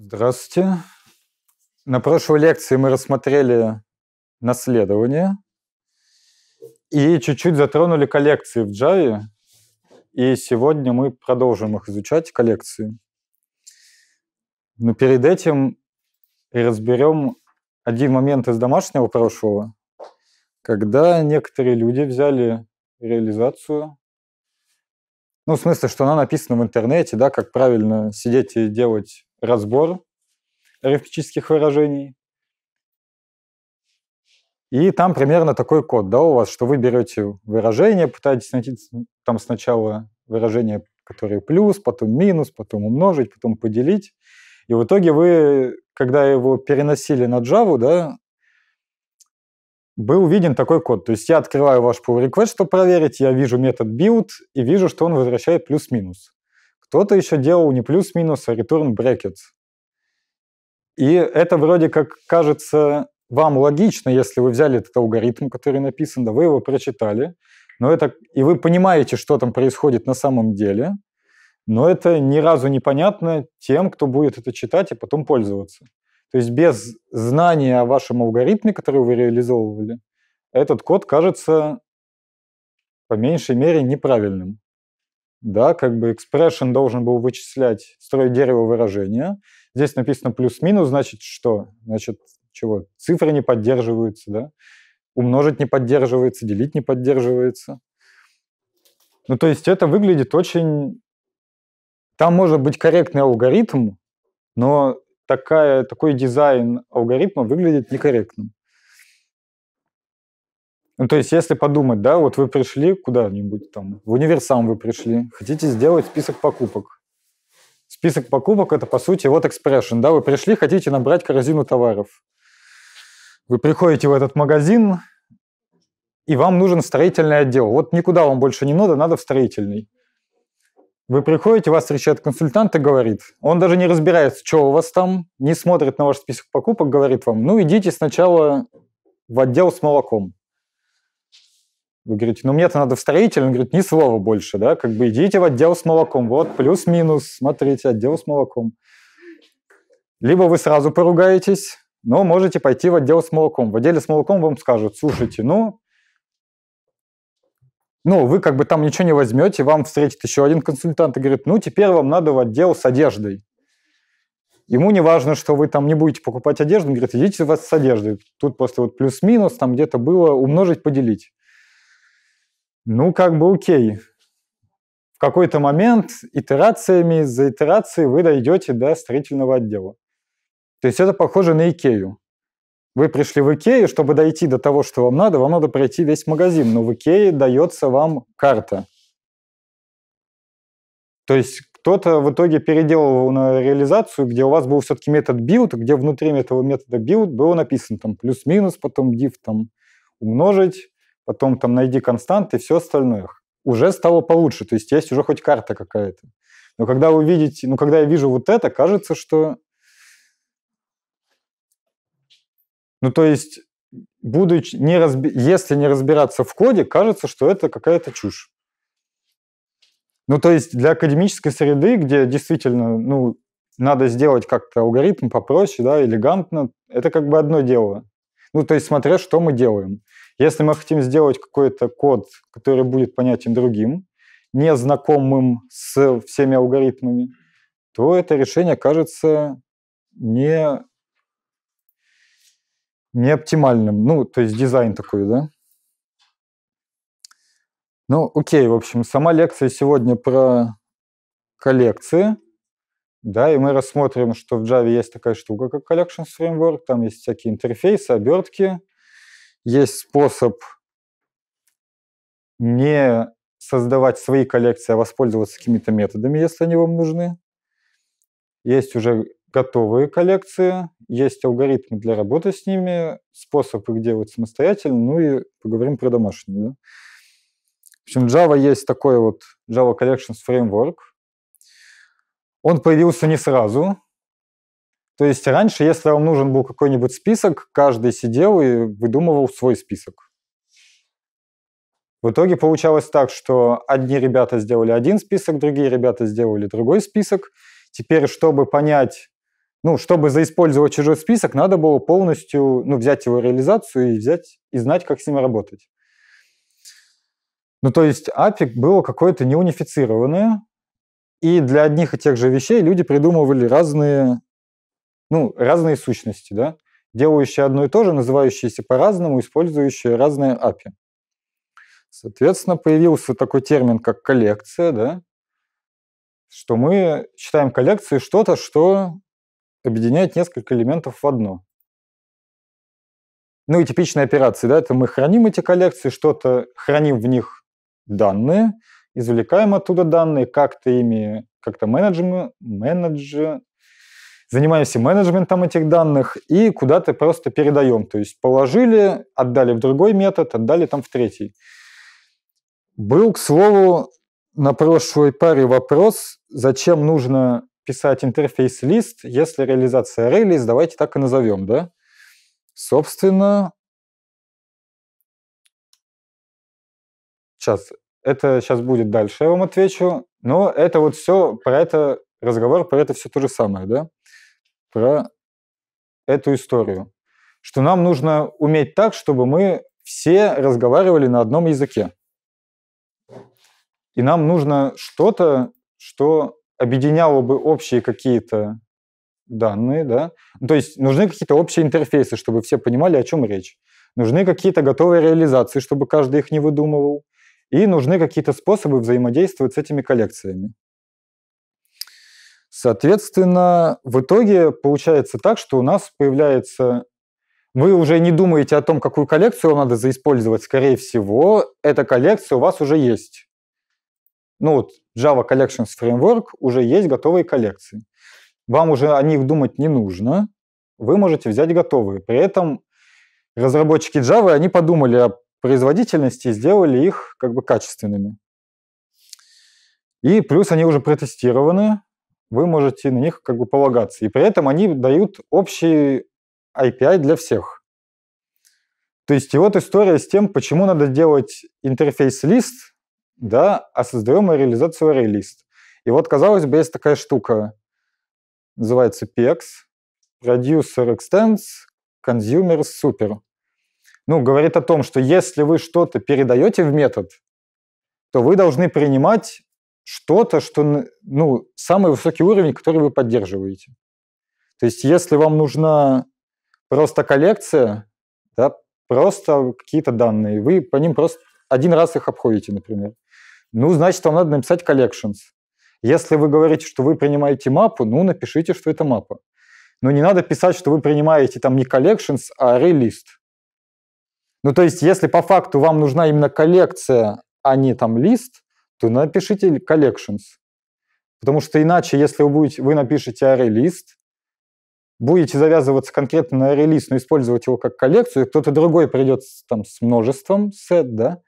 Здравствуйте. На прошлой лекции мы рассмотрели наследование и чуть-чуть затронули коллекции в Java. И сегодня мы продолжим их изучать, коллекции. Но перед этим разберем один момент из домашнего прошлого, когда некоторые люди взяли реализацию ну, в смысле, что она написана в интернете, да, как правильно сидеть и делать разбор арифметических выражений. И там примерно такой код, да, у вас, что вы берете выражение, пытаетесь найти там сначала выражение, которое плюс, потом минус, потом умножить, потом поделить. И в итоге вы, когда его переносили на Java, да, был виден такой код. То есть я открываю ваш pull request, чтобы проверить, я вижу метод build и вижу, что он возвращает плюс-минус. Кто-то еще делал не плюс-минус, а return bracket. И это вроде как кажется вам логично, если вы взяли этот алгоритм, который написан, да вы его прочитали, но это, и вы понимаете, что там происходит на самом деле, но это ни разу не понятно тем, кто будет это читать и потом пользоваться. То есть без знания о вашем алгоритме, который вы реализовывали, этот код кажется по меньшей мере неправильным да, как бы expression должен был вычислять строить дерево выражения. Здесь написано плюс-минус, значит что? Значит, чего? Цифры не поддерживаются, да? Умножить не поддерживается, делить не поддерживается. Ну, то есть это выглядит очень... Там может быть корректный алгоритм, но такая, такой дизайн алгоритма выглядит некорректным. Ну, то есть, если подумать, да, вот вы пришли куда-нибудь там, в универсам вы пришли, хотите сделать список покупок. Список покупок – это, по сути, вот экспрессион, да, вы пришли, хотите набрать корзину товаров. Вы приходите в этот магазин, и вам нужен строительный отдел. Вот никуда вам больше не надо, надо в строительный. Вы приходите, вас встречает консультант и говорит, он даже не разбирается, что у вас там, не смотрит на ваш список покупок, говорит вам, ну идите сначала в отдел с молоком. Вы говорите, ну мне-то надо в строитель. Он говорит, ни слова больше, да, как бы идите в отдел с молоком. Вот, плюс-минус, смотрите, отдел с молоком. Либо вы сразу поругаетесь, но можете пойти в отдел с молоком. В отделе с молоком вам скажут, слушайте, ну, ну, вы как бы там ничего не возьмете, вам встретит еще один консультант и говорит, ну, теперь вам надо в отдел с одеждой. Ему не важно, что вы там не будете покупать одежду, он говорит, идите вас с одеждой. Тут просто вот плюс-минус, там где-то было умножить, поделить. Ну, как бы окей. В какой-то момент итерациями за итерацией вы дойдете до строительного отдела. То есть это похоже на Икею. Вы пришли в Икею, чтобы дойти до того, что вам надо, вам надо пройти весь магазин, но в Икее дается вам карта. То есть кто-то в итоге переделывал на реализацию, где у вас был все-таки метод build, где внутри этого метода build было написано там плюс-минус, потом div там умножить, потом там найди константы и все остальное. Уже стало получше, то есть есть уже хоть карта какая-то. Но когда вы видите, ну когда я вижу вот это, кажется, что... Ну то есть, будучи, не разби... если не разбираться в коде, кажется, что это какая-то чушь. Ну, то есть для академической среды, где действительно, ну, надо сделать как-то алгоритм попроще, да, элегантно, это как бы одно дело. Ну, то есть смотря, что мы делаем. Если мы хотим сделать какой-то код, который будет понятен другим, незнакомым с всеми алгоритмами, то это решение кажется не, не оптимальным. Ну, то есть дизайн такой, да? Ну, окей, в общем, сама лекция сегодня про коллекции. Да, и мы рассмотрим, что в Java есть такая штука, как Collections Framework, там есть всякие интерфейсы, обертки, есть способ не создавать свои коллекции, а воспользоваться какими-то методами, если они вам нужны. Есть уже готовые коллекции, есть алгоритмы для работы с ними, способ их делать самостоятельно, ну и поговорим про домашние. Да? В общем, Java есть такой вот Java Collections Framework. Он появился не сразу, то есть раньше, если вам нужен был какой-нибудь список, каждый сидел и выдумывал свой список. В итоге получалось так, что одни ребята сделали один список, другие ребята сделали другой список. Теперь, чтобы понять, ну, чтобы заиспользовать чужой список, надо было полностью ну, взять его реализацию и, взять, и знать, как с ним работать. Ну, то есть API было какое-то неунифицированное, и для одних и тех же вещей люди придумывали разные ну, разные сущности, да, делающие одно и то же, называющиеся по-разному, использующие разные API. Соответственно, появился такой термин, как коллекция, да, что мы считаем коллекцией что-то, что объединяет несколько элементов в одно. Ну и типичные операции, да, это мы храним эти коллекции, что-то храним в них данные, извлекаем оттуда данные, как-то ими, как-то менеджим, менеджер, занимаемся менеджментом этих данных и куда-то просто передаем. То есть положили, отдали в другой метод, отдали там в третий. Был, к слову, на прошлой паре вопрос, зачем нужно писать интерфейс-лист, если реализация релиз, давайте так и назовем, да? Собственно, сейчас, это сейчас будет дальше, я вам отвечу, но это вот все про это разговор, про это все то же самое, да? про эту историю, что нам нужно уметь так, чтобы мы все разговаривали на одном языке. И нам нужно что-то, что объединяло бы общие какие-то данные, да. Ну, то есть нужны какие-то общие интерфейсы, чтобы все понимали, о чем речь. Нужны какие-то готовые реализации, чтобы каждый их не выдумывал. И нужны какие-то способы взаимодействовать с этими коллекциями. Соответственно, в итоге получается так, что у нас появляется... Вы уже не думаете о том, какую коллекцию вам надо заиспользовать. Скорее всего, эта коллекция у вас уже есть. Ну вот, Java Collections Framework уже есть готовые коллекции. Вам уже о них думать не нужно. Вы можете взять готовые. При этом разработчики Java, они подумали о производительности и сделали их как бы качественными. И плюс они уже протестированы, вы можете на них как бы полагаться. И при этом они дают общий API для всех. То есть и вот история с тем, почему надо делать интерфейс-лист, да, а создаем реализацию ArrayList. И вот, казалось бы, есть такая штука, называется PX, Producer Extends, Consumer Super. Ну, говорит о том, что если вы что-то передаете в метод, то вы должны принимать что-то, что, ну, самый высокий уровень, который вы поддерживаете. То есть, если вам нужна просто коллекция, да, просто какие-то данные, вы по ним просто один раз их обходите, например. Ну, значит, вам надо написать collections. Если вы говорите, что вы принимаете мапу, ну, напишите, что это мапа. Но не надо писать, что вы принимаете там не collections, а релист. Ну, то есть, если по факту вам нужна именно коллекция, а не там лист, то напишите collections. Потому что иначе, если вы, будете, вы напишете array будете завязываться конкретно на релиз, но использовать его как коллекцию, кто-то другой придет там с множеством сет, да,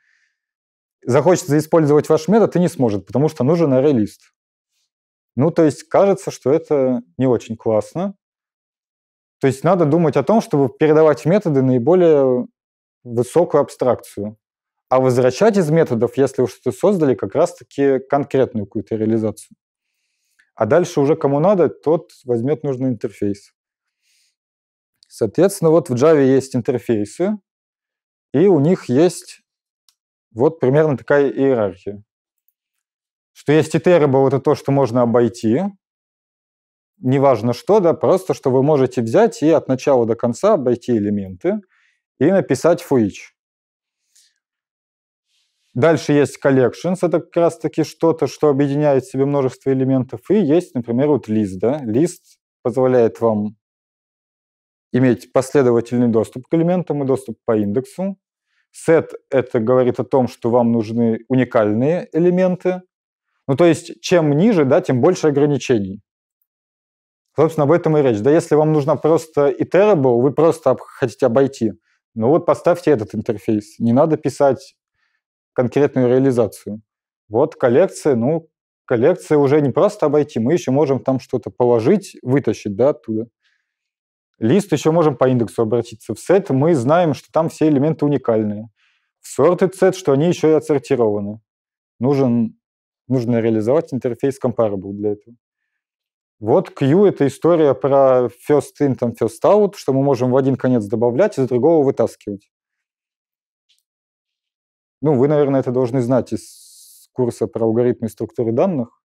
захочет использовать ваш метод и не сможет, потому что нужен релист. Ну, то есть кажется, что это не очень классно. То есть надо думать о том, чтобы передавать методы наиболее высокую абстракцию а возвращать из методов, если уж ты создали, как раз-таки конкретную какую-то реализацию. А дальше уже кому надо, тот возьмет нужный интерфейс. Соответственно, вот в Java есть интерфейсы, и у них есть вот примерно такая иерархия. Что есть iterable, это то, что можно обойти, неважно что, да, просто что вы можете взять и от начала до конца обойти элементы и написать for each. Дальше есть collections, это как раз-таки что-то, что объединяет в себе множество элементов. И есть, например, вот лист. Да? Лист позволяет вам иметь последовательный доступ к элементам и доступ по индексу. Сет – это говорит о том, что вам нужны уникальные элементы. Ну, то есть, чем ниже, да, тем больше ограничений. Собственно, об этом и речь. Да, если вам нужна просто iterable, вы просто хотите обойти, ну вот поставьте этот интерфейс. Не надо писать конкретную реализацию. Вот коллекция, ну, коллекция уже не просто обойти, мы еще можем там что-то положить, вытащить, да, оттуда. Лист еще можем по индексу обратиться. В сет мы знаем, что там все элементы уникальные. В sorted set, что они еще и отсортированы. Нужен, нужно реализовать интерфейс comparable для этого. Вот Q — это история про first in, там, first out, что мы можем в один конец добавлять, и за другого вытаскивать. Ну, вы, наверное, это должны знать из курса про алгоритмы и структуры данных.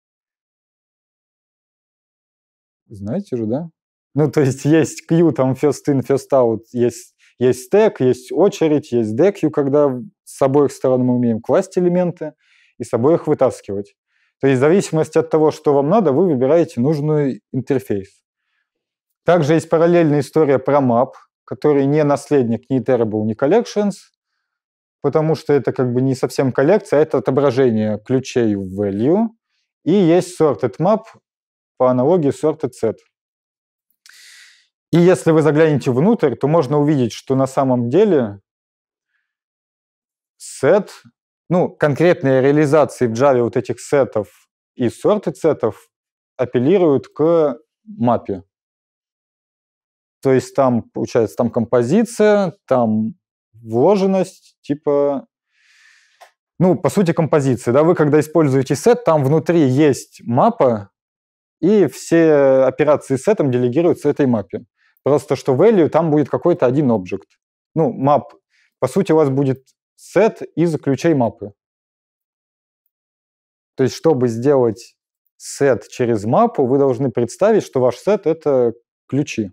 Знаете же, да? Ну, то есть есть Q, там first in, first out, есть, есть stack, есть очередь, есть DQ, когда с обоих сторон мы умеем класть элементы и с обоих вытаскивать. То есть в зависимости от того, что вам надо, вы выбираете нужный интерфейс. Также есть параллельная история про map, который не наследник ни Terrible, ни Collections – потому что это как бы не совсем коллекция, а это отображение ключей в value. И есть sorted map по аналогии sorted set. И если вы заглянете внутрь, то можно увидеть, что на самом деле Set, ну, конкретные реализации в Java вот этих сетов и sorted сетов апеллируют к мапе. То есть там, получается, там композиция, там вложенность типа ну, по сути, композиции. Да? Вы, когда используете сет, там внутри есть мапа, и все операции с сетом делегируются этой мапе. Просто что value там будет какой-то один объект. Ну, map. По сути, у вас будет сет из ключей мапы. То есть, чтобы сделать сет через мапу, вы должны представить, что ваш сет — это ключи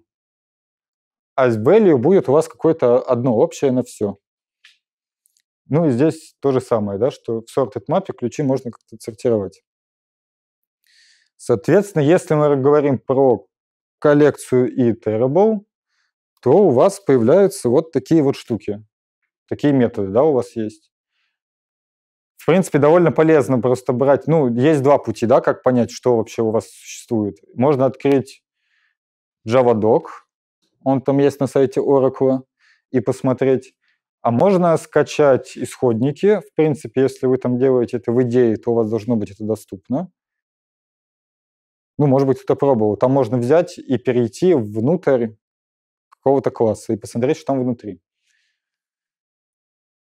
а с value будет у вас какое-то одно общее на все. Ну и здесь то же самое, да, что в sorted map ключи можно как-то сортировать. Соответственно, если мы говорим про коллекцию и terrible, то у вас появляются вот такие вот штуки, такие методы, да, у вас есть. В принципе, довольно полезно просто брать, ну, есть два пути, да, как понять, что вообще у вас существует. Можно открыть Javadoc, он там есть на сайте Oracle, и посмотреть. А можно скачать исходники. В принципе, если вы там делаете это в идее, то у вас должно быть это доступно. Ну, может быть, кто-то пробовал. Там можно взять и перейти внутрь какого-то класса и посмотреть, что там внутри.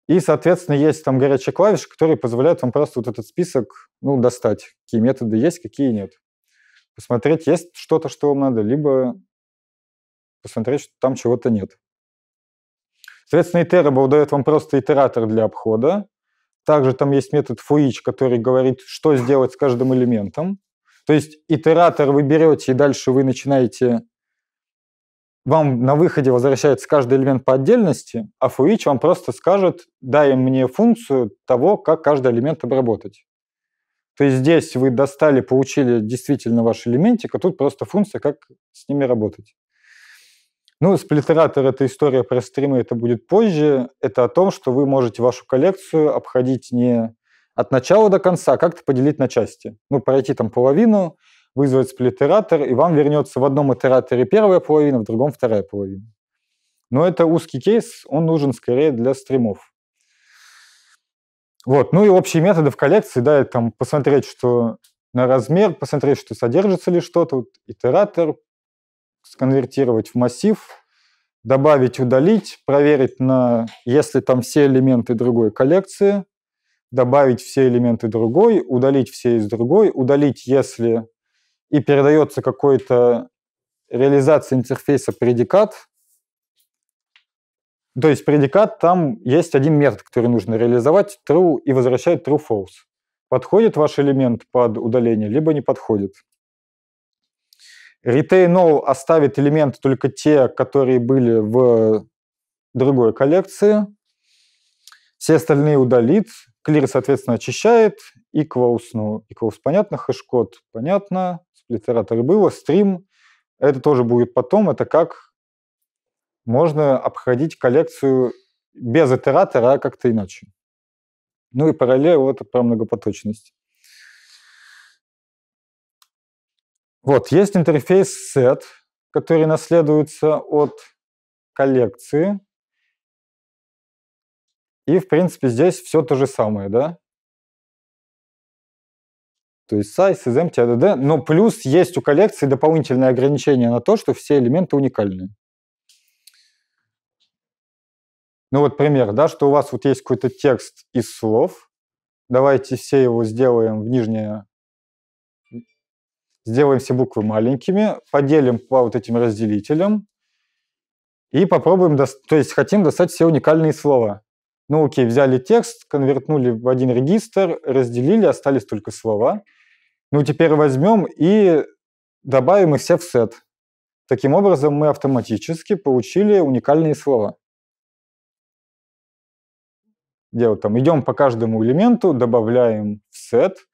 И, соответственно, есть там горячие клавиши, которые позволяют вам просто вот этот список ну, достать. Какие методы есть, какие нет. Посмотреть, есть что-то, что вам надо, либо посмотреть, что там чего-то нет. Соответственно, Iterable дает вам просто итератор для обхода. Также там есть метод FUIC, который говорит, что сделать с каждым элементом. То есть итератор вы берете, и дальше вы начинаете... Вам на выходе возвращается каждый элемент по отдельности, а FUIC вам просто скажет, дай мне функцию того, как каждый элемент обработать. То есть здесь вы достали, получили действительно ваш элементик, а тут просто функция, как с ними работать. Ну, сплиттератор – это история про стримы, это будет позже. Это о том, что вы можете вашу коллекцию обходить не от начала до конца, а как-то поделить на части. Ну, пройти там половину, вызвать сплиттератор, и вам вернется в одном итераторе первая половина, в другом вторая половина. Но это узкий кейс, он нужен скорее для стримов. Вот, ну и общие методы в коллекции, да, там посмотреть, что на размер, посмотреть, что содержится ли что-то, вот, итератор, сконвертировать в массив, добавить, удалить, проверить на, если там все элементы другой коллекции, добавить все элементы другой, удалить все из другой, удалить, если и передается какой-то реализация интерфейса предикат. То есть предикат, там есть один метод, который нужно реализовать, true, и возвращает true-false. Подходит ваш элемент под удаление, либо не подходит. Ритейнол оставит элементы только те, которые были в другой коллекции. Все остальные удалит. Клир, соответственно, очищает. Equals, ну, equals понятно, хэшкод понятно, сплиттератор было, стрим. Это тоже будет потом. Это как можно обходить коллекцию без итератора, а как-то иначе. Ну и параллель вот про многопоточность. Вот, есть интерфейс set, который наследуется от коллекции. И, в принципе, здесь все то же самое, да? То есть size, ism, tdd. Но плюс есть у коллекции дополнительное ограничение на то, что все элементы уникальны. Ну вот пример, да, что у вас вот есть какой-то текст из слов. Давайте все его сделаем в нижнее сделаем все буквы маленькими, поделим по вот этим разделителям и попробуем, до... то есть хотим достать все уникальные слова. Ну окей, взяли текст, конвертнули в один регистр, разделили, остались только слова. Ну теперь возьмем и добавим их все в сет. Таким образом, мы автоматически получили уникальные слова. Дело там, идем по каждому элементу, добавляем в сет –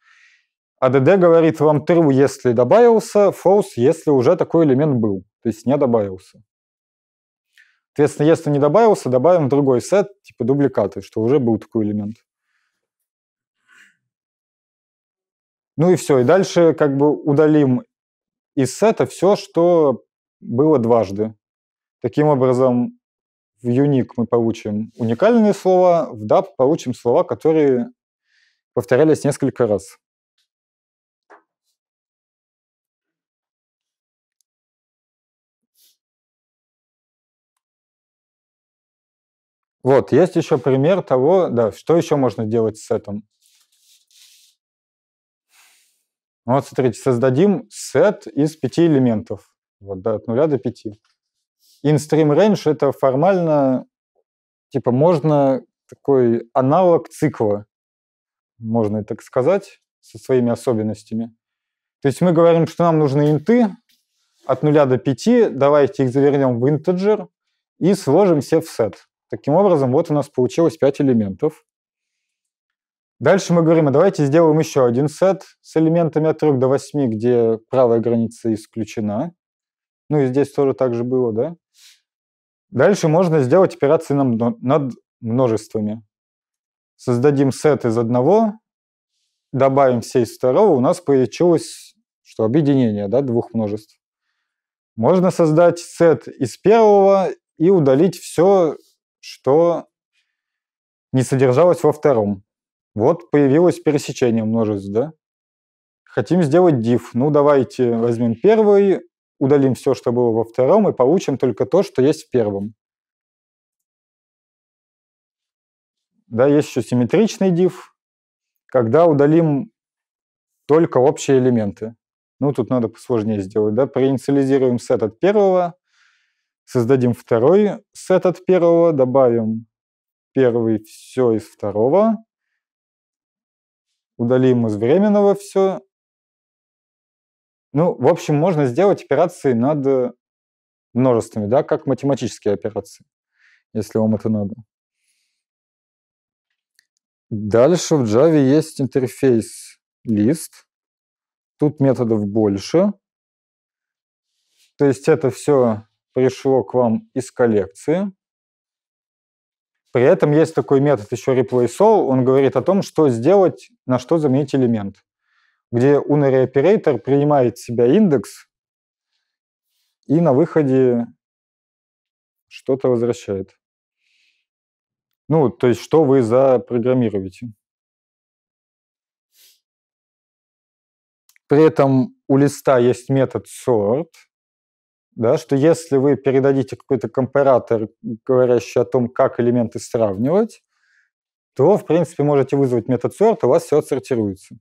ADD а говорит вам true, если добавился, false, если уже такой элемент был, то есть не добавился. Соответственно, если не добавился, добавим другой сет, типа дубликаты, что уже был такой элемент. Ну и все, и дальше как бы удалим из сета все, что было дважды. Таким образом, в unique мы получим уникальные слова, в dub получим слова, которые повторялись несколько раз. Вот, есть еще пример того, да, что еще можно делать с этим. Вот, смотрите, создадим сет из пяти элементов. Вот, да, от нуля до пяти. InStream range — это формально, типа, можно такой аналог цикла, можно и так сказать, со своими особенностями. То есть мы говорим, что нам нужны инты от нуля до пяти, давайте их завернем в интеджер и сложим все в сет. Таким образом, вот у нас получилось 5 элементов. Дальше мы говорим, а давайте сделаем еще один сет с элементами от 3 до 8, где правая граница исключена. Ну и здесь тоже так же было, да? Дальше можно сделать операции над множествами. Создадим сет из одного, добавим все из второго, у нас получилось что объединение да, двух множеств. Можно создать сет из первого и удалить все, что не содержалось во втором. Вот появилось пересечение множеств, да? Хотим сделать div. Ну, давайте возьмем первый, удалим все, что было во втором, и получим только то, что есть в первом. Да, есть еще симметричный div, когда удалим только общие элементы. Ну, тут надо посложнее сделать, да? Проинициализируем сет от первого, Создадим второй сет от первого, добавим первый все из второго, удалим из временного все. Ну, в общем, можно сделать операции над множествами, да, как математические операции, если вам это надо. Дальше в Java есть интерфейс лист. Тут методов больше. То есть это все пришло к вам из коллекции. При этом есть такой метод еще replay solve, он говорит о том, что сделать, на что заменить элемент, где unary operator принимает в себя индекс и на выходе что-то возвращает. Ну, то есть, что вы запрограммируете. При этом у листа есть метод sort – да, что если вы передадите какой-то компаратор, говорящий о том, как элементы сравнивать, то, в принципе, можете вызвать метод sort, у вас все отсортируется.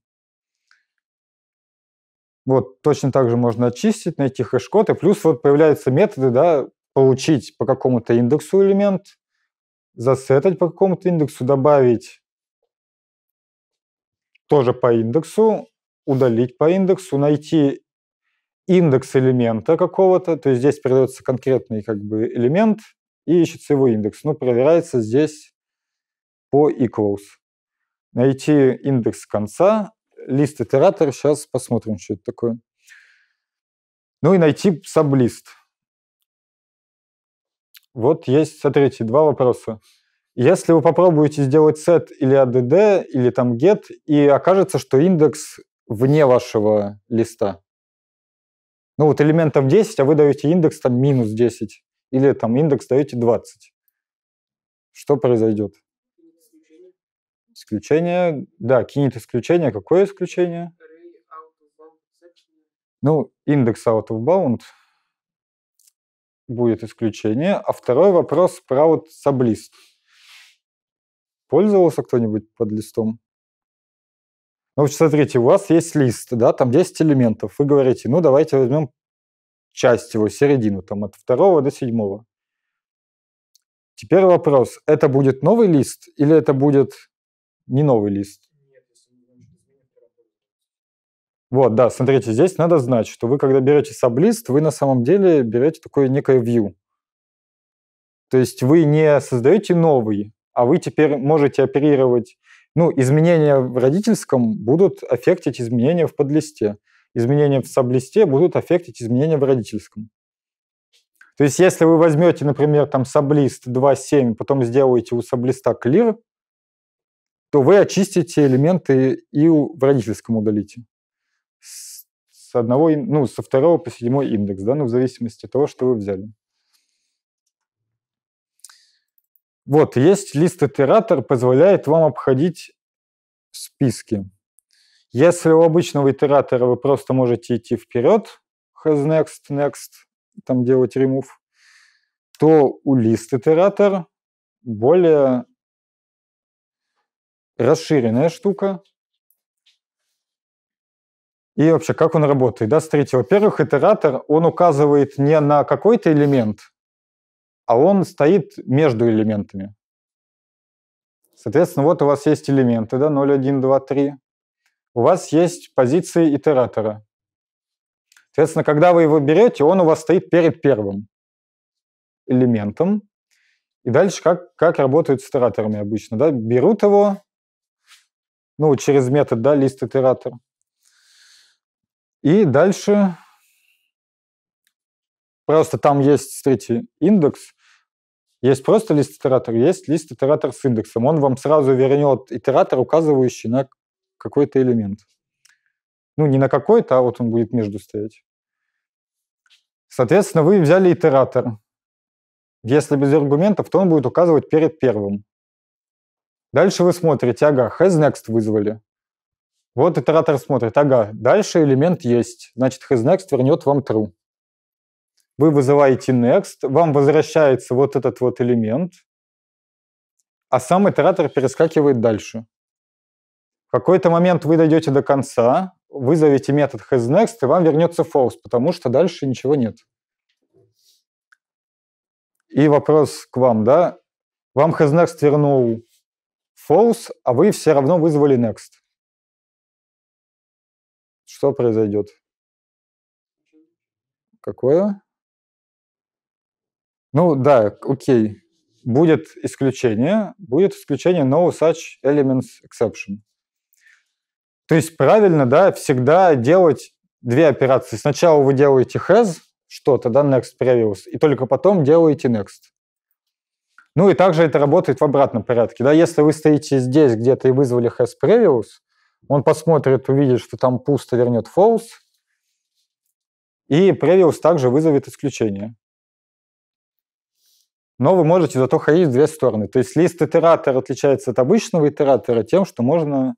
Вот, точно так же можно очистить, найти хэш-код, и плюс вот появляются методы, да, получить по какому-то индексу элемент, засетать по какому-то индексу, добавить тоже по индексу, удалить по индексу, найти индекс элемента какого-то, то есть здесь передается конкретный как бы элемент и ищется его индекс. Ну, проверяется здесь по equals. Найти индекс конца, лист итератор, сейчас посмотрим, что это такое. Ну и найти саблист. Вот есть, смотрите, два вопроса. Если вы попробуете сделать set или add или там get, и окажется, что индекс вне вашего листа – ну вот элементов 10, а вы даете индекс там минус 10, или там индекс даете 20. Что произойдет? Исключение, да, кинет исключение. Какое исключение? Ну, индекс out of bound будет исключение. А второй вопрос про вот саблист. Пользовался кто-нибудь под листом? Ну, вот смотрите, у вас есть лист, да, там 10 элементов. Вы говорите, ну, давайте возьмем часть его, середину, там, от второго до седьмого. Теперь вопрос, это будет новый лист или это будет не новый лист? Вот, да, смотрите, здесь надо знать, что вы, когда берете саблист, вы на самом деле берете такое некое view. То есть вы не создаете новый, а вы теперь можете оперировать ну, изменения в родительском будут аффектить изменения в подлисте. Изменения в саблисте будут аффектить изменения в родительском. То есть если вы возьмете, например, там саблист 2.7, потом сделаете у саблиста clear, то вы очистите элементы и в родительском удалите. С одного, ну, со второго по седьмой индекс, да, ну, в зависимости от того, что вы взяли. Вот, есть лист-итератор, позволяет вам обходить списки. Если у обычного итератора вы просто можете идти вперед, has next, next, там делать remove, то у лист-итератор более расширенная штука. И вообще, как он работает, да, смотрите, во-первых, итератор, он указывает не на какой-то элемент – а он стоит между элементами. Соответственно, вот у вас есть элементы, да, 0, 1, 2, 3. У вас есть позиции итератора. Соответственно, когда вы его берете, он у вас стоит перед первым элементом. И дальше как, как работают с итераторами обычно, да? Берут его, ну, через метод, да, лист итератор. И дальше Просто там есть, смотрите, индекс, есть просто лист итератор, есть лист итератор с индексом. Он вам сразу вернет итератор, указывающий на какой-то элемент. Ну, не на какой-то, а вот он будет между стоять. Соответственно, вы взяли итератор. Если без аргументов, то он будет указывать перед первым. Дальше вы смотрите, ага, has next вызвали. Вот итератор смотрит, ага, дальше элемент есть, значит, has next вернет вам true вы вызываете next, вам возвращается вот этот вот элемент, а сам итератор перескакивает дальше. В какой-то момент вы дойдете до конца, вызовете метод hasNext, и вам вернется false, потому что дальше ничего нет. И вопрос к вам, да? Вам hasNext вернул false, а вы все равно вызвали next. Что произойдет? Какое? Ну да, окей. Будет исключение, будет исключение no such elements exception. То есть правильно, да, всегда делать две операции. Сначала вы делаете has, что-то, да, next previous, и только потом делаете next. Ну и также это работает в обратном порядке. Да? Если вы стоите здесь где-то и вызвали has previous, он посмотрит, увидит, что там пусто, вернет false, и previous также вызовет исключение но вы можете зато ходить в две стороны. То есть лист итератор отличается от обычного итератора тем, что можно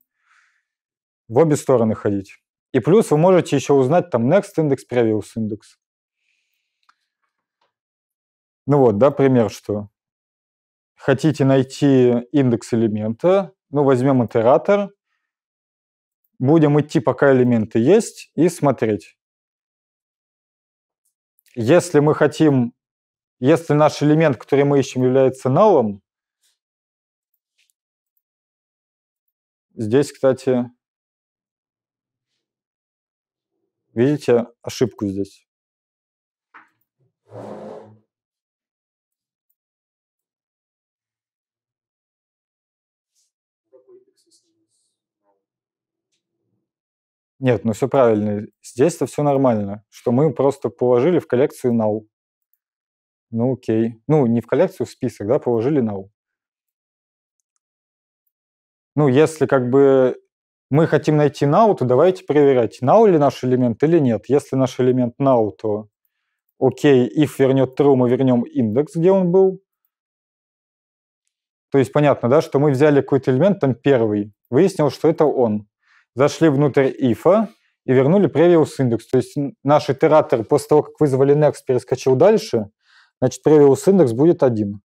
в обе стороны ходить. И плюс вы можете еще узнать там next индекс, previous индекс. Ну вот, да, пример, что хотите найти индекс элемента, ну, возьмем итератор, будем идти, пока элементы есть, и смотреть. Если мы хотим если наш элемент, который мы ищем, является новым, здесь, кстати, видите ошибку здесь. Нет, ну все правильно. Здесь-то все нормально, что мы просто положили в коллекцию null. Ну, окей. Ну, не в коллекцию, в список, да, положили на ум. Ну, если как бы мы хотим найти нау, то давайте проверять, нау ли наш элемент или нет. Если наш элемент нау, то окей, if вернет true, мы вернем индекс, где он был. То есть понятно, да, что мы взяли какой-то элемент, там первый, выяснилось, что это он. Зашли внутрь if, и вернули previous индекс. То есть наш итератор после того, как вызвали next, перескочил дальше, значит, previous индекс будет 1.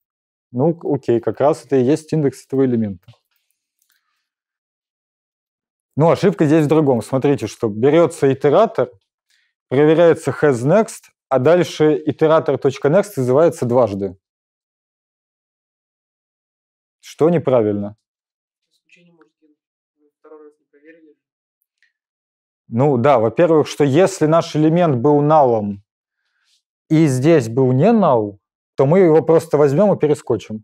Ну, окей, как раз это и есть индекс этого элемента. Ну, ошибка здесь в другом. Смотрите, что берется итератор, проверяется hasNext, а дальше итератор.next вызывается дважды. Что неправильно? Ну да, во-первых, что если наш элемент был налом, и здесь был не null, то мы его просто возьмем и перескочим.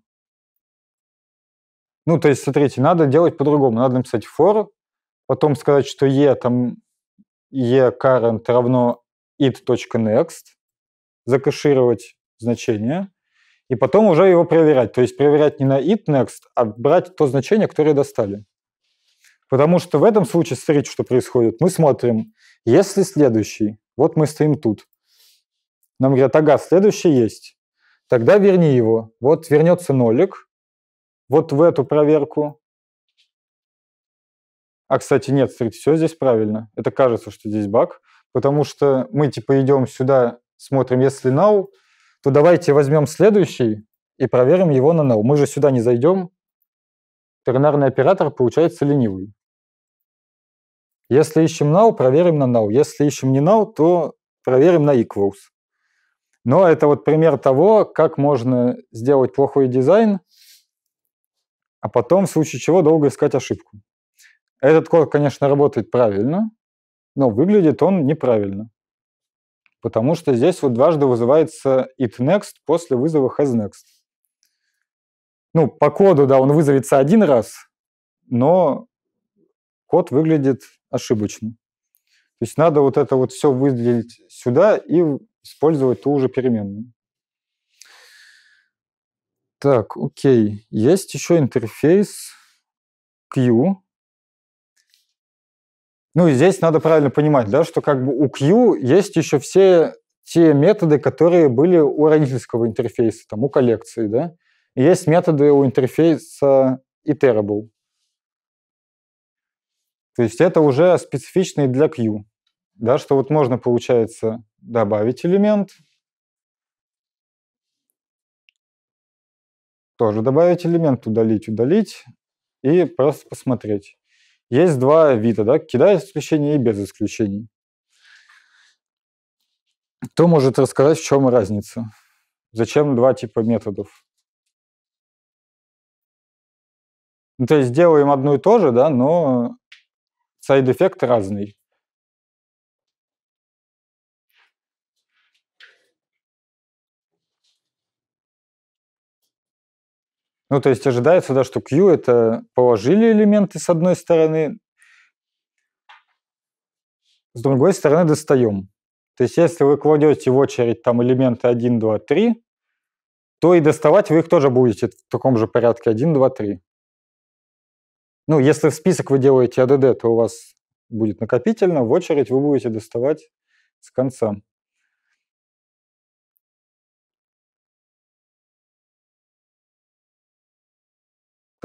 Ну, то есть, смотрите, надо делать по-другому. Надо написать for, потом сказать, что e там e current равно it.next, закэшировать значение, и потом уже его проверять. То есть проверять не на it next, а брать то значение, которое достали. Потому что в этом случае, смотрите, что происходит. Мы смотрим, если следующий, вот мы стоим тут, нам говорят, ага, следующий есть. Тогда верни его. Вот вернется нолик. Вот в эту проверку. А, кстати, нет, смотрите, все здесь правильно. Это кажется, что здесь баг, потому что мы типа идем сюда, смотрим, если now, то давайте возьмем следующий и проверим его на null. Мы же сюда не зайдем. Тернарный оператор получается ленивый. Если ищем now, проверим на null. Если ищем не now, то проверим на equals. Но это вот пример того, как можно сделать плохой дизайн, а потом в случае чего долго искать ошибку. Этот код, конечно, работает правильно, но выглядит он неправильно. Потому что здесь вот дважды вызывается it next после вызова has next. Ну, по коду, да, он вызовется один раз, но код выглядит ошибочно. То есть надо вот это вот все выделить сюда и использовать ту же переменную. Так, окей. Есть еще интерфейс Q. Ну и здесь надо правильно понимать, да, что как бы у Q есть еще все те методы, которые были у родительского интерфейса, там, у коллекции, да. есть методы у интерфейса iterable. То есть это уже специфичный для Q, да, что вот можно, получается, добавить элемент. Тоже добавить элемент, удалить, удалить и просто посмотреть. Есть два вида, да, кидая исключение и без исключений. Кто может рассказать, в чем разница? Зачем два типа методов? Ну, то есть делаем одно и то же, да, но сайд-эффект разный. Ну, то есть ожидается, да, что Q это положили элементы с одной стороны, с другой стороны достаем. То есть если вы кладете в очередь там элементы 1, 2, 3, то и доставать вы их тоже будете в таком же порядке 1, 2, 3. Ну, если в список вы делаете ADD, то у вас будет накопительно, в очередь вы будете доставать с конца.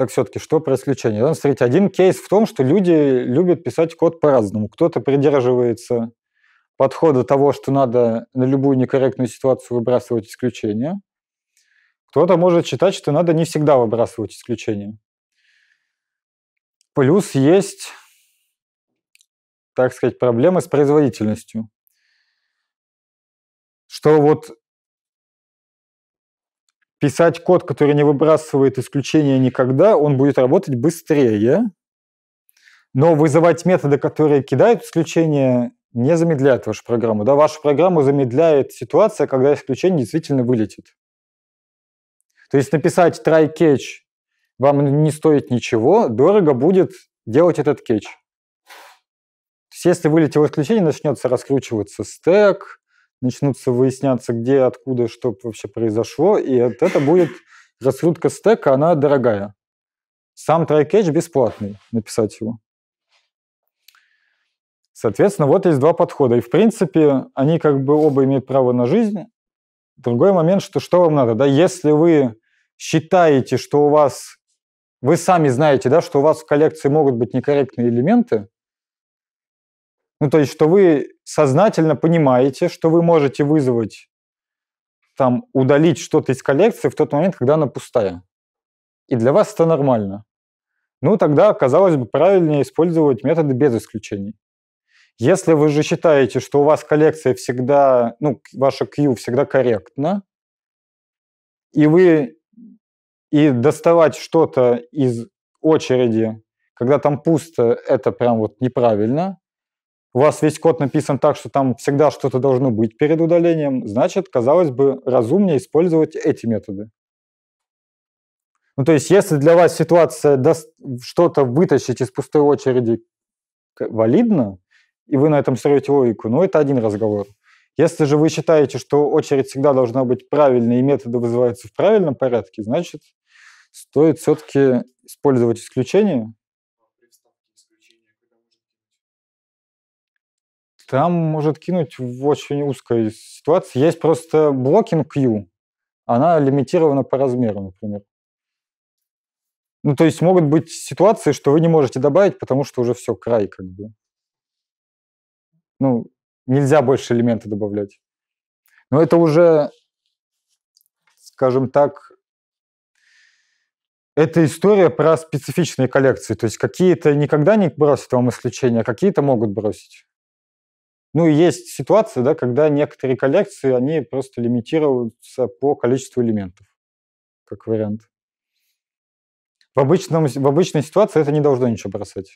как все-таки, что про исключение? Там, смотрите, один кейс в том, что люди любят писать код по-разному. Кто-то придерживается подхода того, что надо на любую некорректную ситуацию выбрасывать исключения. Кто-то может считать, что надо не всегда выбрасывать исключения. Плюс есть, так сказать, проблемы с производительностью. Что вот писать код, который не выбрасывает исключения никогда, он будет работать быстрее, но вызывать методы, которые кидают исключения, не замедляет вашу программу. Да? Вашу программу замедляет ситуация, когда исключение действительно вылетит. То есть написать try catch вам не стоит ничего, дорого будет делать этот кетч. То есть если вылетело исключение, начнется раскручиваться стек, начнутся выясняться, где, откуда, что вообще произошло, и это будет рассрутка стека, она дорогая. Сам трайкетч бесплатный, написать его. Соответственно, вот есть два подхода. И, в принципе, они как бы оба имеют право на жизнь. Другой момент, что что вам надо, да, если вы считаете, что у вас, вы сами знаете, да, что у вас в коллекции могут быть некорректные элементы, ну, то есть, что вы сознательно понимаете, что вы можете вызвать, там, удалить что-то из коллекции в тот момент, когда она пустая. И для вас это нормально. Ну, тогда, казалось бы, правильнее использовать методы без исключений. Если вы же считаете, что у вас коллекция всегда, ну, ваша Q всегда корректна, и вы и доставать что-то из очереди, когда там пусто, это прям вот неправильно, у вас весь код написан так, что там всегда что-то должно быть перед удалением, значит, казалось бы, разумнее использовать эти методы. Ну, то есть, если для вас ситуация что-то вытащить из пустой очереди валидно, и вы на этом строите логику, ну, это один разговор. Если же вы считаете, что очередь всегда должна быть правильной, и методы вызываются в правильном порядке, значит, стоит все-таки использовать исключения, там может кинуть в очень узкой ситуации. Есть просто блокинг Q. Она лимитирована по размеру, например. Ну, то есть могут быть ситуации, что вы не можете добавить, потому что уже все, край как бы. Ну, нельзя больше элементы добавлять. Но это уже, скажем так, это история про специфичные коллекции. То есть какие-то никогда не бросят вам исключения, а какие-то могут бросить. Ну и есть ситуация, да, когда некоторые коллекции, они просто лимитируются по количеству элементов, как вариант. В, обычном, в обычной ситуации это не должно ничего бросать.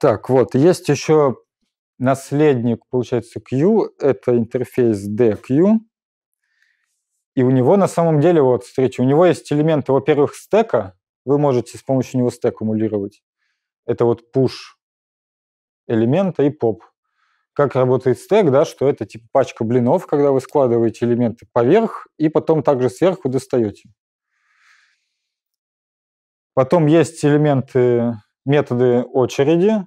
Так, вот, есть еще наследник, получается, Q, это интерфейс DQ. И у него на самом деле, вот, встреча, у него есть элементы, во-первых, стека, вы можете с помощью него стек эмулировать. Это вот push элемента и поп. Как работает стек, да, что это типа пачка блинов, когда вы складываете элементы поверх и потом также сверху достаете. Потом есть элементы, методы очереди,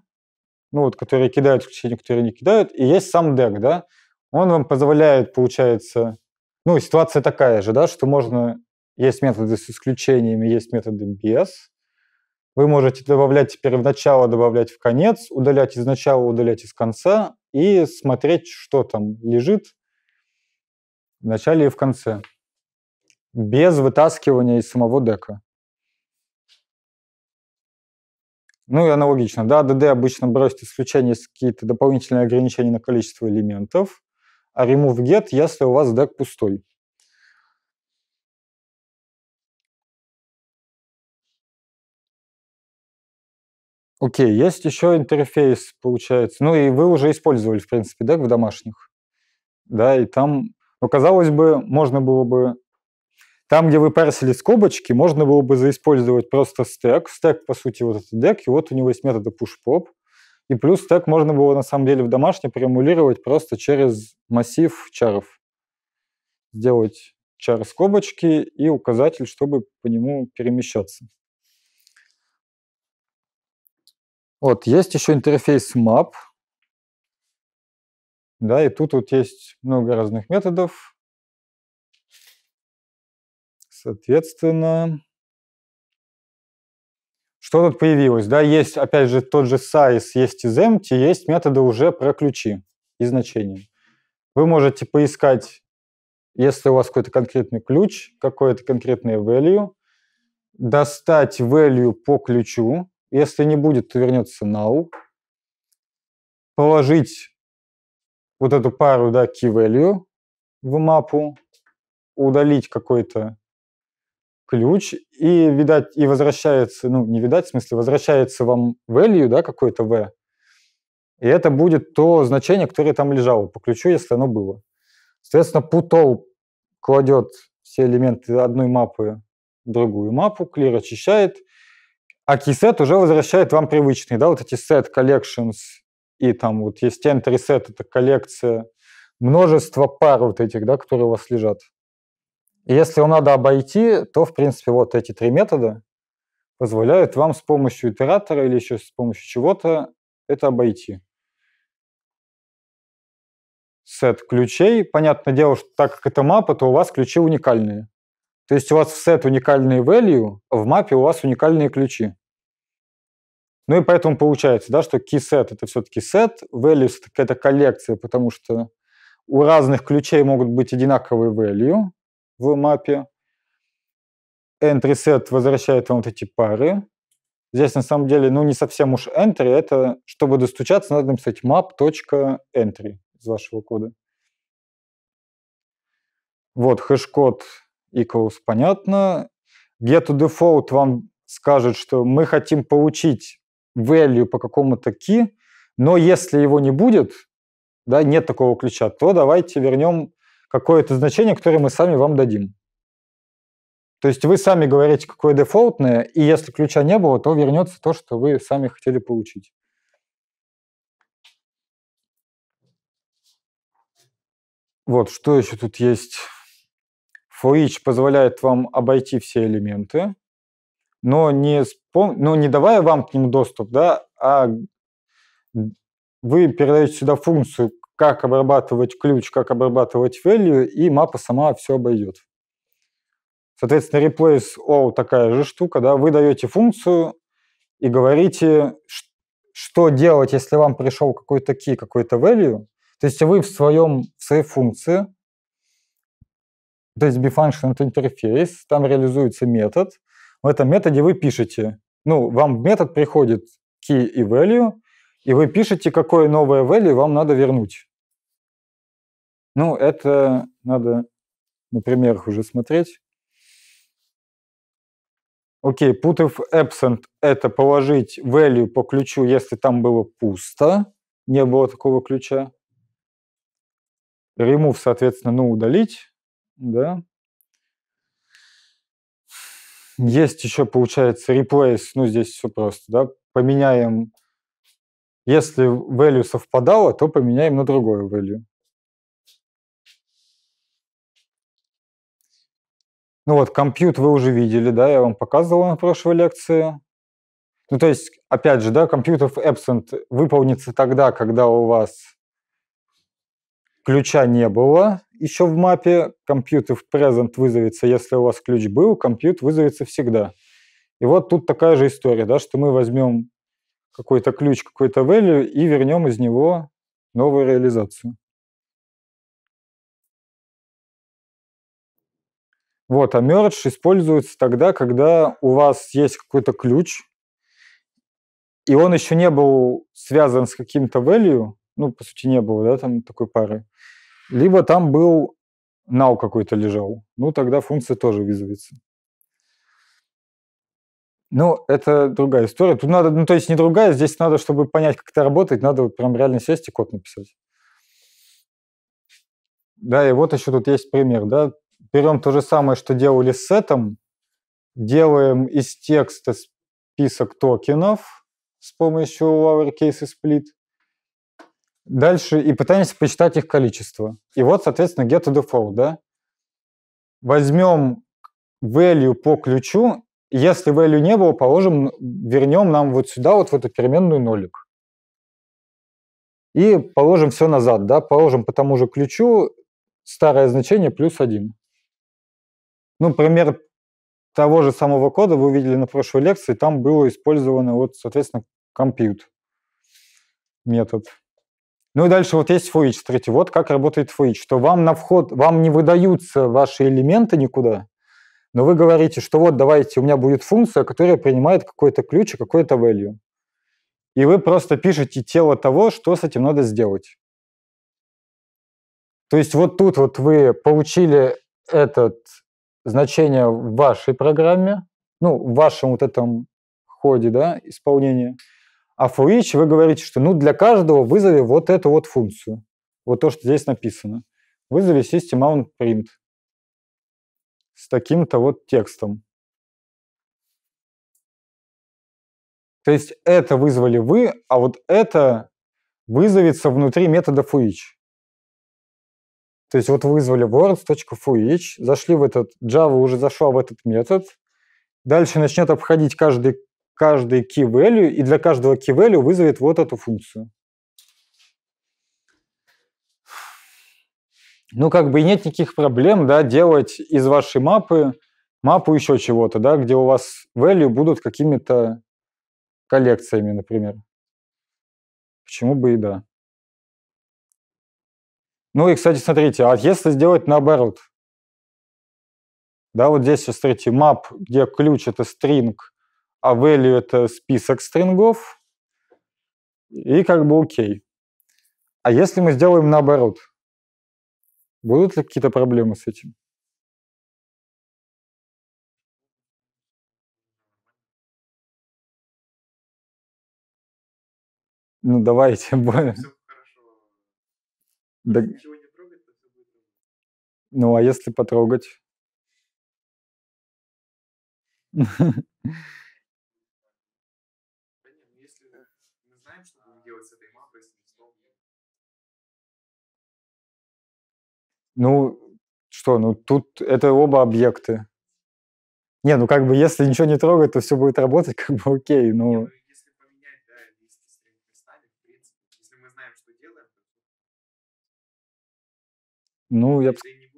ну вот, которые кидают исключения, которые не кидают, и есть сам дек, да, он вам позволяет, получается, ну, ситуация такая же, да, что можно... Есть методы с исключениями, есть методы без. Вы можете добавлять теперь в начало, добавлять в конец, удалять из начала, удалять из конца и смотреть, что там лежит в начале и в конце. Без вытаскивания из самого дека. Ну и аналогично, да, DD обычно бросит исключение какие-то дополнительные ограничения на количество элементов а remove get, если у вас дек пустой. Окей, okay, есть еще интерфейс, получается. Ну и вы уже использовали, в принципе, дек в домашних. Да, и там, ну, казалось бы, можно было бы... Там, где вы парсили скобочки, можно было бы заиспользовать просто стек. Стек, по сути, вот этот дек, и вот у него есть методы push-pop. И плюс стек можно было на самом деле в домашний преэмулировать просто через массив чаров. Сделать чар скобочки и указатель, чтобы по нему перемещаться. Вот, есть еще интерфейс map. Да, и тут вот есть много разных методов. Соответственно, что тут появилось? Да, есть, опять же, тот же size, есть из empty, есть методы уже про ключи и значения. Вы можете поискать, если у вас какой-то конкретный ключ, какое-то конкретное value, достать value по ключу, если не будет, то вернется null, положить вот эту пару, да, key value в мапу, удалить какой-то ключ, и, видать, и возвращается, ну, не видать, в смысле, возвращается вам value, да, какое то v, и это будет то значение, которое там лежало по ключу, если оно было. Соответственно, putall кладет все элементы одной мапы в другую мапу, clear очищает, а keyset уже возвращает вам привычные, да, вот эти set collections, и там вот есть enter set, это коллекция, множество пар вот этих, да, которые у вас лежат если его надо обойти, то, в принципе, вот эти три метода позволяют вам с помощью итератора или еще с помощью чего-то это обойти. Сет ключей. Понятное дело, что так как это мапа, то у вас ключи уникальные. То есть у вас в сет уникальные value, а в мапе у вас уникальные ключи. Ну и поэтому получается, да, что keyset — это все-таки сет, values — это какая-то коллекция, потому что у разных ключей могут быть одинаковые value, в мапе. Entry set возвращает вам вот эти пары. Здесь на самом деле, ну не совсем уж entry, это чтобы достучаться, надо написать map.entry из вашего кода. Вот хэш-код equals, понятно. Get to default вам скажет, что мы хотим получить value по какому-то key, но если его не будет, да, нет такого ключа, то давайте вернем какое-то значение, которое мы сами вам дадим. То есть вы сами говорите, какое дефолтное, и если ключа не было, то вернется то, что вы сами хотели получить. Вот, что еще тут есть? For each позволяет вам обойти все элементы, но не, спом... но не давая вам к ним доступ, да, а вы передаете сюда функцию, как обрабатывать ключ, как обрабатывать value, и мапа сама все обойдет. Соответственно, replace all такая же штука, да, вы даете функцию и говорите, что делать, если вам пришел какой-то key, какой-то value, то есть вы в своем, в своей функции, то есть bfunction это интерфейс, там реализуется метод, в этом методе вы пишете, ну, вам в метод приходит key и value, и вы пишете, какое новое value вам надо вернуть. Ну, это надо на примерах уже смотреть. Окей, put if absent – это положить value по ключу, если там было пусто, не было такого ключа. Remove, соответственно, ну, удалить, да. Есть еще, получается, replace, ну, здесь все просто, да. Поменяем если value совпадало, то поменяем на другое value. Ну вот, compute вы уже видели, да, я вам показывал на прошлой лекции. Ну, то есть, опять же, да, compute of absent выполнится тогда, когда у вас ключа не было еще в мапе, compute of present вызовется, если у вас ключ был, compute вызовется всегда. И вот тут такая же история, да, что мы возьмем какой-то ключ, какой-то value и вернем из него новую реализацию. Вот, а мердж используется тогда, когда у вас есть какой-то ключ, и он еще не был связан с каким-то value, ну, по сути, не было, да, там такой пары. Либо там был null какой-то лежал. Ну, тогда функция тоже вызовется. Ну, это другая история. Тут надо, ну, то есть не другая, здесь надо, чтобы понять, как это работает, надо прям реально сесть и код написать. Да, и вот еще тут есть пример, да. Берем то же самое, что делали с сетом, делаем из текста список токенов с помощью lowercase и split. Дальше и пытаемся посчитать их количество. И вот, соответственно, get to default, да. Возьмем value по ключу если value не было, положим, вернем нам вот сюда, вот в эту переменную нолик. И положим все назад, да, положим по тому же ключу старое значение плюс один. Ну, пример того же самого кода вы увидели на прошлой лекции, там было использовано вот, соответственно, compute метод. Ну и дальше вот есть for each. Смотрите, вот как работает for each, что вам на вход, вам не выдаются ваши элементы никуда, но вы говорите, что вот давайте, у меня будет функция, которая принимает какой-то ключ и какой-то value. И вы просто пишете тело того, что с этим надо сделать. То есть вот тут вот вы получили это значение в вашей программе, ну, в вашем вот этом ходе, да, исполнения. А for each вы говорите, что ну для каждого вызови вот эту вот функцию. Вот то, что здесь написано. Вызови system on print с таким-то вот текстом. То есть это вызвали вы, а вот это вызовется внутри метода fuich. То есть вот вызвали words.fuich, зашли в этот, Java уже зашла в этот метод, дальше начнет обходить каждый, каждый key value, и для каждого key value вызовет вот эту функцию. ну, как бы и нет никаких проблем, да, делать из вашей мапы мапу еще чего-то, да, где у вас value будут какими-то коллекциями, например. Почему бы и да. Ну и, кстати, смотрите, а если сделать наоборот? Да, вот здесь, сейчас, смотрите, map, где ключ – это string, а value – это список стрингов, и как бы окей. А если мы сделаем наоборот – Будут ли какие-то проблемы с этим? Ну, давайте. Да... Ну, а если потрогать? Ну, что, ну тут это оба объекты. Не, ну как бы если ничего не трогать, то все будет работать, как бы окей, но... Ну. Ну, ну, я бы... Э,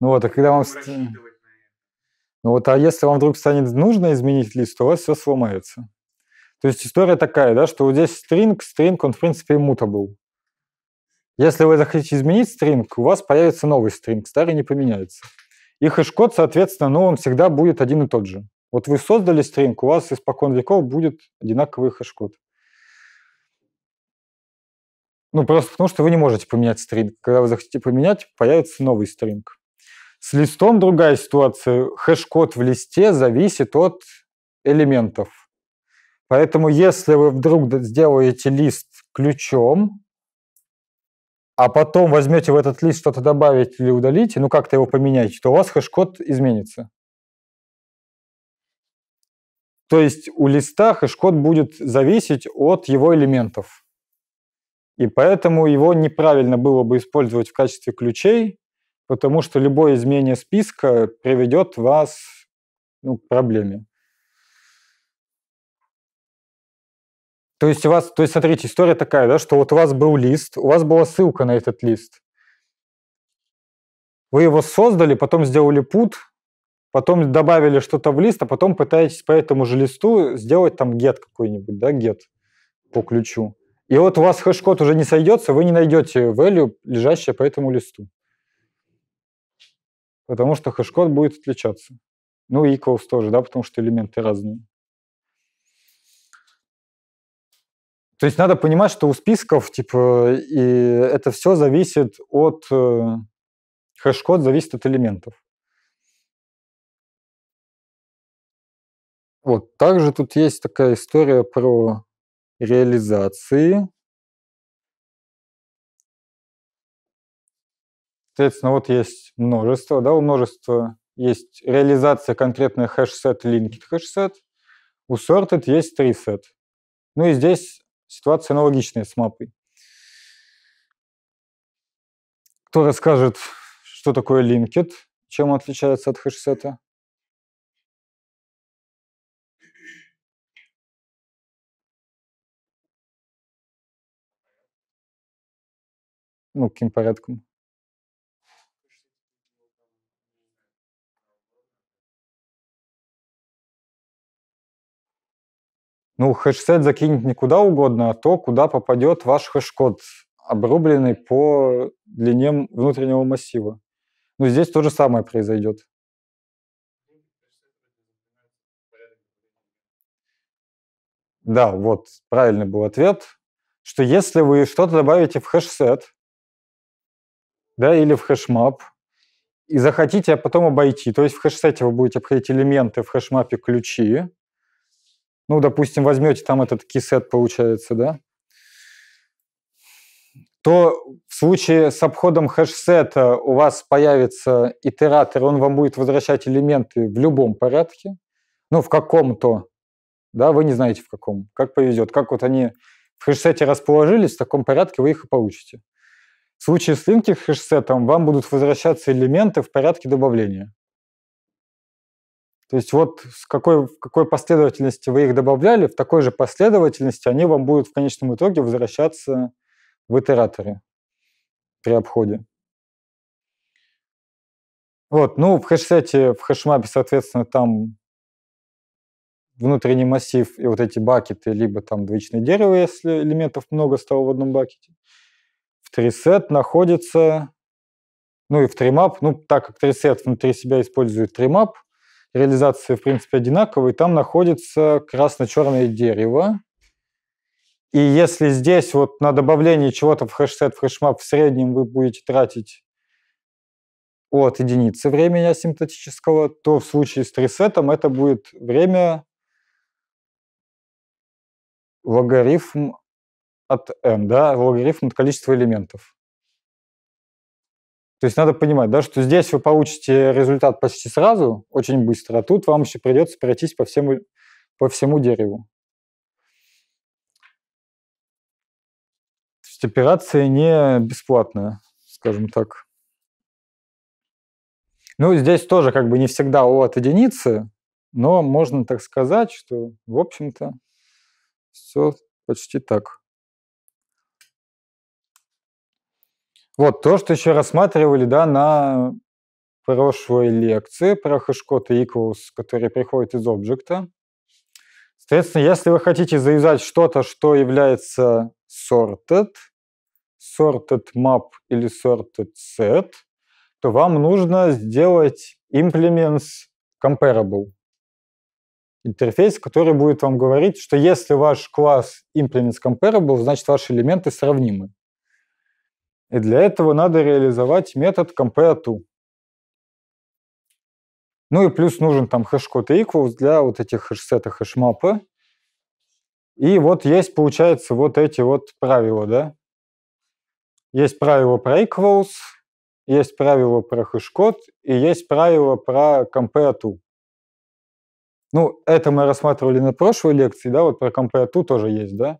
ну вот, а когда вам... Ну, ну вот, а если вам вдруг станет нужно изменить лист, то у вас все сломается. То есть история такая, да, что вот здесь стринг, стринг, он в принципе был. Если вы захотите изменить стринг, у вас появится новый стринг, старый не поменяется. И хэш-код, соответственно, ну, он всегда будет один и тот же. Вот вы создали стринг, у вас испокон веков будет одинаковый хэш-код. Ну, просто потому что вы не можете поменять стринг. Когда вы захотите поменять, появится новый стринг. С листом другая ситуация. Хэш-код в листе зависит от элементов. Поэтому если вы вдруг сделаете лист ключом, а потом возьмете в этот лист что-то добавить или удалить, ну как-то его поменять, то у вас хэш-код изменится. То есть у листа хэш-код будет зависеть от его элементов. И поэтому его неправильно было бы использовать в качестве ключей, потому что любое изменение списка приведет вас ну, к проблеме. То есть у вас, то есть смотрите, история такая, да, что вот у вас был лист, у вас была ссылка на этот лист. Вы его создали, потом сделали пут, потом добавили что-то в лист, а потом пытаетесь по этому же листу сделать там get какой-нибудь, да, get по ключу. И вот у вас хэш-код уже не сойдется, вы не найдете value, лежащее по этому листу. Потому что хэш-код будет отличаться. Ну и equals тоже, да, потому что элементы разные. То есть надо понимать, что у списков, типа, и это все зависит от... Э, хэш-код зависит от элементов. Вот, также тут есть такая история про реализации. Соответственно, вот есть множество, да, у множества есть реализация конкретная хэш-сет, linked хэш-сет. У sorted есть три сет. Ну и здесь Ситуация аналогичная с мапой. Кто расскажет, что такое linked, чем он отличается от хэшсета? Ну, каким порядком? Ну, хэшсет закинет не куда угодно, а то, куда попадет ваш хэш-код, обрубленный по длине внутреннего массива. Ну здесь то же самое произойдет. Да, вот правильный был ответ, что если вы что-то добавите в хэшсет, да, или в хэшмап, и захотите а потом обойти, то есть в хэшсете вы будете обходить элементы, в хэшмапе ключи, ну, допустим, возьмете там этот кисет, получается, да? то в случае с обходом хэшсета у вас появится итератор, он вам будет возвращать элементы в любом порядке, ну, в каком-то, да, вы не знаете в каком, как повезет, как вот они в хэшсете расположились, в таком порядке вы их и получите. В случае с линки хэшсетом вам будут возвращаться элементы в порядке добавления. То есть вот с какой, в какой последовательности вы их добавляли, в такой же последовательности они вам будут в конечном итоге возвращаться в итераторе при обходе. Вот, ну, в хэшсете, в хэшмапе, соответственно, там внутренний массив и вот эти бакеты, либо там двоичное дерево, если элементов много стало в одном бакете. В трисет находится, ну и в тримап, ну, так как трисет внутри себя использует тримап, реализации в принципе, одинаковая. Там находится красно-черное дерево. И если здесь вот на добавление чего-то в хэшсет, в хэшмап в среднем вы будете тратить от единицы времени асимптотического, то в случае с трисетом это будет время логарифм от n, да, логарифм от количества элементов. То есть надо понимать, да, что здесь вы получите результат почти сразу, очень быстро, а тут вам еще придется пройтись по всему, по всему дереву. То есть операция не бесплатная, скажем так. Ну, здесь тоже как бы не всегда О от единицы, но можно так сказать, что, в общем-то, все почти так. Вот, то, что еще рассматривали, да, на прошлой лекции про хэшкод и equals, которые приходят из объекта. Соответственно, если вы хотите завязать что-то, что является sorted, sorted map или sorted set, то вам нужно сделать implements comparable. Интерфейс, который будет вам говорить, что если ваш класс implements comparable, значит ваши элементы сравнимы. И для этого надо реализовать метод compareTo. Ну и плюс нужен там хэш-код equals для вот этих хэш-сета хэшмапа. И вот есть, получается, вот эти вот правила, да? Есть правило про equals, есть правило про хэш-код и есть правило про compareTo. Ну, это мы рассматривали на прошлой лекции, да, вот про compareTo тоже есть, да?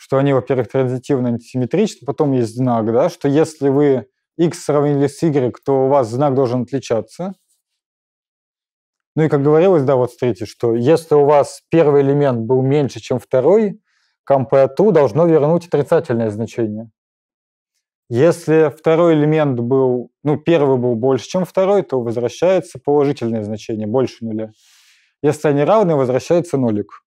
что они, во-первых, транзитивно антисимметричны, потом есть знак, да, что если вы x сравнили с y, то у вас знак должен отличаться. Ну и, как говорилось, да, вот смотрите, что если у вас первый элемент был меньше, чем второй, компату должно вернуть отрицательное значение. Если второй элемент был, ну, первый был больше, чем второй, то возвращается положительное значение, больше нуля. Если они равны, возвращается нолик.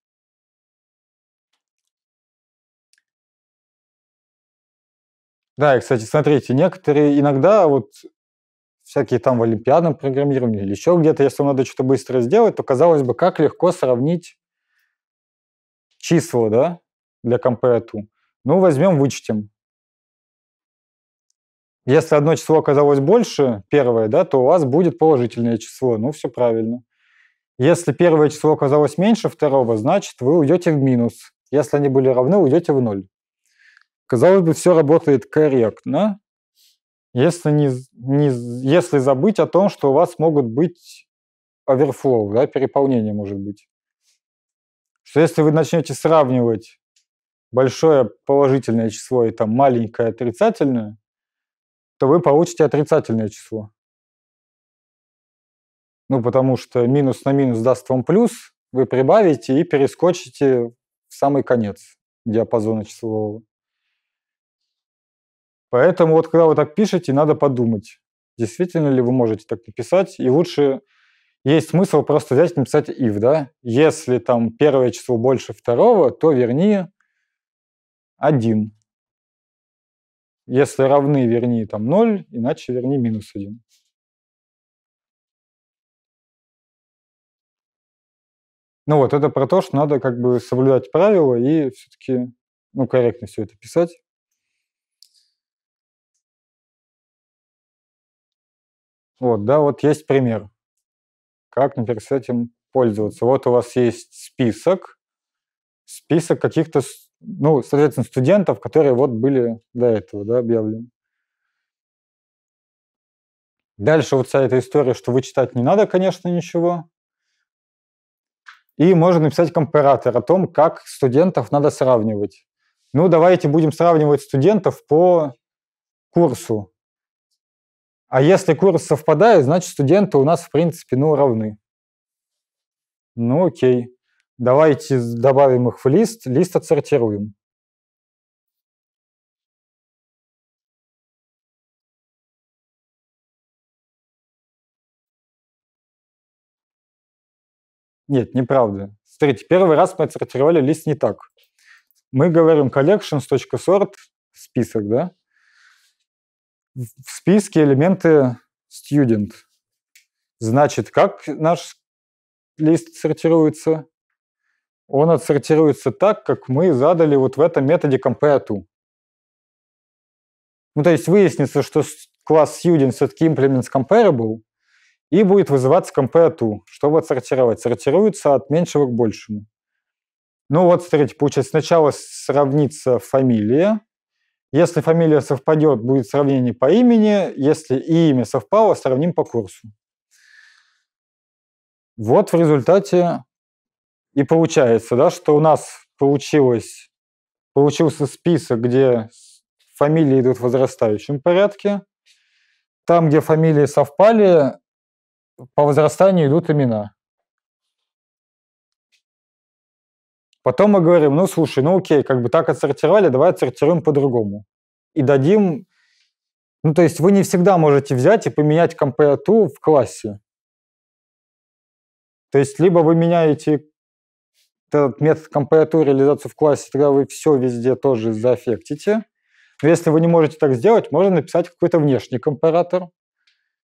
Да, и, кстати, смотрите, некоторые иногда вот всякие там в олимпиадном программировании или еще где-то, если надо что-то быстро сделать, то, казалось бы, как легко сравнить числа, да, для компарату. Ну, возьмем, вычтем. Если одно число оказалось больше, первое, да, то у вас будет положительное число. Ну, все правильно. Если первое число оказалось меньше второго, значит, вы уйдете в минус. Если они были равны, уйдете в ноль. Казалось бы, все работает корректно, если, не, не, если забыть о том, что у вас могут быть оверфлоу, да, переполнение может быть. Что если вы начнете сравнивать большое положительное число и там маленькое отрицательное, то вы получите отрицательное число. Ну, потому что минус на минус даст вам плюс, вы прибавите и перескочите в самый конец диапазона числового. Поэтому вот когда вы так пишете, надо подумать, действительно ли вы можете так написать, и лучше есть смысл просто взять и написать if, да? Если там первое число больше второго, то верни один. Если равны, верни там ноль, иначе верни минус один. Ну вот, это про то, что надо как бы соблюдать правила и все-таки, ну, корректно все это писать. Вот, да, вот есть пример, как, например, с этим пользоваться. Вот у вас есть список, список каких-то, ну, соответственно, студентов, которые вот были до этого, да, объявлены. Дальше вот вся эта история, что вычитать не надо, конечно, ничего. И можно написать компаратор о том, как студентов надо сравнивать. Ну, давайте будем сравнивать студентов по курсу. А если курс совпадает, значит студенты у нас, в принципе, ну, равны. Ну, окей. Давайте добавим их в лист, лист отсортируем. Нет, неправда. Смотрите, первый раз мы отсортировали лист не так. Мы говорим collections.sort, список, да? в списке элементы student. Значит, как наш лист сортируется? Он отсортируется так, как мы задали вот в этом методе compareTo. Ну, то есть выяснится, что класс student все-таки implements comparable, и будет вызываться compareTo, чтобы отсортировать. Сортируется от меньшего к большему. Ну вот, смотрите, получается, сначала сравнится фамилия, если фамилия совпадет, будет сравнение по имени. Если и имя совпало, сравним по курсу. Вот в результате и получается, да, что у нас получилось, получился список, где фамилии идут в возрастающем порядке. Там, где фамилии совпали, по возрастанию идут имена. Потом мы говорим, ну слушай, ну окей, как бы так отсортировали, давай отсортируем по-другому. И дадим... Ну то есть вы не всегда можете взять и поменять компарату в классе. То есть либо вы меняете этот метод компаратуры реализацию в классе, тогда вы все везде тоже заэффектите. Но если вы не можете так сделать, можно написать какой-то внешний компаратор,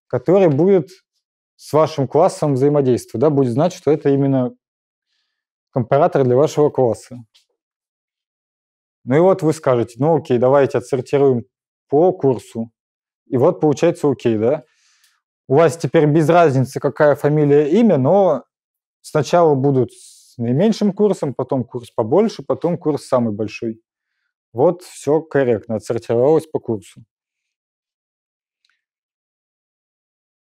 который будет с вашим классом взаимодействовать, да, будет знать, что это именно компаратор для вашего класса. Ну и вот вы скажете, ну окей, давайте отсортируем по курсу. И вот получается окей, да? У вас теперь без разницы, какая фамилия, имя, но сначала будут с наименьшим курсом, потом курс побольше, потом курс самый большой. Вот все корректно, отсортировалось по курсу.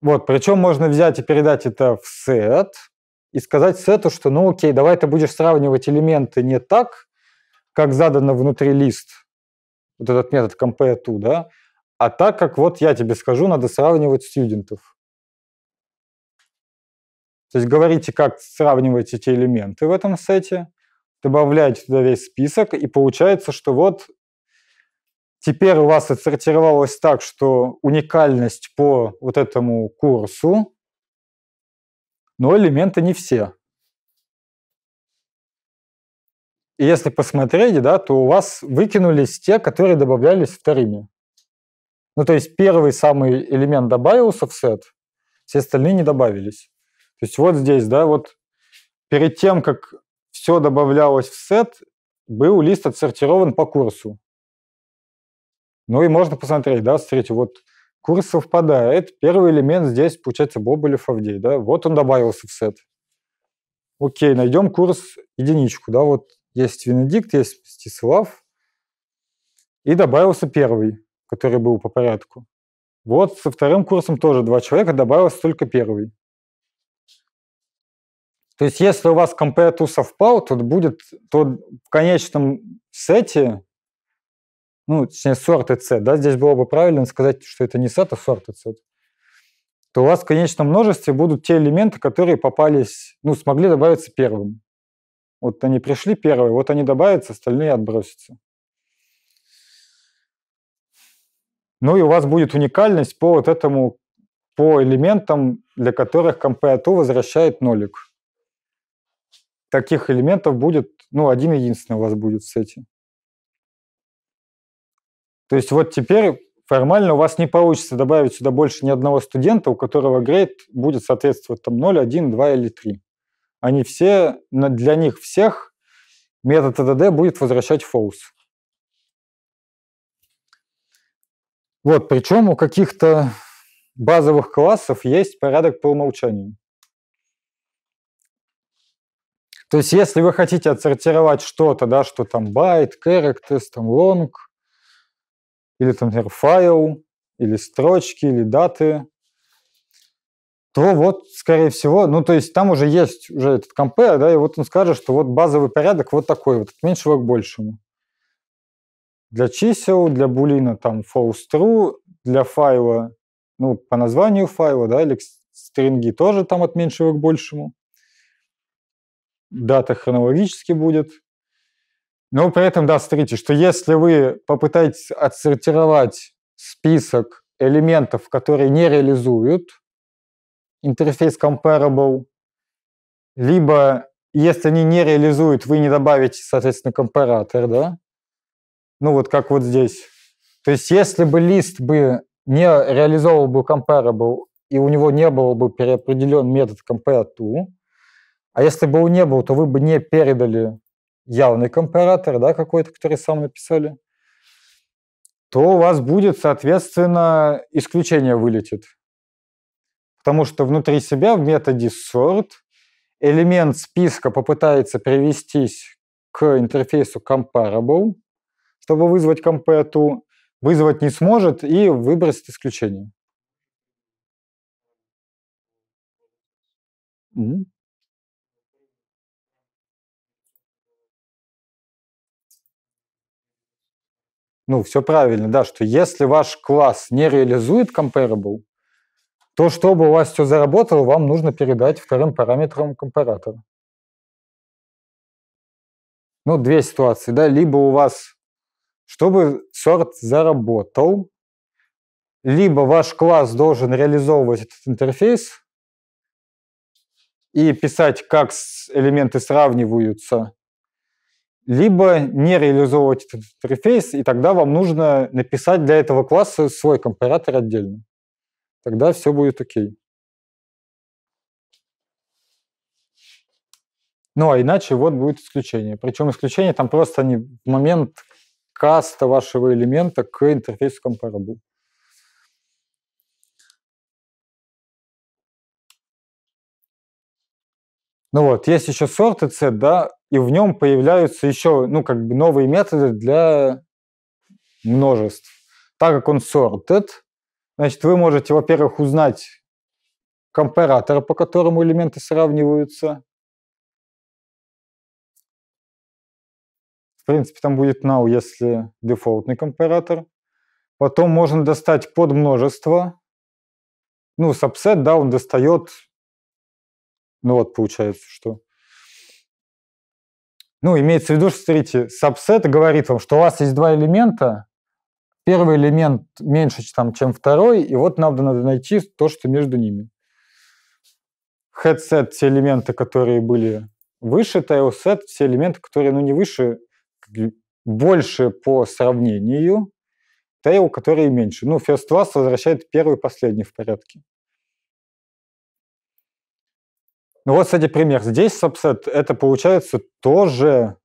Вот, причем можно взять и передать это в сет – и сказать сету, что ну окей, давай ты будешь сравнивать элементы не так, как задано внутри лист, вот этот метод compare to, да, а так как вот я тебе скажу, надо сравнивать студентов. То есть говорите, как сравнивать эти элементы в этом сете, добавляете туда весь список, и получается, что вот теперь у вас отсортировалось так, что уникальность по вот этому курсу но элементы не все. И если посмотреть, да, то у вас выкинулись те, которые добавлялись вторыми. Ну, то есть первый самый элемент добавился в сет, все остальные не добавились. То есть вот здесь, да, вот перед тем, как все добавлялось в сет, был лист отсортирован по курсу. Ну и можно посмотреть, да, смотрите, вот курс совпадает. Первый элемент здесь, получается, Боболев Авдей. Да? Вот он добавился в сет. Окей, найдем курс единичку. Да? Вот есть Венедикт, есть Стислав. И добавился первый, который был по порядку. Вот со вторым курсом тоже два человека, добавился только первый. То есть если у вас compare совпал, то будет, то в конечном сете ну, точнее, сорты и С, да, здесь было бы правильно сказать, что это не сет, а сорты и С, то у вас в конечном множестве будут те элементы, которые попались, ну, смогли добавиться первым. Вот они пришли первые, вот они добавятся, остальные отбросятся. Ну и у вас будет уникальность по вот этому, по элементам, для которых compare а возвращает нолик. Таких элементов будет, ну, один единственный у вас будет в сете. То есть вот теперь формально у вас не получится добавить сюда больше ни одного студента, у которого грейд будет соответствовать там 0, 1, 2 или 3. Они все, для них всех метод ТДД будет возвращать false. Вот, причем у каких-то базовых классов есть порядок по умолчанию. То есть, если вы хотите отсортировать что-то, да, что там байт, characters, там long – или, например, файл, или строчки, или даты, то вот, скорее всего, ну, то есть там уже есть уже этот компер, да, и вот он скажет, что вот базовый порядок вот такой вот, от меньшего к большему. Для чисел, для булина там false true, для файла, ну, по названию файла, да, или стринги тоже там от меньшего к большему. Дата хронологически будет. Но ну, при этом, да, смотрите, что если вы попытаетесь отсортировать список элементов, которые не реализуют интерфейс comparable, либо если они не реализуют, вы не добавите, соответственно, компаратор, да? Ну вот как вот здесь. То есть если бы лист бы не реализовывал бы comparable, и у него не было бы переопределен метод compare to, а если бы он не был, то вы бы не передали явный компаратор, да, какой-то, который сам написали, то у вас будет, соответственно, исключение вылетит. Потому что внутри себя в методе sort элемент списка попытается привестись к интерфейсу comparable, чтобы вызвать компету, вызвать не сможет и выбросит исключение. ну, все правильно, да, что если ваш класс не реализует comparable, то чтобы у вас все заработало, вам нужно передать вторым параметром компаратор. Ну, две ситуации, да, либо у вас, чтобы сорт заработал, либо ваш класс должен реализовывать этот интерфейс и писать, как элементы сравниваются, либо не реализовывать этот интерфейс, и тогда вам нужно написать для этого класса свой компаратор отдельно. Тогда все будет окей. Ну, а иначе вот будет исключение. Причем исключение там просто они в момент каста вашего элемента к интерфейсу компарабл. Ну вот, есть еще сорт C, да, и в нем появляются еще, ну, как бы новые методы для множеств. Так как он сортед, значит, вы можете, во-первых, узнать компаратор, по которому элементы сравниваются. В принципе, там будет now, если дефолтный компаратор. Потом можно достать подмножество. Ну, сабсет, да, он достает ну вот, получается, что... Ну, имеется в виду, что, смотрите, сабсет говорит вам, что у вас есть два элемента, первый элемент меньше, там, чем второй, и вот нам надо найти то, что между ними. Headset – все элементы, которые были выше, tailset – все элементы, которые, ну, не выше, больше по сравнению, tail, которые меньше. Ну, first class возвращает первый и последний в порядке. Ну вот, кстати, пример. Здесь сабсет это получается тоже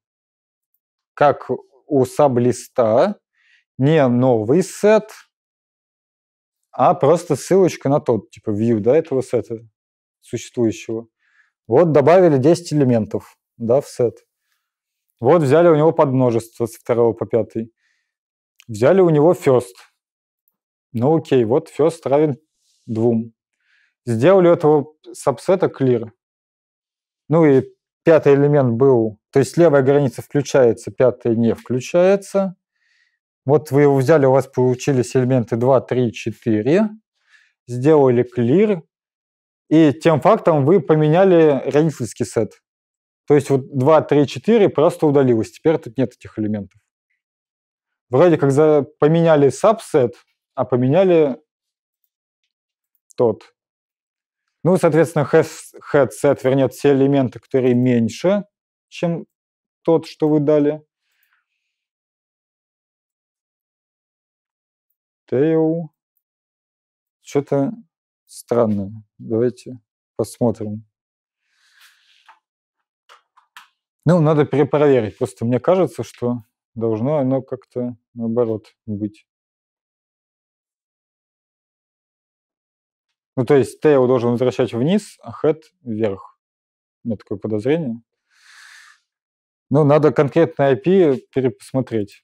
как у саблиста, не новый сет, а просто ссылочка на тот, типа, view, да, этого сета существующего. Вот добавили 10 элементов, да, в сет. Вот взяли у него подмножество с второго по пятый. Взяли у него first. Ну окей, вот first равен двум. Сделали этого сабсета clear. Ну и пятый элемент был, то есть левая граница включается, пятая не включается. Вот вы его взяли, у вас получились элементы 2, 3, 4, сделали клир, и тем фактом вы поменяли родительский сет. То есть вот 2, 3, 4 просто удалилось, теперь тут нет этих элементов. Вроде как за... поменяли сабсет, а поменяли тот. Ну, соответственно, headset вернет все элементы, которые меньше, чем тот, что вы дали. Tail. Что-то странное. Давайте посмотрим. Ну, надо перепроверить. Просто мне кажется, что должно оно как-то наоборот быть. Ну, то есть tail должен возвращать вниз, а head вверх. У меня такое подозрение. Ну, надо конкретно IP пересмотреть.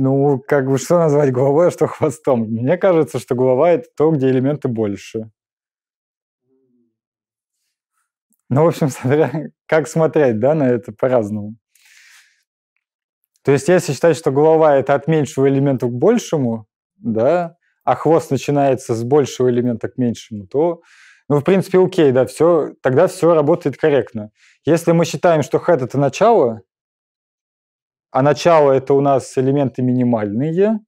Ну, как бы что назвать головой, а что хвостом? Мне кажется, что голова — это то, где элементы больше. Ну, в общем, смотря, как смотреть, да, на это по-разному. То есть если считать, что голова – это от меньшего элемента к большему, да, а хвост начинается с большего элемента к меньшему, то, ну, в принципе, окей, да, все, тогда все работает корректно. Если мы считаем, что head – это начало, а начало – это у нас элементы минимальные,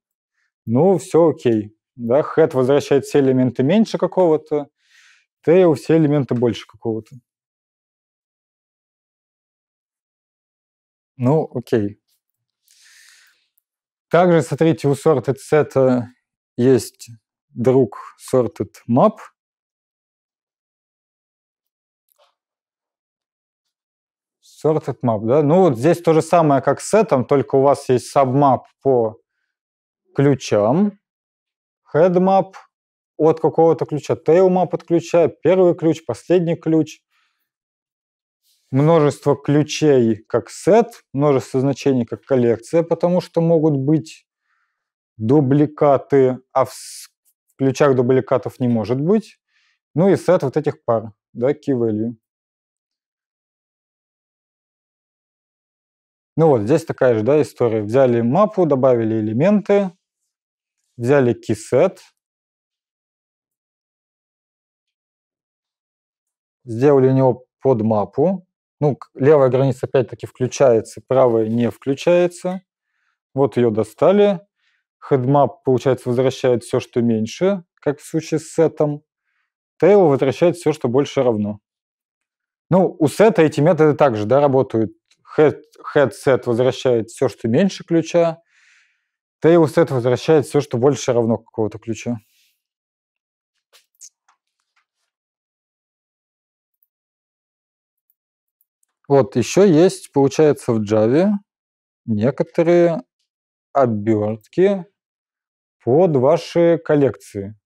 ну, все окей. Да, head возвращает все элементы меньше какого-то, tail – все элементы больше какого-то. Ну, окей. Также, смотрите, у sorted set э, есть друг sorted map. Sorted map, да? Ну, вот здесь то же самое, как с сетом, только у вас есть submap по ключам, headmap от какого-то ключа, tailmap от ключа, первый ключ, последний ключ множество ключей как сет, множество значений как коллекция, потому что могут быть дубликаты, а в ключах дубликатов не может быть. Ну и сет вот этих пар, да, key value. Ну вот, здесь такая же да, история. Взяли мапу, добавили элементы, взяли кисет сделали у него под мапу, ну, левая граница опять-таки включается, правая не включается. Вот ее достали. Headmap, получается, возвращает все, что меньше, как в случае с сетом. Tail возвращает все, что больше равно. Ну, у сета эти методы также да, работают. Head, head set возвращает все, что меньше ключа. Tail set возвращает все, что больше равно какого-то ключа. Вот, еще есть, получается, в Java некоторые обертки под ваши коллекции.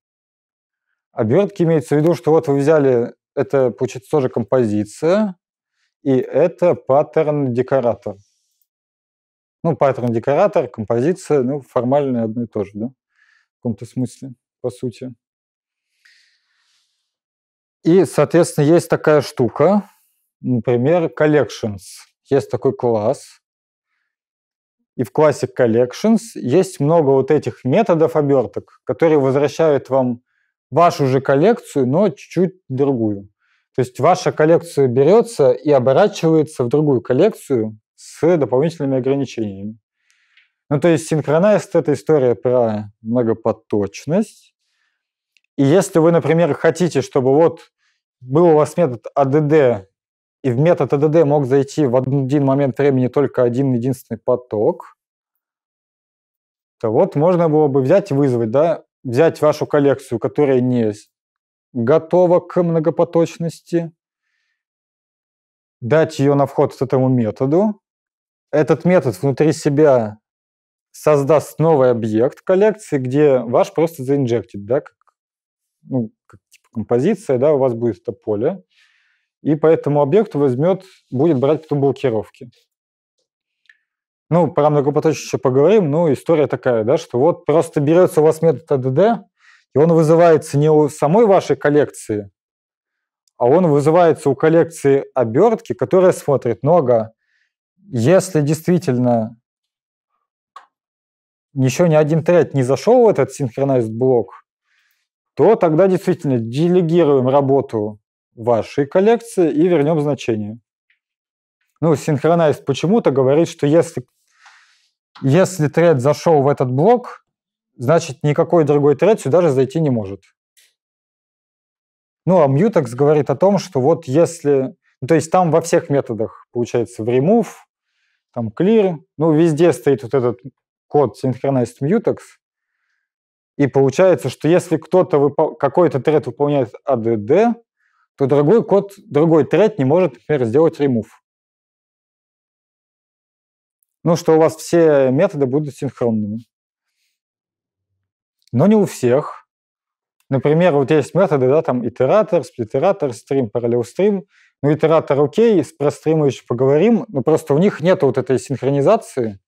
Обертки имеется в виду, что вот вы взяли, это, получается, тоже композиция, и это паттерн-декоратор. Ну, паттерн-декоратор, композиция, ну, формально одно и то же, да? В каком-то смысле, по сути. И, соответственно, есть такая штука, например, collections. Есть такой класс, и в классе collections есть много вот этих методов оберток, которые возвращают вам вашу же коллекцию, но чуть-чуть другую. То есть ваша коллекция берется и оборачивается в другую коллекцию с дополнительными ограничениями. Ну, то есть синхронайст – это история про многопоточность. И если вы, например, хотите, чтобы вот был у вас метод ADD и в метод ТДД мог зайти в один момент времени только один единственный поток, то вот можно было бы взять и вызвать, да, взять вашу коллекцию, которая не готова к многопоточности, дать ее на вход этому методу. Этот метод внутри себя создаст новый объект коллекции, где ваш просто заинжектит, да, как, ну, как типа композиция, да, у вас будет это поле и поэтому объект возьмет, будет брать потом блокировки. Ну, про многопоточие еще поговорим, но история такая, да, что вот просто берется у вас метод ADD, и он вызывается не у самой вашей коллекции, а он вызывается у коллекции обертки, которая смотрит, ну ага, если действительно еще ни один тред не зашел в этот synchronized блок, то тогда действительно делегируем работу вашей коллекции и вернем значение. Ну, синхронайз почему-то говорит, что если, если тред зашел в этот блок, значит, никакой другой тред сюда же зайти не может. Ну, а mutex говорит о том, что вот если... Ну, то есть там во всех методах, получается, в remove, там clear, ну, везде стоит вот этот код synchronized mutex, и получается, что если кто-то, какой-то тред выполняет ADD, то другой код, другой тред не может, например, сделать ремув. Ну, что у вас все методы будут синхронными. Но не у всех. Например, вот есть методы, да, там итератор, сплитератор, стрим, параллел стрим. Ну, итератор окей, про стримы еще поговорим, но просто у них нет вот этой синхронизации.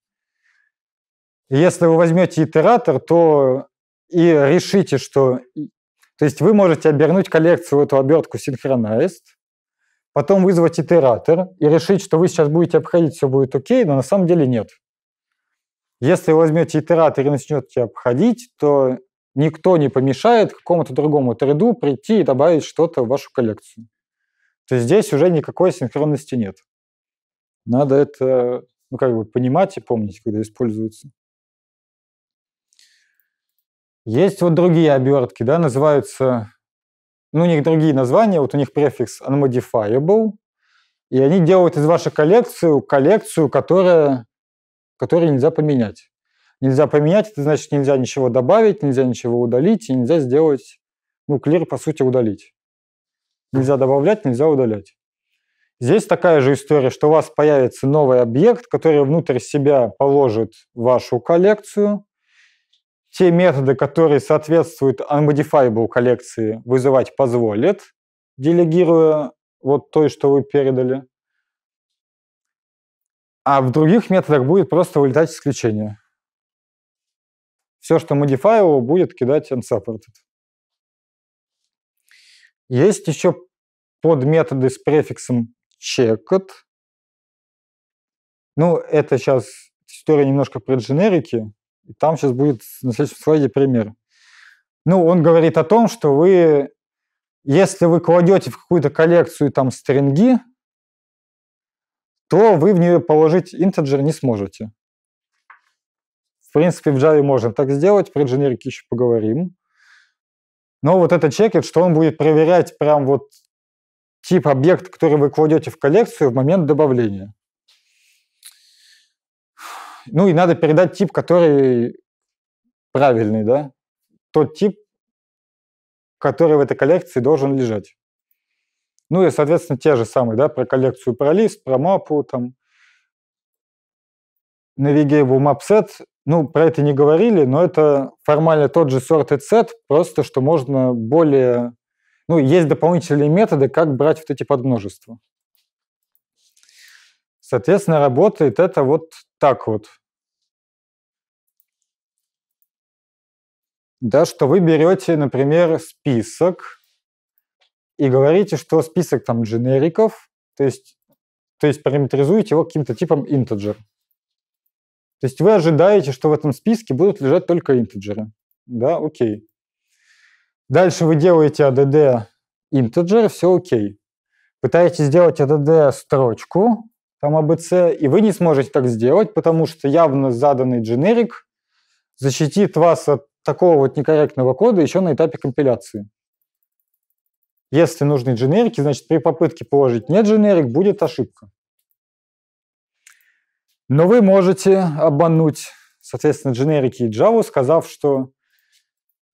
если вы возьмете итератор, то и решите, что то есть вы можете обернуть коллекцию в эту обертку Synchronized, потом вызвать итератор и решить, что вы сейчас будете обходить, все будет окей, но на самом деле нет. Если вы возьмете итератор и начнете обходить, то никто не помешает какому-то другому треду прийти и добавить что-то в вашу коллекцию. То есть здесь уже никакой синхронности нет. Надо это ну, как бы понимать и помнить, когда используется. Есть вот другие обертки, да, называются, ну, у них другие названия, вот у них префикс unmodifiable, и они делают из вашей коллекции коллекцию, которая, которую нельзя поменять. Нельзя поменять, это значит, нельзя ничего добавить, нельзя ничего удалить, и нельзя сделать, ну, clear по сути, удалить. Нельзя добавлять, нельзя удалять. Здесь такая же история, что у вас появится новый объект, который внутрь себя положит вашу коллекцию – те методы, которые соответствуют unmodifiable коллекции, вызывать позволит, делегируя вот то, что вы передали. А в других методах будет просто вылетать исключение. Все, что modifiable, будет кидать unsupported. Есть еще подметоды с префиксом checked. Ну, это сейчас история немножко про дженерики, и там сейчас будет на следующем слайде пример. Ну, он говорит о том, что вы, если вы кладете в какую-то коллекцию там стринги, то вы в нее положить интеджер не сможете. В принципе, в Java можно так сделать, про дженерики еще поговорим. Но вот это чекет, что он будет проверять прям вот тип объекта, который вы кладете в коллекцию в момент добавления. Ну и надо передать тип, который правильный, да? Тот тип, который в этой коллекции должен лежать. Ну и, соответственно, те же самые, да, про коллекцию, про лист, про мапу, там, navigable mapset. Ну, про это не говорили, но это формально тот же sorted set, просто что можно более... Ну, есть дополнительные методы, как брать вот эти подмножества. Соответственно, работает это вот так вот, да, что вы берете, например, список и говорите, что список там дженериков, то есть, то есть параметризуете его каким-то типом integer. То есть вы ожидаете, что в этом списке будут лежать только интеджеры. Да, окей. Дальше вы делаете ADD integer, все окей. Пытаетесь сделать ADD строчку, там ABC, а и вы не сможете так сделать, потому что явно заданный дженерик защитит вас от такого вот некорректного кода еще на этапе компиляции. Если нужны дженерики, значит, при попытке положить не дженерик будет ошибка. Но вы можете обмануть, соответственно, дженерики и Java, сказав, что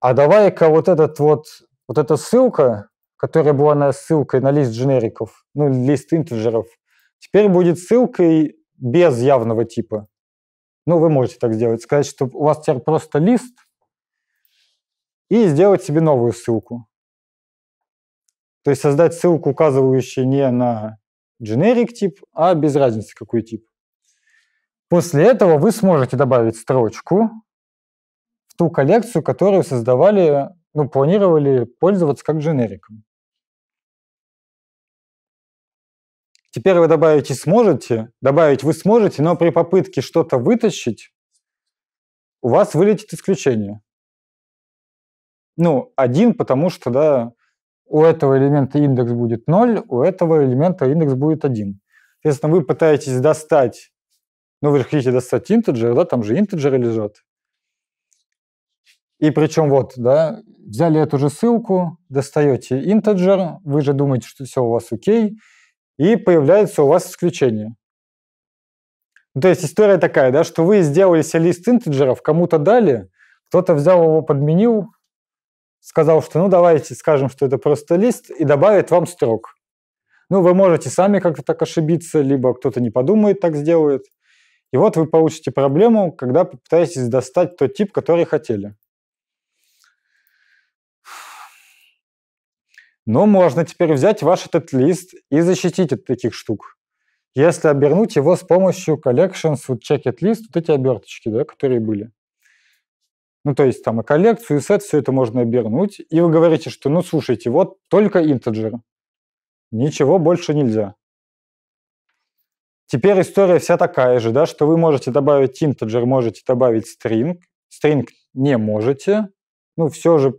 а давай-ка вот этот вот, вот эта ссылка, которая была на ссылкой на лист дженериков, ну, лист интеджеров – Теперь будет ссылкой без явного типа. Ну, вы можете так сделать. Сказать, что у вас теперь просто лист, и сделать себе новую ссылку. То есть создать ссылку, указывающую не на generic тип, а без разницы какой тип. После этого вы сможете добавить строчку в ту коллекцию, которую создавали, ну, планировали пользоваться как дженериком. Теперь вы добавите «сможете», добавить вы сможете, но при попытке что-то вытащить, у вас вылетит исключение. Ну, один, потому что, да, у этого элемента индекс будет 0, у этого элемента индекс будет 1. Соответственно, вы пытаетесь достать, ну, вы же хотите достать интеджер, да, там же интеджеры лежат. И причем вот, да, взяли эту же ссылку, достаете интеджер, вы же думаете, что все у вас окей, и появляется у вас исключение. Ну, то есть история такая, да, что вы сделали себе лист интеджеров, кому-то дали, кто-то взял его, подменил, сказал, что ну давайте скажем, что это просто лист, и добавит вам строк. Ну, вы можете сами как-то так ошибиться, либо кто-то не подумает, так сделает. И вот вы получите проблему, когда попытаетесь достать тот тип, который хотели. Но можно теперь взять ваш этот лист и защитить от таких штук. Если обернуть его с помощью collections, вот check list, вот эти оберточки, да, которые были. Ну, то есть там и коллекцию, и сет, все это можно обернуть. И вы говорите, что, ну, слушайте, вот только интеджер. Ничего больше нельзя. Теперь история вся такая же, да, что вы можете добавить интеджер, можете добавить string. String не можете. Ну, все же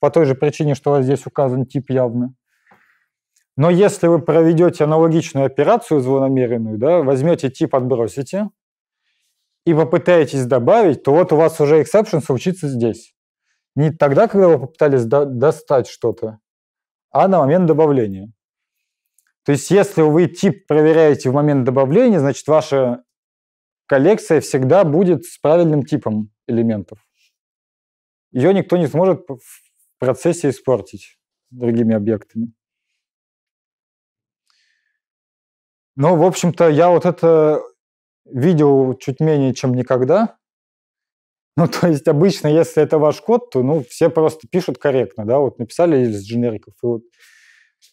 по той же причине, что здесь указан тип явно. Но если вы проведете аналогичную операцию злонамеренную, да, возьмете тип, отбросите, и попытаетесь добавить, то вот у вас уже exception случится здесь. Не тогда, когда вы попытались до достать что-то, а на момент добавления. То есть если вы тип проверяете в момент добавления, значит ваша коллекция всегда будет с правильным типом элементов. Ее никто не сможет процессе испортить другими объектами. Ну, в общем-то, я вот это видел чуть менее, чем никогда. Ну, то есть обычно, если это ваш код, то, ну, все просто пишут корректно, да, вот написали из дженериков. И вот.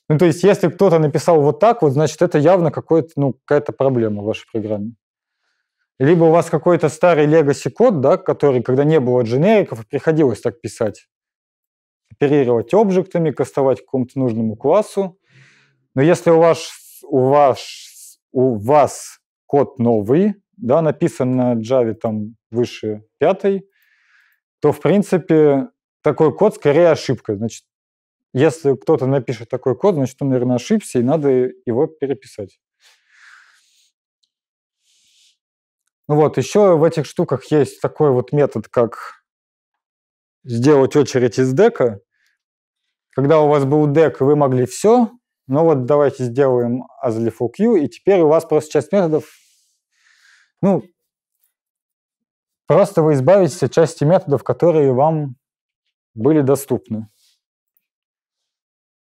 Ну, то есть если кто-то написал вот так вот, значит, это явно какой-то, ну, какая-то проблема в вашей программе. Либо у вас какой-то старый legacy код, да, который, когда не было дженериков, приходилось так писать оперировать объектами, кастовать к какому-то нужному классу. Но если у вас, у вас, у вас код новый, да, написан на Java там выше пятой, то, в принципе, такой код скорее ошибка. Значит, если кто-то напишет такой код, значит, он, наверное, ошибся, и надо его переписать. Ну вот, еще в этих штуках есть такой вот метод, как сделать очередь из дека. Когда у вас был дек, вы могли все. Ну вот давайте сделаем AzliFOQ, и теперь у вас просто часть методов... Ну, просто вы избавитесь от части методов, которые вам были доступны.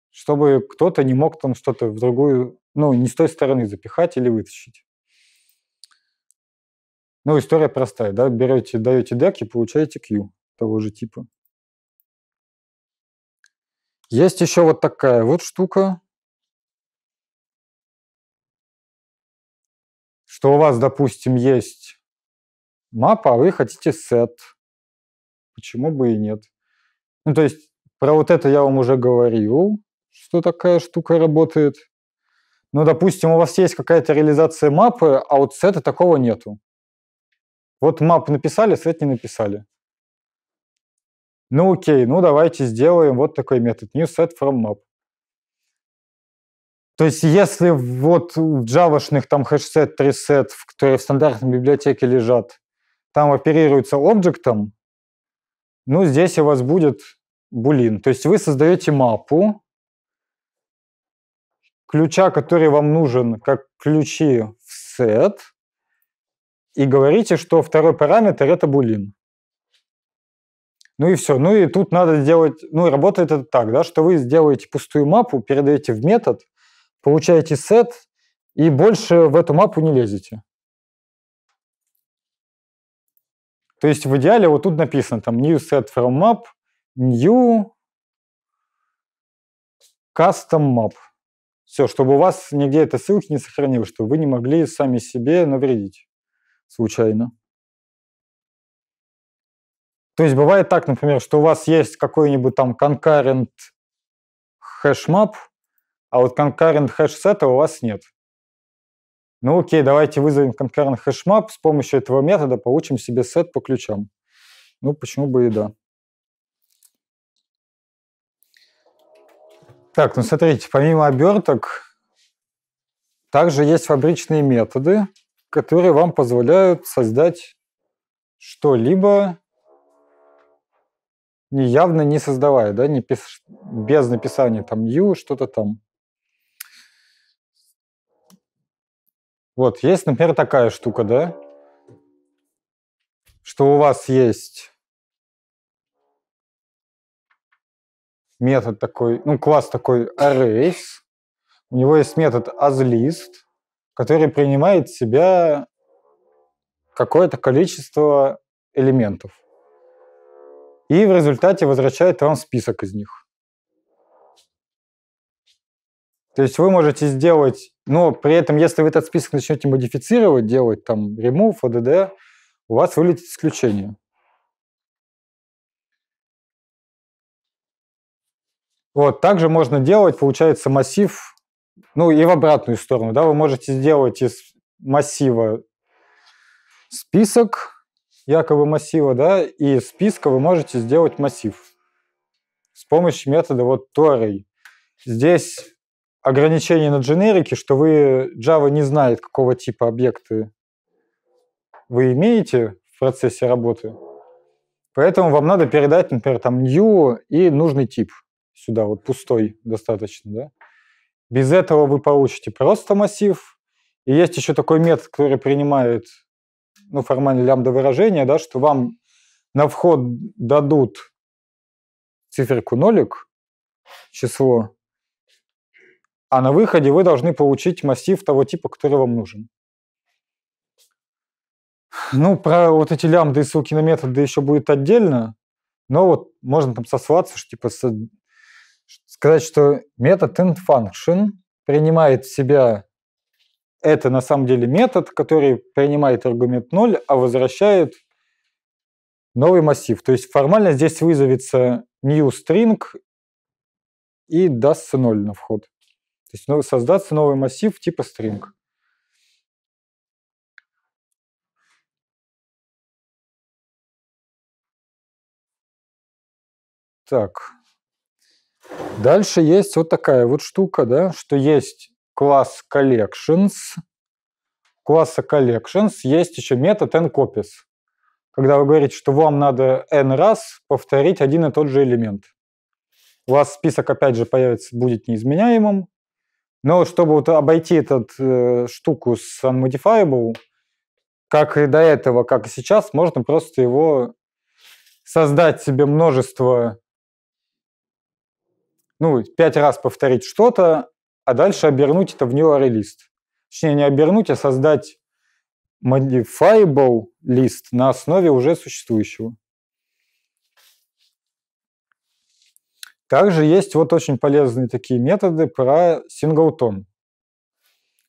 Чтобы кто-то не мог там что-то в другую, ну, не с той стороны запихать или вытащить. Ну, история простая, да, берете, даете дек и получаете Q того же типа. Есть еще вот такая вот штука. Что у вас, допустим, есть мапа, а вы хотите сет. Почему бы и нет? Ну, то есть про вот это я вам уже говорил, что такая штука работает. Но, допустим, у вас есть какая-то реализация мапы, а вот сета такого нету. Вот мап написали, сет не написали. Ну окей, ну давайте сделаем вот такой метод new set from map. То есть если вот в джавашных там хэшсет, трисет, которые в стандартной библиотеке лежат, там оперируется объектом, ну здесь у вас будет булин. То есть вы создаете мапу, ключа, который вам нужен, как ключи в сет, и говорите, что второй параметр – это булин. Ну и все. Ну и тут надо сделать... Ну, работает это так, да, что вы сделаете пустую мапу, передаете в метод, получаете сет, и больше в эту мапу не лезете. То есть в идеале вот тут написано там new set from map, new custom map. Все, чтобы у вас нигде эта ссылка не сохранилась, чтобы вы не могли сами себе навредить случайно. То есть бывает так, например, что у вас есть какой-нибудь там concurrent хэшмап, а вот concurrent хэшсета у вас нет. Ну окей, давайте вызовем concurrent хэшмап, с помощью этого метода получим себе сет по ключам. Ну почему бы и да. Так, ну смотрите, помимо оберток, также есть фабричные методы, которые вам позволяют создать что-либо не явно не создавая, да, не пис... без написания там you, что-то там. Вот, есть, например, такая штука, да, что у вас есть метод такой, ну, класс такой arrays, у него есть метод asList, который принимает в себя какое-то количество элементов и в результате возвращает вам список из них. То есть вы можете сделать, но при этом, если вы этот список начнете модифицировать, делать там remove, ODD, у вас вылетит исключение. Вот, также можно делать, получается, массив, ну и в обратную сторону, да, вы можете сделать из массива список, якобы массива, да, и из списка вы можете сделать массив с помощью метода вот toArray. Здесь ограничение на дженерике, что вы Java не знает, какого типа объекты вы имеете в процессе работы. Поэтому вам надо передать, например, там new и нужный тип сюда, вот пустой достаточно, да. Без этого вы получите просто массив. И есть еще такой метод, который принимает ну, формально лямбда выражение, да, что вам на вход дадут циферку нолик, число, а на выходе вы должны получить массив того типа, который вам нужен. Ну, про вот эти лямбды и ссылки на методы еще будет отдельно, но вот можно там сослаться, что типа со... сказать, что метод infunction принимает в себя это на самом деле метод, который принимает аргумент 0, а возвращает новый массив. То есть формально здесь вызовется new string и дастся 0 на вход. То есть ну, создаться новый массив типа string. Так. Дальше есть вот такая вот штука, да, что есть класс collections. Класса collections есть еще метод ncopies. Когда вы говорите, что вам надо n раз повторить один и тот же элемент. У вас список, опять же, появится, будет неизменяемым. Но чтобы вот обойти эту э, штуку с unmodifiable, как и до этого, как и сейчас, можно просто его создать себе множество, ну, пять раз повторить что-то, а дальше обернуть это в Neuralist. Точнее, не обернуть, а создать modifiable лист на основе уже существующего. Также есть вот очень полезные такие методы про синглтон.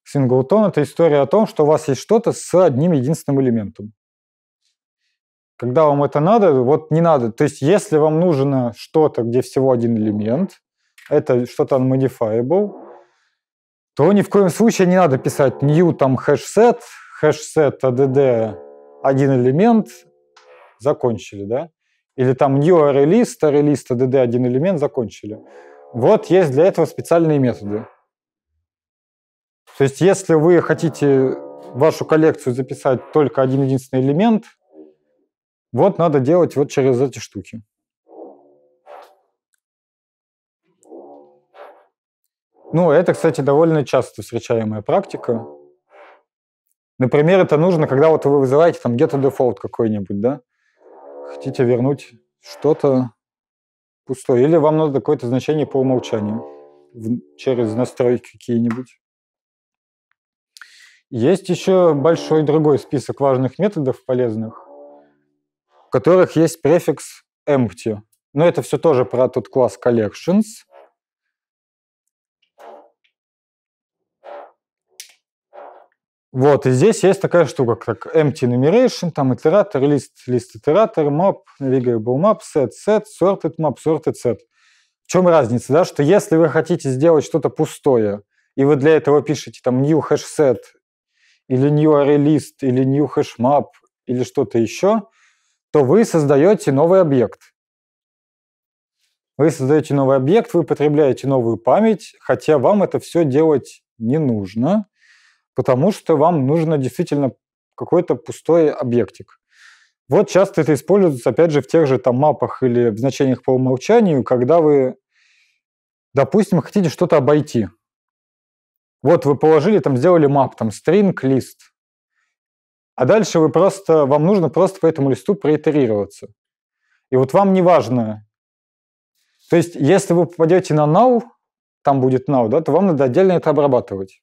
Синглтон – это история о том, что у вас есть что-то с одним единственным элементом. Когда вам это надо, вот не надо. То есть если вам нужно что-то, где всего один элемент, это что-то unmodifiable, то ни в коем случае не надо писать new там хэшсет, хэшсет add а один элемент, закончили, да? Или там new release, release add один элемент, закончили. Вот есть для этого специальные методы. То есть если вы хотите вашу коллекцию записать только один единственный элемент, вот надо делать вот через эти штуки. Ну, это, кстати, довольно часто встречаемая практика. Например, это нужно, когда вот вы вызываете там где-то дефолт какой-нибудь, да? Хотите вернуть что-то пустое. Или вам надо какое-то значение по умолчанию в, через настройки какие-нибудь. Есть еще большой другой список важных методов полезных, в которых есть префикс empty. Но это все тоже про тот класс collections – Вот, и здесь есть такая штука, как empty enumeration, там итератор, лист, лист итератор, map, navigable map, set, set, sorted map, sorted set. В чем разница, да, что если вы хотите сделать что-то пустое, и вы для этого пишете там new hash set, или new array list, или new hash map, или что-то еще, то вы создаете новый объект. Вы создаете новый объект, вы потребляете новую память, хотя вам это все делать не нужно потому что вам нужно действительно какой-то пустой объектик. Вот часто это используется, опять же, в тех же там мапах или в значениях по умолчанию, когда вы, допустим, хотите что-то обойти. Вот вы положили, там сделали мап, там string, лист. А дальше вы просто, вам нужно просто по этому листу проитерироваться. И вот вам не важно. То есть, если вы попадете на null, там будет null, да, то вам надо отдельно это обрабатывать.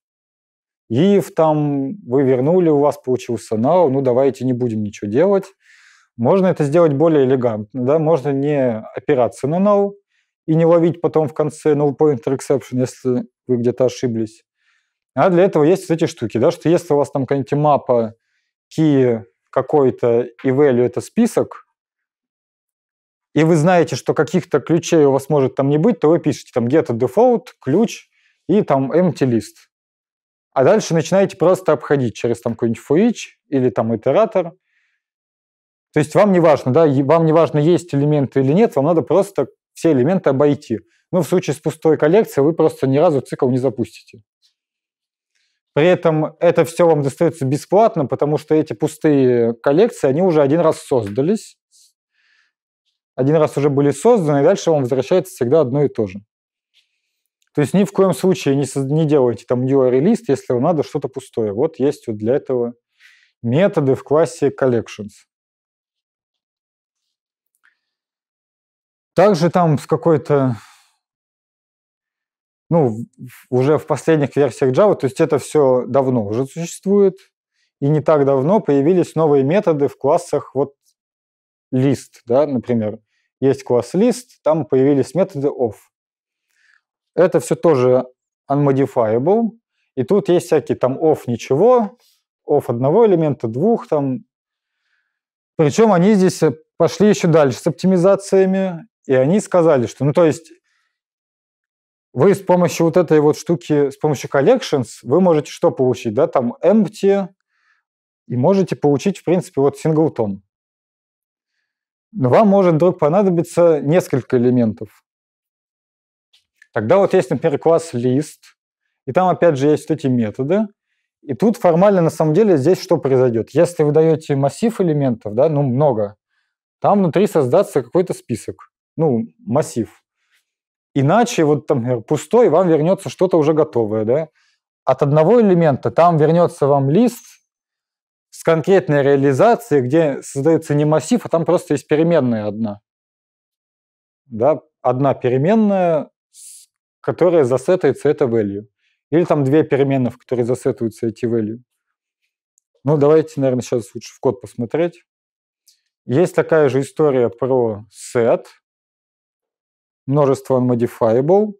Киев там, вы вернули, у вас получился нау, ну давайте не будем ничего делать. Можно это сделать более элегантно, да, можно не опираться на нау и не ловить потом в конце null pointer exception, если вы где-то ошиблись. А для этого есть эти штуки, да, что если у вас там какая-нибудь мапа key какой-то и value это список, и вы знаете, что каких-то ключей у вас может там не быть, то вы пишете там get default, ключ и там empty list. А дальше начинаете просто обходить через там какой-нибудь фуич или там итератор. То есть вам не важно, да, вам не важно, есть элементы или нет, вам надо просто все элементы обойти. Ну, в случае с пустой коллекцией вы просто ни разу цикл не запустите. При этом это все вам достается бесплатно, потому что эти пустые коллекции, они уже один раз создались, один раз уже были созданы, и дальше вам возвращается всегда одно и то же. То есть ни в коем случае не, не делайте там UI-релист, если вам надо что-то пустое. Вот есть вот для этого методы в классе collections. Также там с какой-то ну, уже в последних версиях Java, то есть это все давно уже существует, и не так давно появились новые методы в классах вот лист, да, например. Есть класс лист, там появились методы of. Это все тоже unmodifiable. И тут есть всякие там off ничего, off одного элемента, двух там. Причем они здесь э, пошли еще дальше с оптимизациями, и они сказали, что, ну, то есть вы с помощью вот этой вот штуки, с помощью collections, вы можете что получить, да, там empty, и можете получить, в принципе, вот синглтон. Но вам может вдруг понадобиться несколько элементов. Тогда вот есть, например, класс лист, и там опять же есть вот эти методы. И тут формально на самом деле здесь что произойдет? Если вы даете массив элементов, да, ну много, там внутри создастся какой-то список, ну массив. Иначе вот там например, пустой вам вернется что-то уже готовое, да. От одного элемента там вернется вам лист с конкретной реализацией, где создается не массив, а там просто есть переменная одна. Да, одна переменная, которые засетается это value. Или там две переменных, которые засетаются эти value. Ну, давайте, наверное, сейчас лучше в код посмотреть. Есть такая же история про set, множество unmodifiable.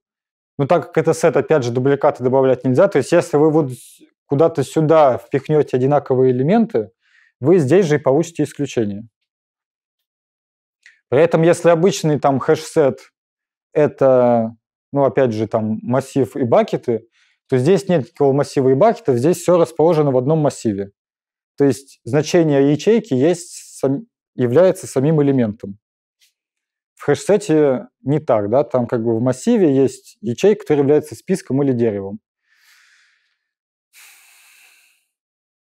Но так как это set, опять же, дубликаты добавлять нельзя, то есть если вы вот куда-то сюда впихнете одинаковые элементы, вы здесь же и получите исключение. При этом, если обычный там хэш-сет — это ну, опять же, там массив и бакеты, то здесь нет никакого массива и бакетов, здесь все расположено в одном массиве. То есть значение ячейки есть, является самим элементом. В хэшсете не так, да, там как бы в массиве есть ячейка, которая является списком или деревом.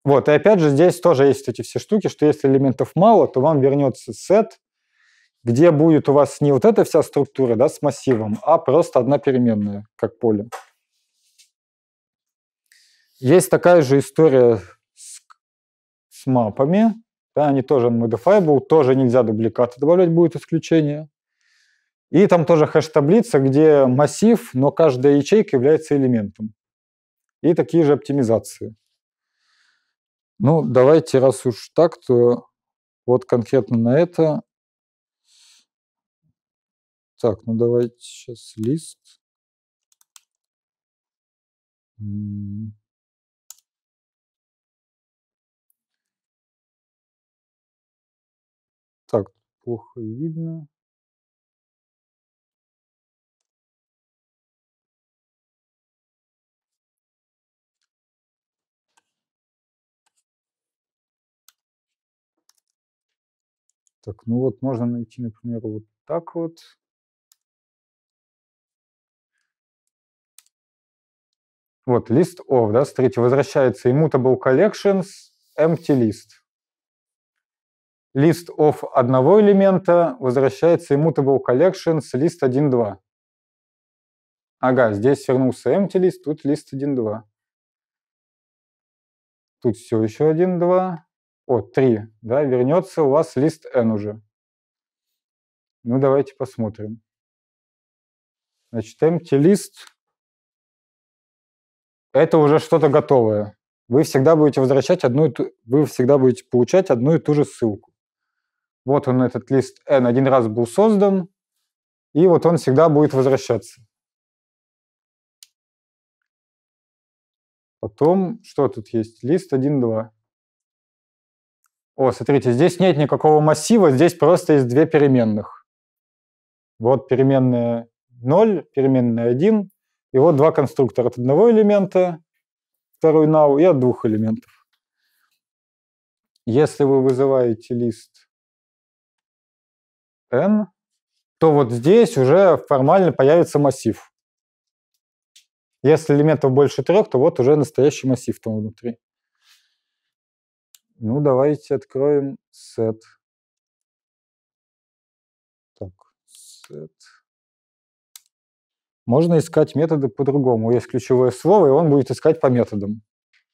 Вот, и опять же здесь тоже есть эти все штуки, что если элементов мало, то вам вернется сет, где будет у вас не вот эта вся структура да, с массивом, а просто одна переменная, как поле. Есть такая же история с, с мапами. Да, они тоже unmodifiable, тоже нельзя дубликаты добавлять, будет исключение. И там тоже хэш-таблица, где массив, но каждая ячейка является элементом. И такие же оптимизации. Ну, давайте, раз уж так, то вот конкретно на это так, ну давайте сейчас лист. Так, плохо видно. Так, ну вот можно найти, например, вот так вот. Вот, list of, да, смотрите, возвращается immutable collections, empty list. List of одного элемента возвращается immutable collections, list 1, 2. Ага, здесь вернулся empty list, тут list 1, 2. Тут все еще 1, 2. О, 3, да, вернется у вас list n уже. Ну, давайте посмотрим. Значит, empty list это уже что-то готовое. Вы всегда будете возвращать одну и ту... вы всегда будете получать одну и ту же ссылку. Вот он, этот лист N, один раз был создан, и вот он всегда будет возвращаться. Потом, что тут есть? Лист 1, 2. О, смотрите, здесь нет никакого массива, здесь просто есть две переменных. Вот переменная 0, переменная 1, и вот два конструктора от одного элемента, второй now, и от двух элементов. Если вы вызываете лист n, то вот здесь уже формально появится массив. Если элементов больше трех, то вот уже настоящий массив там внутри. Ну, давайте откроем set. Так, set. Можно искать методы по-другому. Есть ключевое слово, и он будет искать по методам.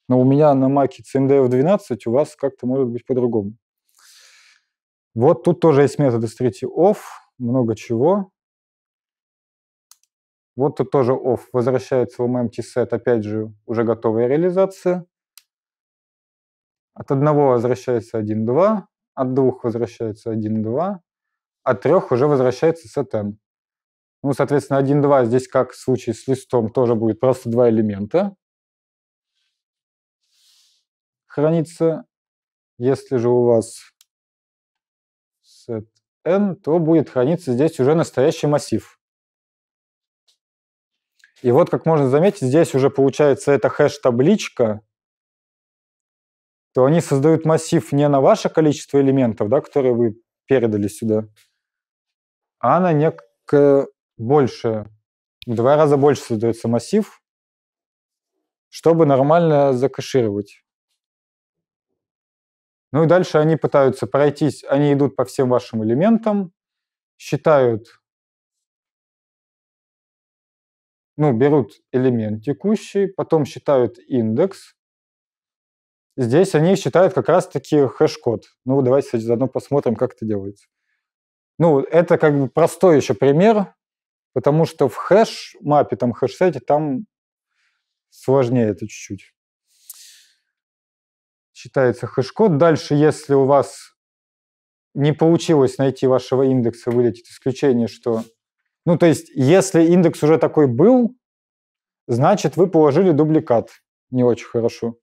Но у меня на маке CNDF 12, у вас как-то может быть по-другому. Вот тут тоже есть методы стрити off, много чего. Вот тут тоже off возвращается в MMT-set, опять же, уже готовая реализация. От одного возвращается 1.2, от двух возвращается 1.2, от трех уже возвращается set n. Ну, соответственно, 1-2 здесь, как в случае с листом, тоже будет просто два элемента хранится Если же у вас set n, то будет храниться здесь уже настоящий массив. И вот, как можно заметить, здесь уже получается эта хэш-табличка, то они создают массив не на ваше количество элементов, да, которые вы передали сюда, а на некое больше, в два раза больше создается массив, чтобы нормально закашировать. Ну и дальше они пытаются пройтись, они идут по всем вашим элементам, считают, ну, берут элемент текущий, потом считают индекс. Здесь они считают как раз-таки хэш-код. Ну, давайте, заодно посмотрим, как это делается. Ну, это как бы простой еще пример, Потому что в хэш-мапе, там, хэш-сете, там сложнее это чуть-чуть. Считается хэш-код. Дальше, если у вас не получилось найти вашего индекса, вылетит исключение, что... Ну, то есть, если индекс уже такой был, значит, вы положили дубликат. Не очень хорошо.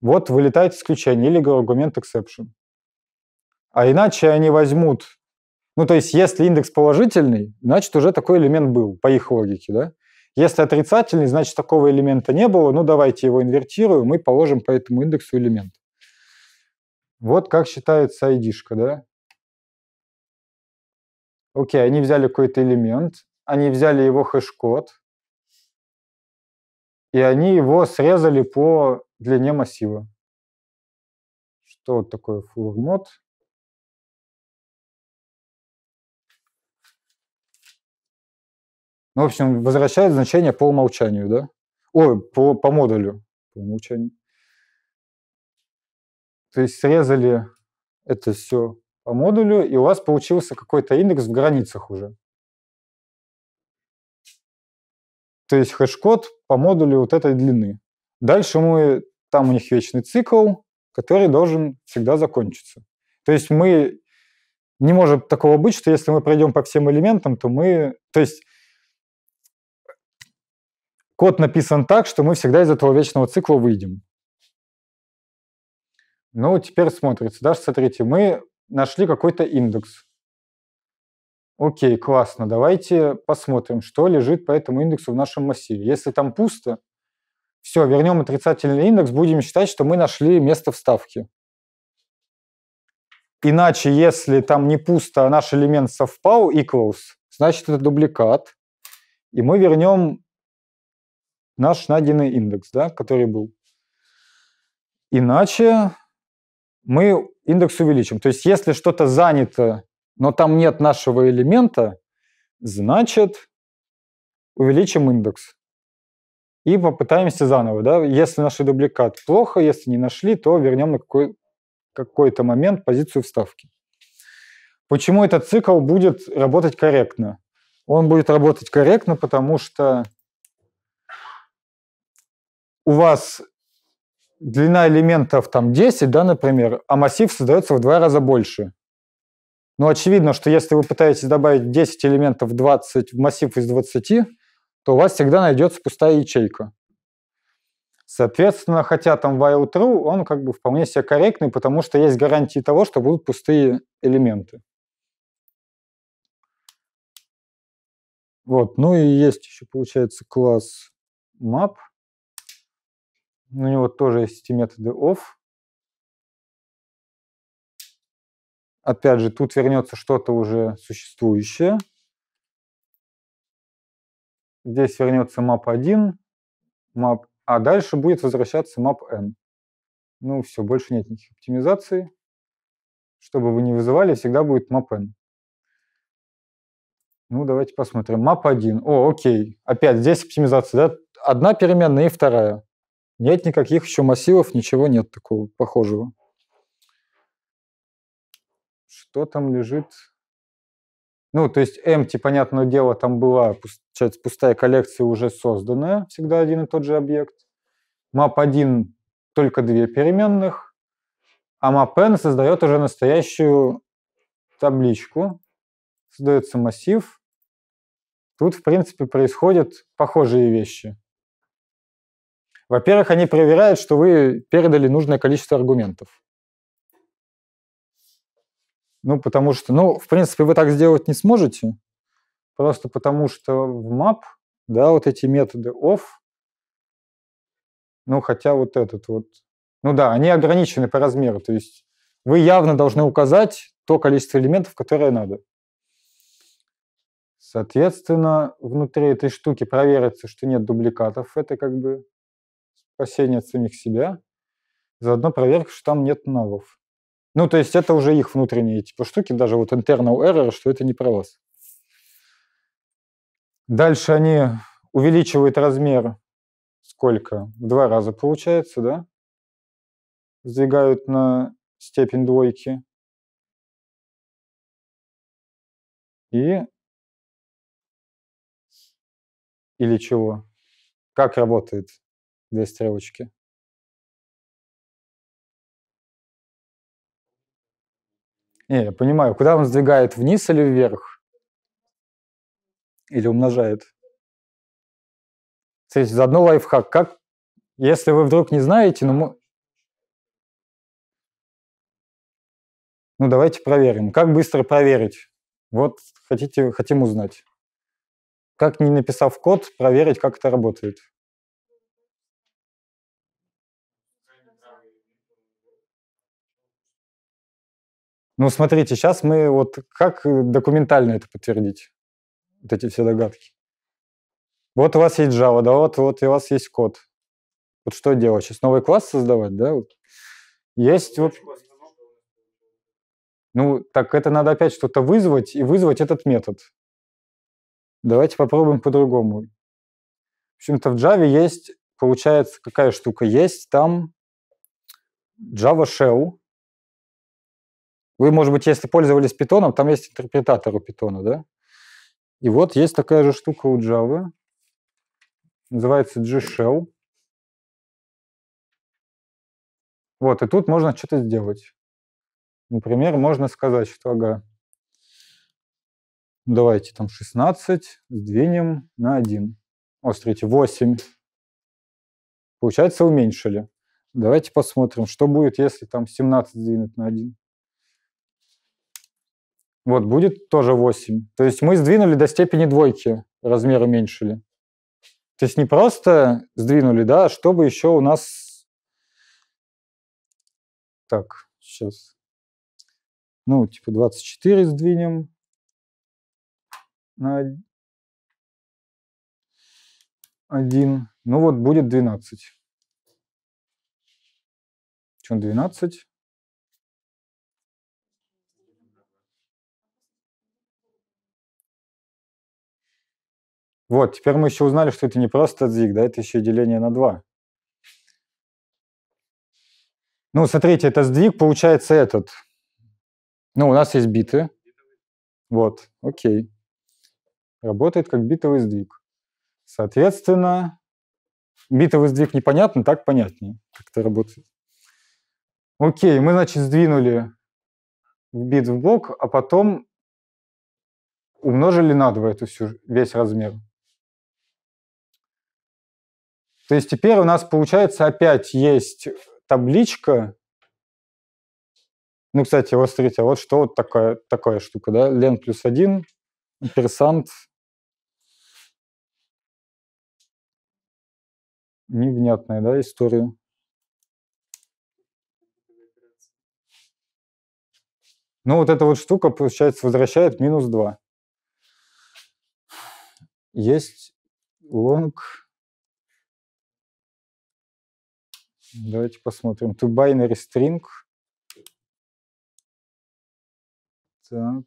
Вот вылетает исключение или аргумент exception. А иначе они возьмут ну, то есть, если индекс положительный, значит, уже такой элемент был, по их логике, да? Если отрицательный, значит, такого элемента не было. Ну, давайте его инвертируем мы положим по этому индексу элемент. Вот как считается id да? Окей, они взяли какой-то элемент, они взяли его хэш-код, и они его срезали по длине массива. Что вот такое флурмод? Ну, в общем, возвращает значение по умолчанию, да? Ой, по, по модулю, по умолчанию. То есть срезали это все по модулю, и у вас получился какой-то индекс в границах уже. То есть хэш-код по модулю вот этой длины. Дальше мы, там у них вечный цикл, который должен всегда закончиться. То есть мы не может такого быть, что если мы пройдем по всем элементам, то мы... То есть Код написан так, что мы всегда из этого вечного цикла выйдем. Ну, теперь смотрится, да, смотрите, мы нашли какой-то индекс. Окей, классно, давайте посмотрим, что лежит по этому индексу в нашем массиве. Если там пусто, все, вернем отрицательный индекс, будем считать, что мы нашли место вставки. Иначе, если там не пусто, а наш элемент совпал, equals, значит, это дубликат. И мы вернем наш найденный индекс, да, который был. Иначе мы индекс увеличим. То есть если что-то занято, но там нет нашего элемента, значит увеличим индекс. И попытаемся заново. Да? Если нашли дубликат, плохо. Если не нашли, то вернем на какой, какой-то момент позицию вставки. Почему этот цикл будет работать корректно? Он будет работать корректно, потому что у вас длина элементов там 10, да, например, а массив создается в два раза больше. Но очевидно, что если вы пытаетесь добавить 10 элементов 20 в массив из 20, то у вас всегда найдется пустая ячейка. Соответственно, хотя там while true, он как бы вполне себе корректный, потому что есть гарантии того, что будут пустые элементы. Вот, ну и есть еще, получается, класс map – у него тоже есть эти методы off. Опять же, тут вернется что-то уже существующее. Здесь вернется map 1, map, а дальше будет возвращаться map n. Ну все, больше нет никаких оптимизаций. Чтобы вы не вызывали, всегда будет map n. Ну, давайте посмотрим. Map 1. О, окей. Опять здесь оптимизация, да? Одна переменная и вторая. Нет никаких еще массивов, ничего нет такого похожего. Что там лежит? Ну, то есть MT, понятное дело, там была часть пустая коллекция уже созданная, всегда один и тот же объект. Map1 только две переменных, а MapN создает уже настоящую табличку, создается массив. Тут, в принципе, происходят похожие вещи. Во-первых, они проверяют, что вы передали нужное количество аргументов. Ну, потому что, ну, в принципе, вы так сделать не сможете, просто потому что в map, да, вот эти методы of, ну, хотя вот этот вот, ну да, они ограничены по размеру, то есть вы явно должны указать то количество элементов, которое надо. Соответственно, внутри этой штуки проверится, что нет дубликатов. Это как бы спасения от самих себя, заодно проверка, что там нет навов. Ну, то есть это уже их внутренние типа штуки, даже вот internal error, что это не про вас. Дальше они увеличивают размер сколько? В два раза получается, да? Сдвигают на степень двойки. И... Или чего? Как работает? две стрелочки Не, я понимаю, куда он сдвигает, вниз или вверх? Или умножает? Кстати, заодно лайфхак. Как, если вы вдруг не знаете, ну, ну давайте проверим. Как быстро проверить? Вот хотите, хотим узнать. Как не написав код, проверить, как это работает. Ну, смотрите, сейчас мы вот как э, документально это подтвердить? Вот эти все догадки. Вот у вас есть Java, да, вот, вот и у вас есть код. Вот что делать? Сейчас новый класс создавать, да? Вот. Есть вот... Ну, так это надо опять что-то вызвать и вызвать этот метод. Давайте попробуем по-другому. В общем-то, в Java есть, получается, какая штука? Есть там Java Shell, вы, может быть, если пользовались питоном, там есть интерпретатор у питона, да? И вот есть такая же штука у Java. Называется G-Shell. Вот, и тут можно что-то сделать. Например, можно сказать, что ага, давайте там 16 сдвинем на 1. О, смотрите, 8. Получается, уменьшили. Давайте посмотрим, что будет, если там 17 сдвинуть на 1. Вот, будет тоже 8. То есть мы сдвинули до степени двойки, размер уменьшили. То есть не просто сдвинули, да, а чтобы еще у нас... Так, сейчас. Ну, типа 24 сдвинем. На один. Ну вот будет 12. Чем 12? Вот, теперь мы еще узнали, что это не просто дзиг, да, это еще и деление на 2. Ну, смотрите, это сдвиг, получается этот. Ну, у нас есть биты. Вот, окей. Работает как битовый сдвиг. Соответственно, битовый сдвиг непонятно, так понятнее, как это работает. Окей, мы, значит, сдвинули бит в бок, а потом умножили на 2 эту всю, весь размер. То есть теперь у нас получается опять есть табличка. Ну, кстати, вот смотрите, вот что вот такая, такая штука, да, лен плюс один, персант, невнятная, да, история. Ну, вот эта вот штука, получается, возвращает минус 2. Есть long Давайте посмотрим. To binary string. Так.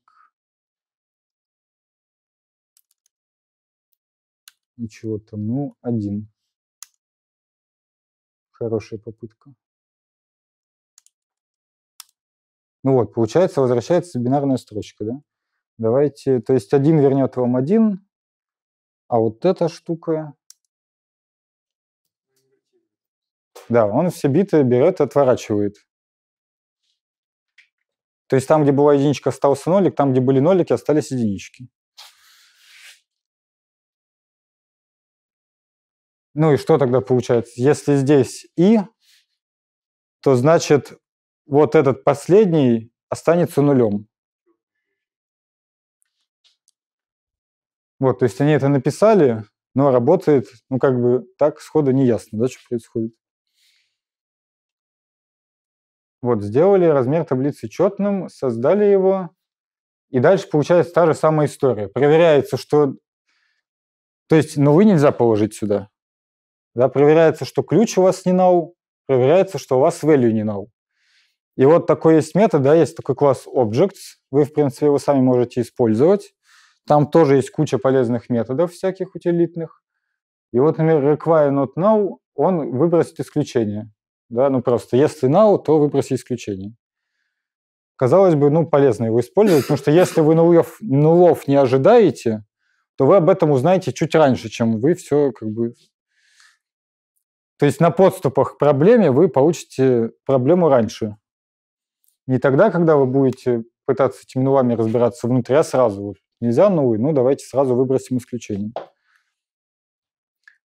ничего чего-то. Ну, один. Хорошая попытка. Ну вот, получается, возвращается бинарная строчка, да? Давайте, то есть один вернет вам один, а вот эта штука Да, он все биты берет и отворачивает. То есть там, где была единичка, остался нолик, там, где были нолики, остались единички. Ну и что тогда получается? Если здесь и, то значит вот этот последний останется нулем. Вот, то есть они это написали, но работает, ну как бы так сходу не ясно, да, что происходит. Вот, сделали размер таблицы четным, создали его, и дальше получается та же самая история. Проверяется, что... То есть новы ну, нельзя положить сюда. Да, проверяется, что ключ у вас не нау, проверяется, что у вас value не нау. И вот такой есть метод, да, есть такой класс objects, вы, в принципе, его сами можете использовать. Там тоже есть куча полезных методов всяких утилитных. И вот, например, require not now, он выбросит исключение. Да, ну просто если null, то выброси исключение. Казалось бы, ну, полезно его использовать, потому что если вы нулов, нулов не ожидаете, то вы об этом узнаете чуть раньше, чем вы все как бы... То есть на подступах к проблеме вы получите проблему раньше. Не тогда, когда вы будете пытаться этими нулами разбираться внутри, а сразу. Вот нельзя нулы, ну давайте сразу выбросим исключение.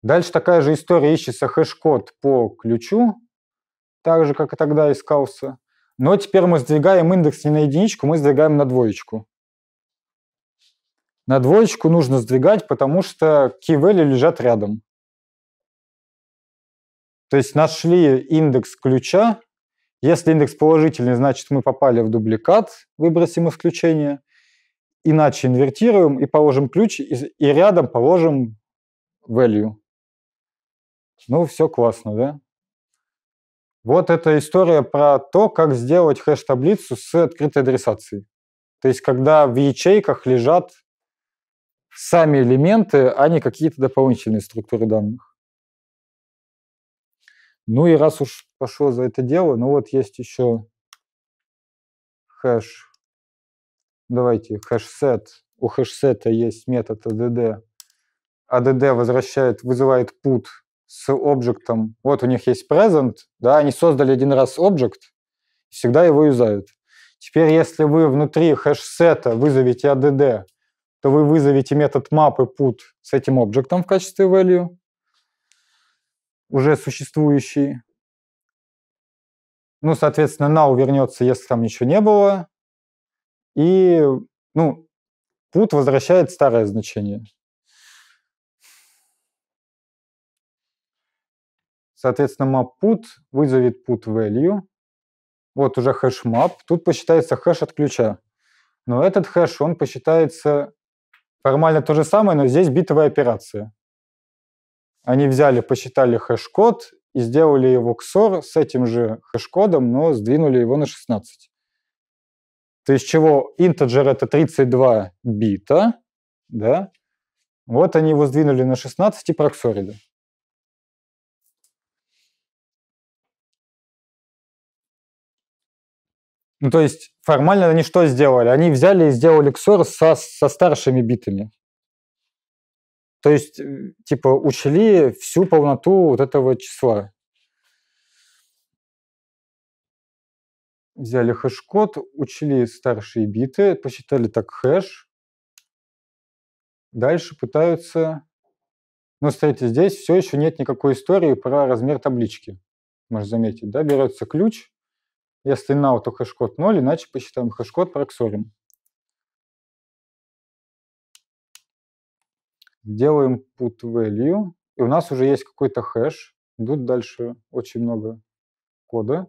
Дальше такая же история ищется хэш-код по ключу так же, как и тогда искался. Но теперь мы сдвигаем индекс не на единичку, мы сдвигаем на двоечку. На двоечку нужно сдвигать, потому что key value лежат рядом. То есть нашли индекс ключа. Если индекс положительный, значит мы попали в дубликат, выбросим исключение. Иначе инвертируем и положим ключ, и, рядом положим value. Ну, все классно, да? Вот эта история про то, как сделать хэш-таблицу с открытой адресацией. То есть, когда в ячейках лежат сами элементы, а не какие-то дополнительные структуры данных. Ну и раз уж пошло за это дело, ну вот есть еще хэш. Давайте, хэш-сет. У хэш-сета есть метод add. add возвращает, вызывает put – с объектом. Вот у них есть present, да, они создали один раз объект, всегда его юзают. Теперь, если вы внутри хэш-сета вызовете ADD, то вы вызовете метод map и put с этим объектом в качестве value, уже существующий. Ну, соответственно, now вернется, если там ничего не было. И, ну, put возвращает старое значение. Соответственно, map put вызовет put value. Вот уже хэш map. Тут посчитается хэш от ключа. Но этот хэш, он посчитается формально то же самое, но здесь битовая операция. Они взяли, посчитали хэш-код и сделали его XOR с этим же хэш-кодом, но сдвинули его на 16. То есть чего integer это 32 бита, да? Вот они его сдвинули на 16 и проксорили. Ну, то есть формально они что сделали? Они взяли и сделали XOR со, со старшими битами. То есть, э, типа, учли всю полноту вот этого числа. Взяли хэш-код, учли старшие биты, посчитали так хэш. Дальше пытаются... Ну, смотрите, здесь все еще нет никакой истории про размер таблички. Можно заметить, да? Берется ключ, если null, то хэш код 0, иначе посчитаем хэш код проксорим. Делаем put value, и у нас уже есть какой-то хэш. Тут дальше очень много кода.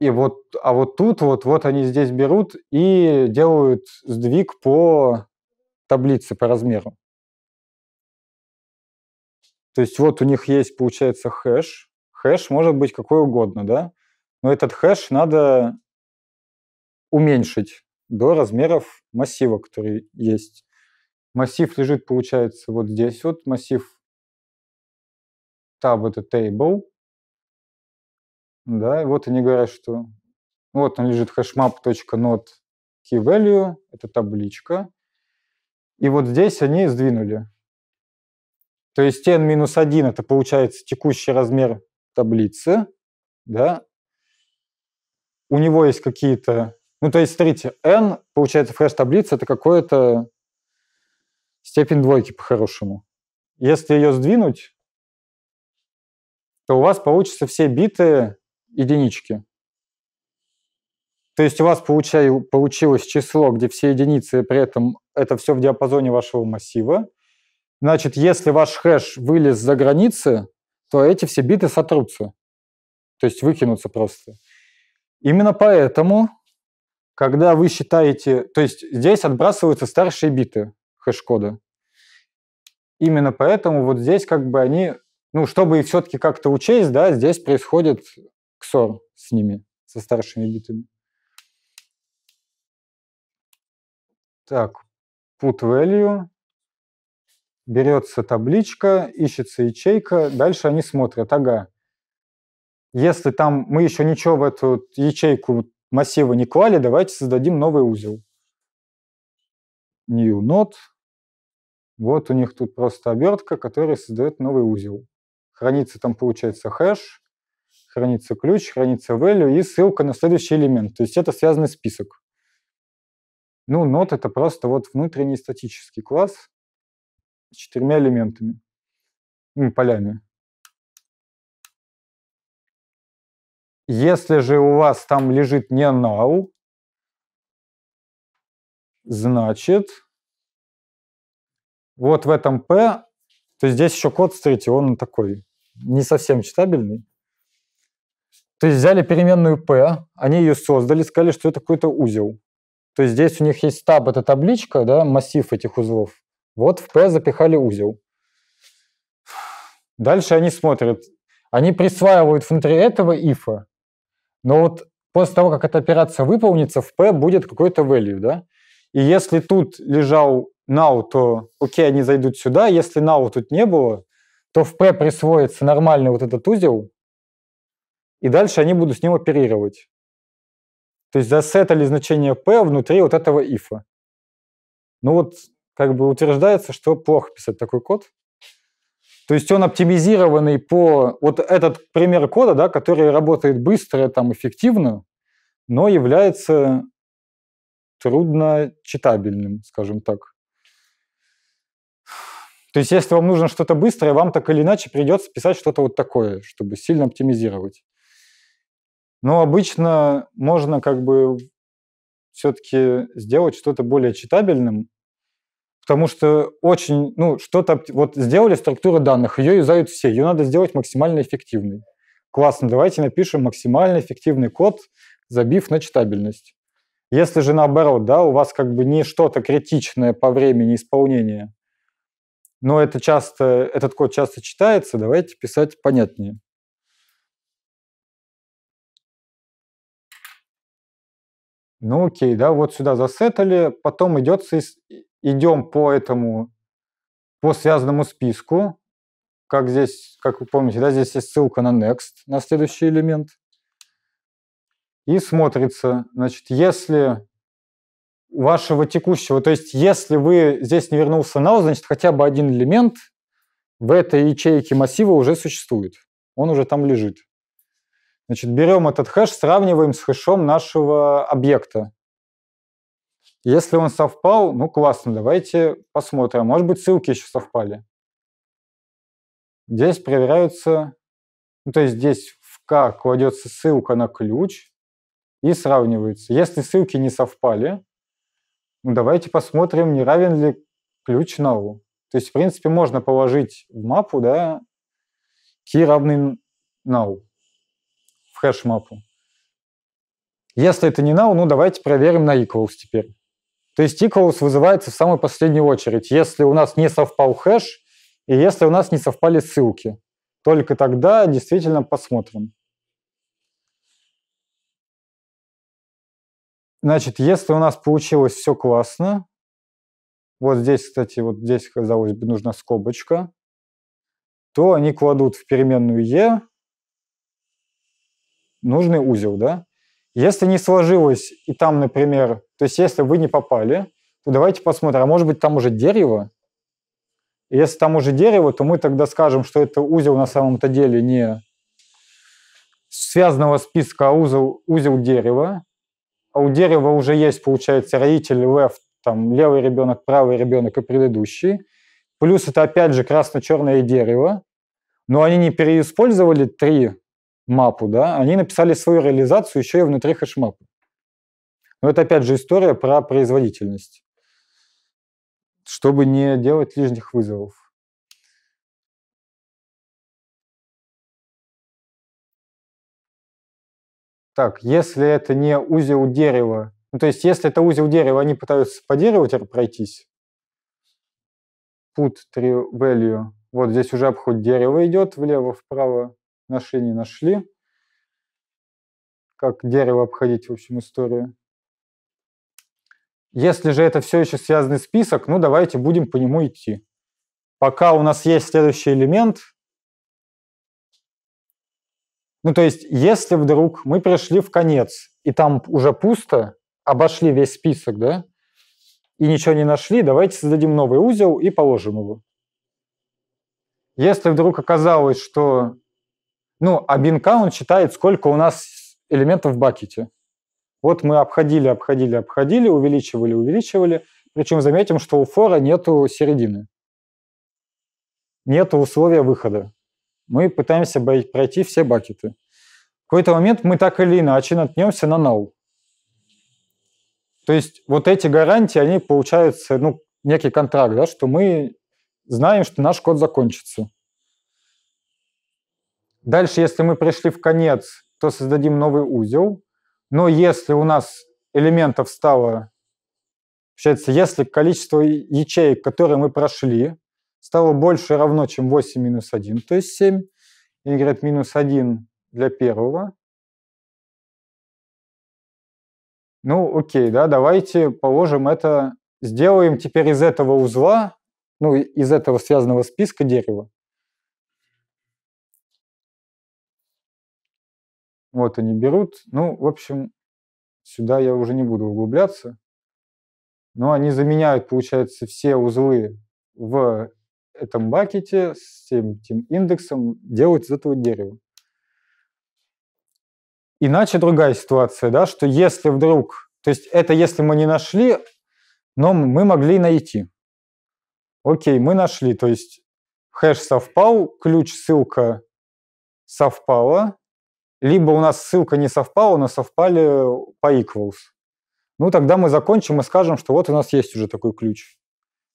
И вот, а вот тут вот, вот они здесь берут и делают сдвиг по таблице, по размеру. То есть вот у них есть, получается, хэш, Хэш может быть какой угодно, да? Но этот хэш надо уменьшить до размеров массива, который есть. Массив лежит, получается, вот здесь вот. Массив tab это table. Да, и вот они говорят, что вот он лежит hashmap.not key value, это табличка. И вот здесь они сдвинули. То есть n минус 1 это получается текущий размер таблице, да, у него есть какие-то... Ну, то есть, смотрите, n, получается, в фреш-таблица таблице это какое-то степень двойки по-хорошему. Если ее сдвинуть, то у вас получится все биты единички. То есть у вас получаю, получилось число, где все единицы, при этом это все в диапазоне вашего массива. Значит, если ваш хэш вылез за границы, то эти все биты сотрутся, то есть выкинутся просто. Именно поэтому, когда вы считаете, то есть здесь отбрасываются старшие биты хэш-кода. Именно поэтому вот здесь как бы они, ну, чтобы их все-таки как-то учесть, да, здесь происходит ксор с ними, со старшими битами. Так, put value берется табличка, ищется ячейка, дальше они смотрят, ага, если там мы еще ничего в эту ячейку массива не клали, давайте создадим новый узел. New node. Вот у них тут просто обертка, которая создает новый узел. Хранится там, получается, хэш, хранится ключ, хранится value и ссылка на следующий элемент. То есть это связанный список. Ну, нот — это просто вот внутренний статический класс, четырьмя элементами, ну, полями. Если же у вас там лежит не null, значит, вот в этом p, то здесь еще код, смотрите, он такой не совсем читабельный. То есть взяли переменную p, они ее создали, сказали, что это какой-то узел. То есть здесь у них есть tab это табличка, да, массив этих узлов. Вот в P запихали узел. Дальше они смотрят. Они присваивают внутри этого ифа, но вот после того, как эта операция выполнится, в P будет какой-то value, да? И если тут лежал now, то окей, okay, они зайдут сюда. Если now тут не было, то в P присвоится нормальный вот этот узел, и дальше они будут с ним оперировать. То есть засетали значение P внутри вот этого ифа. Ну вот как бы утверждается, что плохо писать такой код. То есть он оптимизированный по... Вот этот пример кода, да, который работает быстро, там, эффективно, но является трудно читабельным, скажем так. То есть если вам нужно что-то быстрое, вам так или иначе придется писать что-то вот такое, чтобы сильно оптимизировать. Но обычно можно как бы все-таки сделать что-то более читабельным, Потому что очень, ну, что-то, вот сделали структуру данных, ее юзают все, ее надо сделать максимально эффективной. Классно, давайте напишем максимально эффективный код, забив на читабельность. Если же наоборот, да, у вас как бы не что-то критичное по времени исполнения, но это часто, этот код часто читается, давайте писать понятнее. Ну окей, да, вот сюда засетали, потом идет идем по этому, по связанному списку, как здесь, как вы помните, да, здесь есть ссылка на next, на следующий элемент. И смотрится, значит, если вашего текущего, то есть если вы здесь не вернулся null, значит, хотя бы один элемент в этой ячейке массива уже существует. Он уже там лежит. Значит, берем этот хэш, сравниваем с хэшом нашего объекта. Если он совпал, ну классно, давайте посмотрим. Может быть, ссылки еще совпали. Здесь проверяются, ну, то есть здесь в К кладется ссылка на ключ и сравнивается. Если ссылки не совпали, ну, давайте посмотрим, не равен ли ключ null. То есть, в принципе, можно положить в мапу, да, key равный null в хэш-мапу. Если это не null, ну давайте проверим на equals теперь. То есть equals вызывается в самую последнюю очередь, если у нас не совпал хэш и если у нас не совпали ссылки. Только тогда действительно посмотрим. Значит, если у нас получилось все классно, вот здесь, кстати, вот здесь, казалось бы, нужна скобочка, то они кладут в переменную e нужный узел, да? Если не сложилось и там, например, то есть если вы не попали, то давайте посмотрим, а может быть там уже дерево? если там уже дерево, то мы тогда скажем, что это узел на самом-то деле не связанного списка, а узел, узел дерева. А у дерева уже есть, получается, родитель left, там левый ребенок, правый ребенок и предыдущий. Плюс это опять же красно-черное дерево. Но они не переиспользовали три мапу, да, они написали свою реализацию еще и внутри хэшмапы. Но это опять же история про производительность, чтобы не делать лишних вызовов. Так, если это не узел дерева, ну, то есть если это узел дерева, они пытаются по дереву теперь пройтись, put tree value, вот здесь уже обход дерева идет влево-вправо, Нашли, не нашли. Как дерево обходить, в общем, историю. Если же это все еще связанный список, ну давайте будем по нему идти. Пока у нас есть следующий элемент. Ну то есть, если вдруг мы пришли в конец, и там уже пусто, обошли весь список, да, и ничего не нашли, давайте создадим новый узел и положим его. Если вдруг оказалось, что ну, а bin count считает, сколько у нас элементов в бакете. Вот мы обходили, обходили, обходили, увеличивали, увеличивали. Причем заметим, что у фора нету середины. Нету условия выхода. Мы пытаемся пройти все бакеты. В какой-то момент мы так или иначе наткнемся на null. То есть вот эти гарантии, они получаются, ну, некий контракт, да, что мы знаем, что наш код закончится. Дальше, если мы пришли в конец, то создадим новый узел. Но если у нас элементов стало, получается, если количество ячеек, которые мы прошли, стало больше равно, чем 8 минус 1, то есть 7, y минус 1 для первого. Ну, окей, да, давайте положим это, сделаем теперь из этого узла, ну, из этого связанного списка дерева, Вот они берут. Ну, в общем, сюда я уже не буду углубляться. Но они заменяют, получается, все узлы в этом бакете с тем этим индексом, делают из этого дерева. Иначе другая ситуация, да, что если вдруг, то есть это если мы не нашли, но мы могли найти. Окей, мы нашли, то есть хэш совпал, ключ, ссылка совпала, либо у нас ссылка не совпала, но совпали по equals. Ну, тогда мы закончим и скажем, что вот у нас есть уже такой ключ.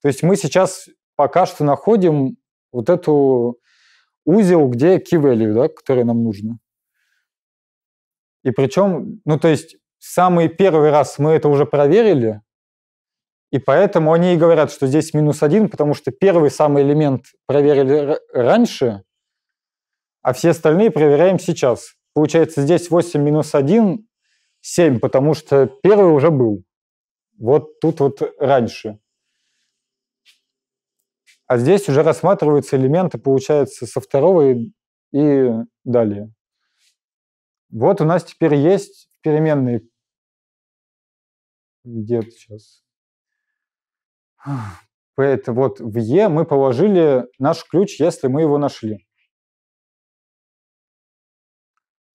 То есть мы сейчас пока что находим вот эту узел, где key value, да, который нам нужно. И причем, ну, то есть самый первый раз мы это уже проверили, и поэтому они и говорят, что здесь минус один, потому что первый самый элемент проверили раньше, а все остальные проверяем сейчас. Получается, здесь 8 минус 1, 7, потому что первый уже был. Вот тут вот раньше. А здесь уже рассматриваются элементы, получается, со второго и, и далее. Вот у нас теперь есть переменные... Где это сейчас? Это вот в Е мы положили наш ключ, если мы его нашли.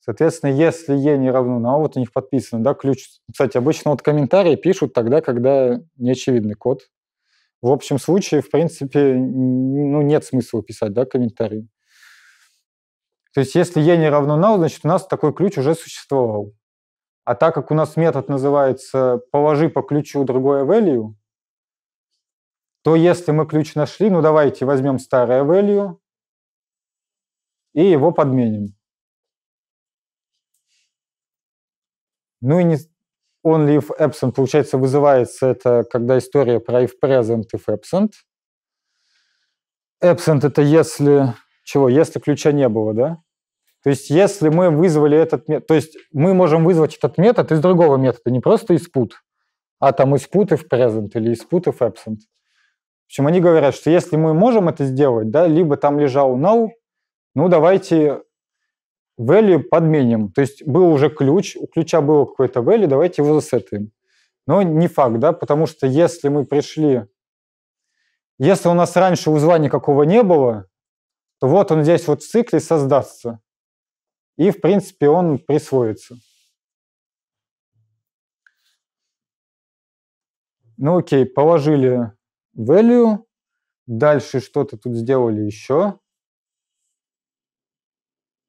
Соответственно, если E не равно на O, а, вот у них подписано, да, ключ. Кстати, обычно вот комментарии пишут тогда, когда неочевидный код. В общем случае, в принципе, ну, нет смысла писать, да, комментарии. То есть если E не равно null, а, значит, у нас такой ключ уже существовал. А так как у нас метод называется «положи по ключу другое value», то если мы ключ нашли, ну давайте возьмем старое value и его подменим. Ну и не only if absent, получается, вызывается это, когда история про if present, if absent. Absent – это если... Чего? Если ключа не было, да? То есть если мы вызвали этот метод... То есть мы можем вызвать этот метод из другого метода, не просто из put, а там из put if present или из put if absent. В общем, они говорят, что если мы можем это сделать, да, либо там лежал null, ну давайте value подменим. То есть был уже ключ, у ключа было какое-то value, давайте его засетаем. Но не факт, да, потому что если мы пришли, если у нас раньше узла никакого не было, то вот он здесь вот в цикле создастся. И, в принципе, он присвоится. Ну окей, положили value, дальше что-то тут сделали еще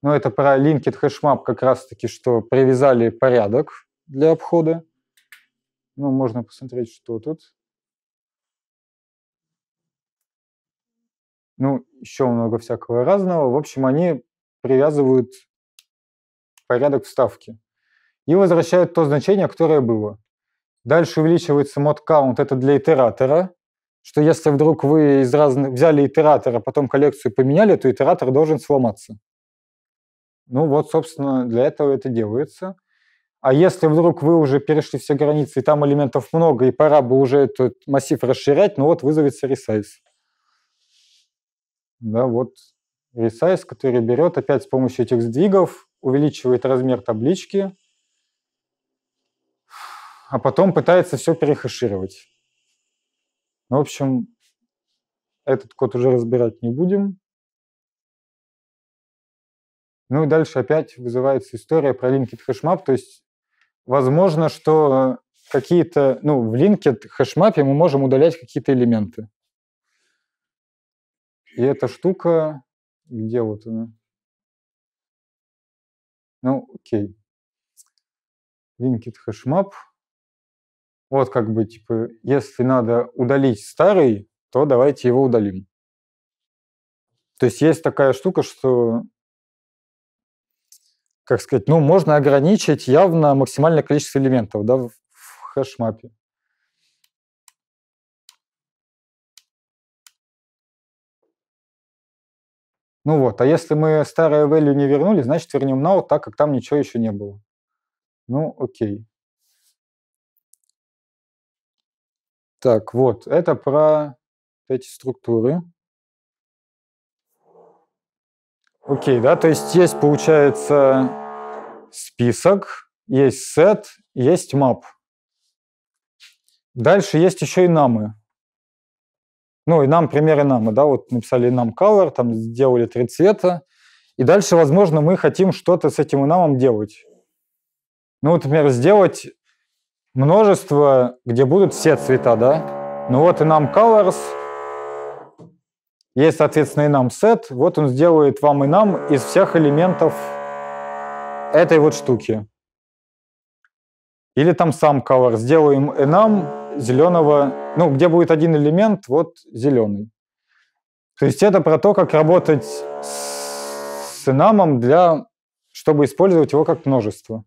но это про linked хэшмап как раз-таки, что привязали порядок для обхода. Ну, можно посмотреть, что тут. Ну, еще много всякого разного. В общем, они привязывают порядок вставки и возвращают то значение, которое было. Дальше увеличивается мод count, это для итератора, что если вдруг вы из разных взяли итератора, потом коллекцию поменяли, то итератор должен сломаться. Ну вот, собственно, для этого это делается. А если вдруг вы уже перешли все границы, и там элементов много, и пора бы уже этот массив расширять, ну вот вызовется ресайз. Да, вот ресайз, который берет опять с помощью этих сдвигов, увеличивает размер таблички, а потом пытается все перехешировать. Ну, в общем, этот код уже разбирать не будем. Ну и дальше опять вызывается история про Linked HashMap. То есть, возможно, что э, какие-то... Ну, в Linked HashMap мы можем удалять какие-то элементы. И эта штука... Где вот она? Ну, окей. Linked HashMap. Вот как бы, типа, если надо удалить старый, то давайте его удалим. То есть есть такая штука, что как сказать, ну, можно ограничить явно максимальное количество элементов да, в хэшмапе. Ну вот, а если мы старое value не вернули, значит вернем null, так как там ничего еще не было. Ну, окей. Так, вот, это про эти структуры. Окей, да, то есть есть, получается, список, есть сет, есть map. Дальше есть еще и намы. Ну, и нам примеры намы, да, вот написали нам color, там сделали три цвета. И дальше, возможно, мы хотим что-то с этим намом делать. Ну, вот, например, сделать множество, где будут все цвета, да. Ну вот и нам colors, есть, соответственно, и нам сет. Вот он сделает вам и нам из всех элементов этой вот штуки. Или там сам color. Сделаем и нам зеленого, ну, где будет один элемент, вот зеленый. То есть это про то, как работать с инамом для, чтобы использовать его как множество.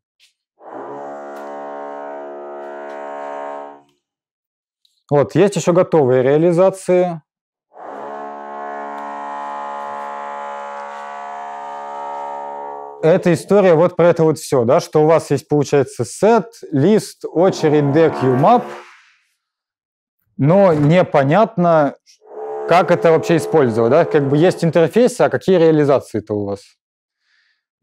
Вот, есть еще готовые реализации. эта история вот про это вот все, да, что у вас есть, получается, сет, лист, очередь, дек, юмап, но непонятно, как это вообще использовать, да, как бы есть интерфейсы, а какие реализации это у вас?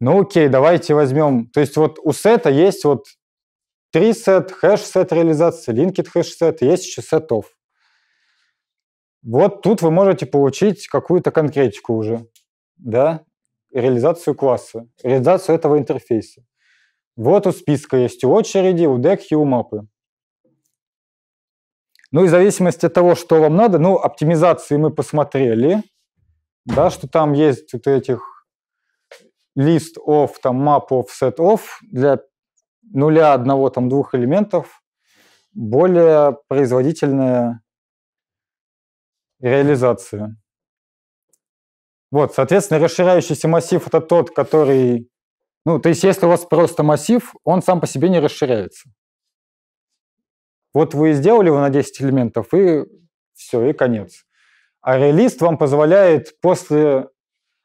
Ну окей, давайте возьмем, то есть вот у сета есть вот три сет, хэш-сет реализации, linked хэш-сет, есть еще сетов. Вот тут вы можете получить какую-то конкретику уже, да? реализацию класса, реализацию этого интерфейса. Вот у списка есть у очереди, у дек и у мапы. Ну и в зависимости от того, что вам надо, ну, оптимизации мы посмотрели, да, что там есть вот этих list of, там map of, set of для нуля, одного, там двух элементов более производительная реализация. Вот, соответственно, расширяющийся массив – это тот, который... Ну, то есть если у вас просто массив, он сам по себе не расширяется. Вот вы сделали его на 10 элементов, и все, и конец. А релист вам позволяет после...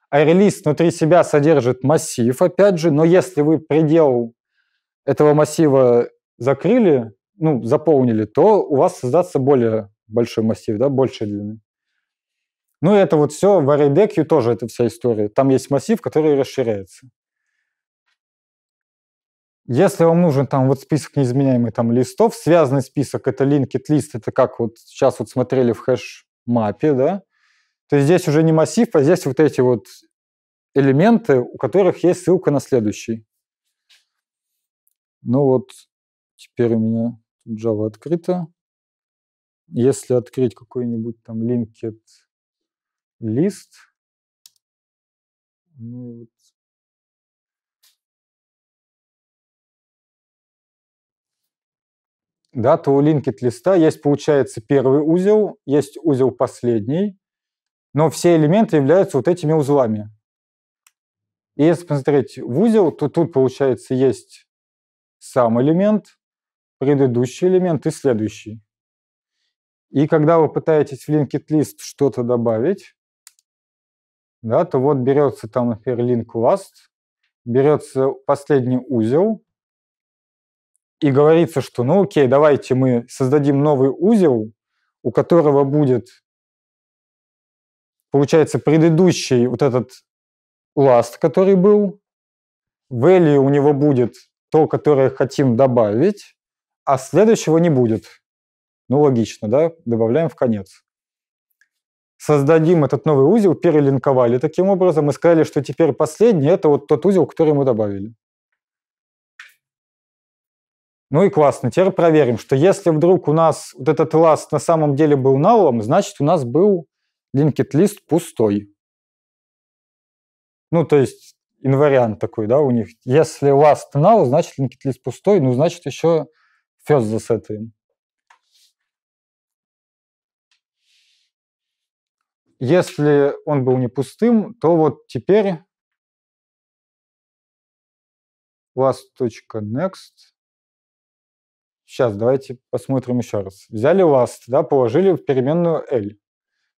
А релист внутри себя содержит массив, опять же, но если вы предел этого массива закрыли, ну, заполнили, то у вас создастся более большой массив, да, больше длины. Ну, это вот все, в array тоже эта вся история. Там есть массив, который расширяется. Если вам нужен там вот список неизменяемых там листов, связанный список, это linked лист, это как вот сейчас вот смотрели в хэш-мапе, да, то здесь уже не массив, а здесь вот эти вот элементы, у которых есть ссылка на следующий. Ну вот, теперь у меня Java открыто. Если открыть какой-нибудь там linked лист. Ну, вот. Да, то у linked листа есть, получается, первый узел, есть узел последний, но все элементы являются вот этими узлами. И если посмотреть в узел, то тут, получается, есть сам элемент, предыдущий элемент и следующий. И когда вы пытаетесь в linked лист что-то добавить, да, то вот берется там, например, link last, берется последний узел, и говорится, что ну окей, давайте мы создадим новый узел, у которого будет, получается, предыдущий вот этот last, который был, value у него будет то, которое хотим добавить, а следующего не будет. Ну, логично, да? Добавляем в конец создадим этот новый узел, перелинковали таким образом и сказали, что теперь последний – это вот тот узел, который мы добавили. Ну и классно, теперь проверим, что если вдруг у нас вот этот ласт на самом деле был налом, значит у нас был linked лист пустой. Ну, то есть инвариант такой, да, у них. Если last null, значит linked лист пустой, ну, значит еще first засетаем. Если он был не пустым, то вот теперь last.next. Сейчас давайте посмотрим еще раз. Взяли last, да, положили в переменную L.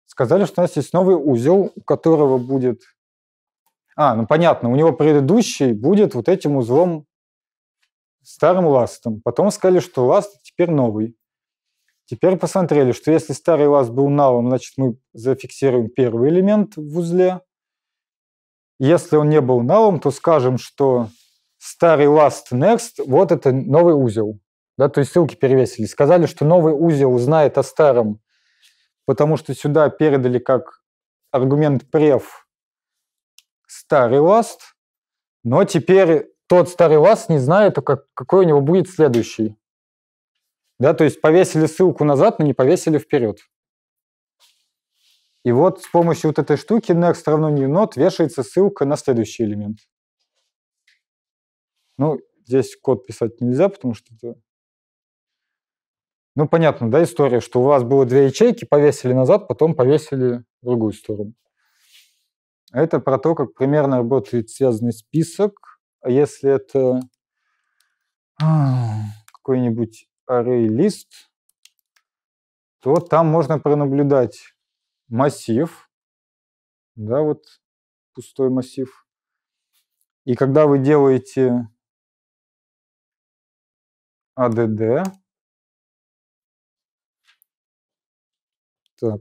Сказали, что у нас есть новый узел, у которого будет... А, ну понятно, у него предыдущий будет вот этим узлом старым ластом. Потом сказали, что last теперь новый. Теперь посмотрели, что если старый лаз был налом, значит, мы зафиксируем первый элемент в узле. Если он не был налом, то скажем, что старый last next, вот это новый узел. Да, то есть ссылки перевесили. Сказали, что новый узел знает о старом, потому что сюда передали как аргумент прев старый last, но теперь тот старый last не знает, как, какой у него будет следующий. Да, то есть повесили ссылку назад, но не повесили вперед. И вот с помощью вот этой штуки next равно new not вешается ссылка на следующий элемент. Ну, здесь код писать нельзя, потому что это... Ну, понятно, да, история, что у вас было две ячейки, повесили назад, потом повесили в другую сторону. Это про то, как примерно работает связанный список. А если это а, какой-нибудь ArrayList, то там можно пронаблюдать массив, да, вот пустой массив. И когда вы делаете ADD, а так,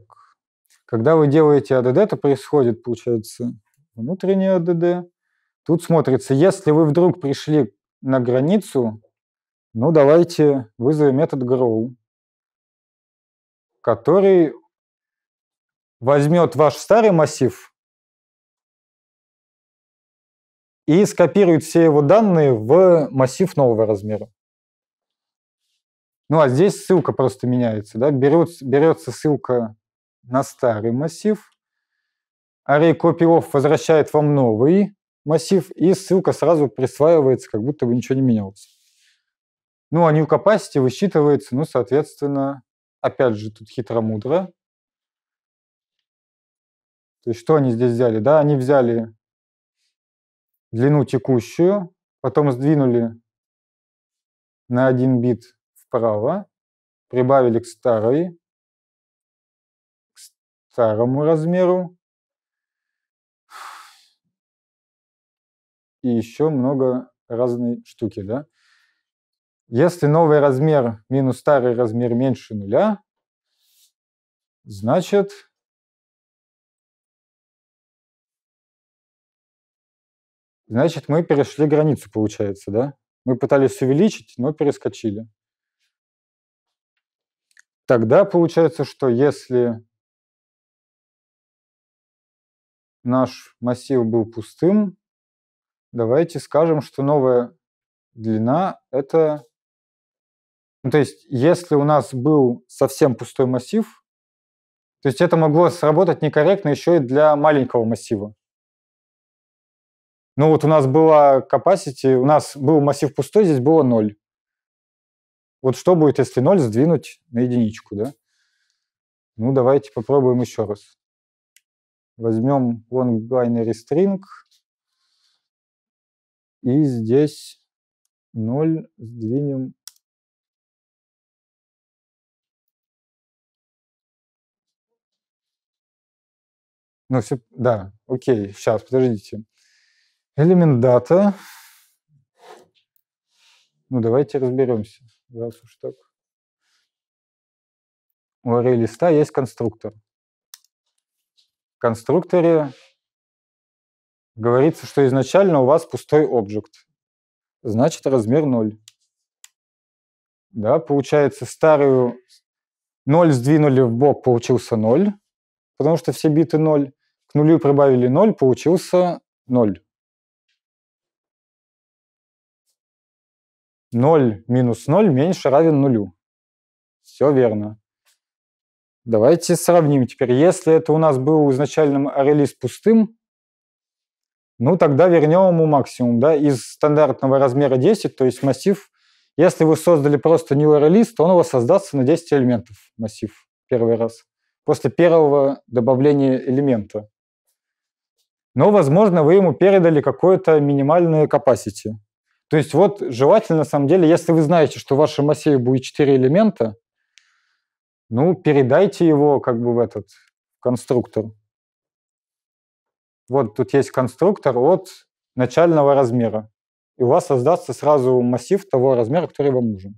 когда вы делаете ADD, а это происходит, получается, внутреннее ADD. А Тут смотрится, если вы вдруг пришли на границу ну, давайте вызовем метод grow, который возьмет ваш старый массив и скопирует все его данные в массив нового размера. Ну, а здесь ссылка просто меняется. Да? Берется, берется ссылка на старый массив, array copy of возвращает вам новый массив, и ссылка сразу присваивается, как будто бы ничего не менялось. Ну, а new capacity высчитывается, ну, соответственно, опять же, тут хитро-мудро. То есть что они здесь взяли? Да, они взяли длину текущую, потом сдвинули на один бит вправо, прибавили к старой, к старому размеру. И еще много разной штуки, да? Если новый размер минус старый размер меньше нуля, значит значит мы перешли границу, получается, да? Мы пытались увеличить, но перескочили. Тогда получается, что если наш массив был пустым, давайте скажем, что новая длина – это ну, то есть, если у нас был совсем пустой массив, то есть это могло сработать некорректно еще и для маленького массива. Ну вот у нас была capacity, у нас был массив пустой, здесь было ноль. Вот что будет, если ноль сдвинуть на единичку, да? Ну, давайте попробуем еще раз. Возьмем long binary string. И здесь 0 сдвинем Ну, все, да, окей, сейчас, подождите. Элемент дата. Ну, давайте разберемся, раз уж так. У array листа есть конструктор. В конструкторе говорится, что изначально у вас пустой объект. Значит, размер 0. Да, получается, старую 0 сдвинули в бок, получился 0, потому что все биты 0. К нулю прибавили 0, получился 0. 0 минус 0 меньше равен нулю. Все верно. Давайте сравним теперь. Если это у нас был изначальным релиз пустым, ну тогда вернем ему максимум, да, из стандартного размера 10, то есть массив. Если вы создали просто new релиз, то он у вас создастся на 10 элементов массив первый раз. После первого добавления элемента но, возможно, вы ему передали какое-то минимальное capacity. То есть вот желательно, на самом деле, если вы знаете, что в вашем массиве будет 4 элемента, ну, передайте его как бы в этот конструктор. Вот тут есть конструктор от начального размера. И у вас создастся сразу массив того размера, который вам нужен.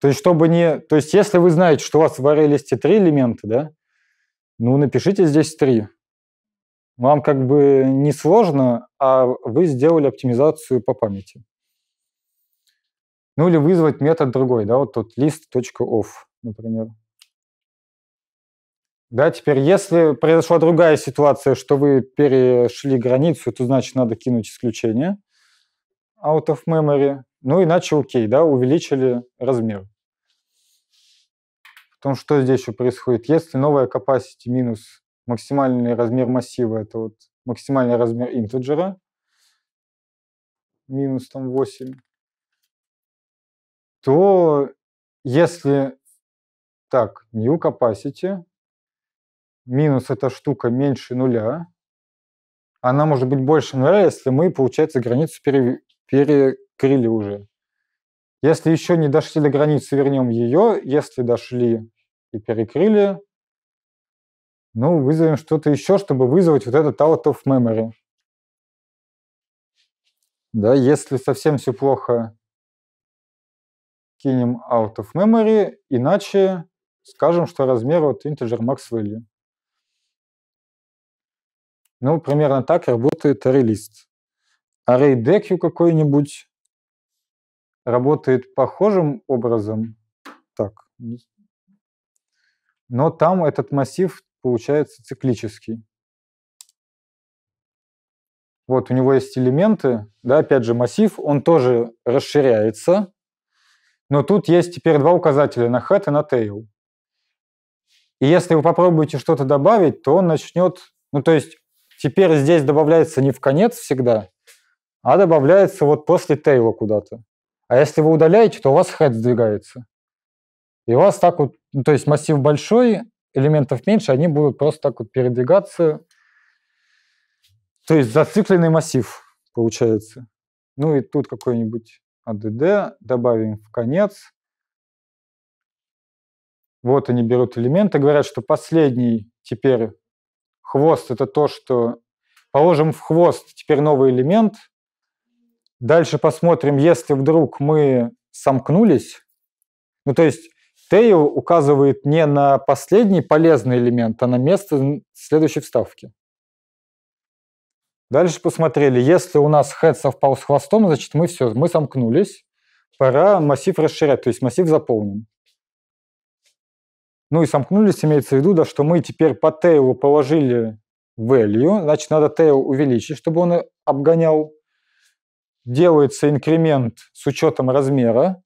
То есть, чтобы не... То есть, если вы знаете, что у вас в аррей-листе три элемента, да, ну, напишите здесь три. Вам как бы не сложно, а вы сделали оптимизацию по памяти. Ну или вызвать метод другой, да, вот тут list.off, например. Да, теперь, если произошла другая ситуация, что вы перешли границу, то значит надо кинуть исключение out of memory. Ну, иначе окей, да, увеличили размер. Потом что здесь еще происходит? Если новая capacity минус Максимальный размер массива – это вот максимальный размер интеджера, минус там 8, то если так, new capacity, минус эта штука меньше нуля, она может быть больше нуля, если мы, получается, границу пере... перекрыли уже. Если еще не дошли до границы, вернем ее. Если дошли и перекрыли, ну, вызовем что-то еще, чтобы вызвать вот этот out of memory. Да, если совсем все плохо, кинем out of memory, иначе скажем, что размер вот integer max value. Ну, примерно так работает ArrayList. ArrayDeq какой-нибудь работает похожим образом. Так. Но там этот массив получается циклический. Вот у него есть элементы, да, опять же массив, он тоже расширяется, но тут есть теперь два указателя на head и на tail. И если вы попробуете что-то добавить, то он начнет, ну то есть теперь здесь добавляется не в конец всегда, а добавляется вот после тейла куда-то. А если вы удаляете, то у вас head сдвигается. И у вас так вот, ну, то есть массив большой, элементов меньше, они будут просто так вот передвигаться. То есть зацикленный массив получается. Ну и тут какой-нибудь ADD добавим в конец. Вот они берут элементы, говорят, что последний теперь хвост – это то, что положим в хвост теперь новый элемент. Дальше посмотрим, если вдруг мы сомкнулись, ну то есть Тейл указывает не на последний полезный элемент, а на место следующей вставки. Дальше посмотрели, если у нас head совпал с хвостом, значит мы все, мы сомкнулись, пора массив расширять, то есть массив заполнен. Ну и сомкнулись, имеется в виду, да, что мы теперь по тейлу положили value, значит надо tail увеличить, чтобы он обгонял. Делается инкремент с учетом размера,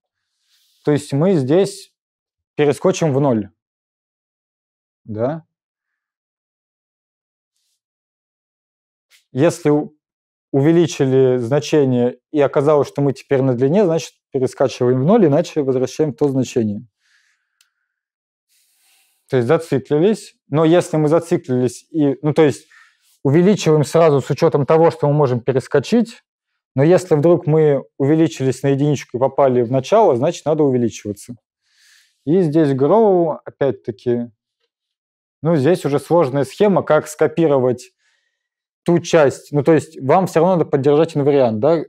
то есть мы здесь перескочим в ноль. Да? Если увеличили значение и оказалось, что мы теперь на длине, значит, перескачиваем в ноль, иначе возвращаем то значение. То есть зациклились. Но если мы зациклились и... Ну, то есть увеличиваем сразу с учетом того, что мы можем перескочить, но если вдруг мы увеличились на единичку и попали в начало, значит, надо увеличиваться. И здесь grow, опять-таки, ну, здесь уже сложная схема, как скопировать ту часть. Ну, то есть вам все равно надо поддержать инвариант, да?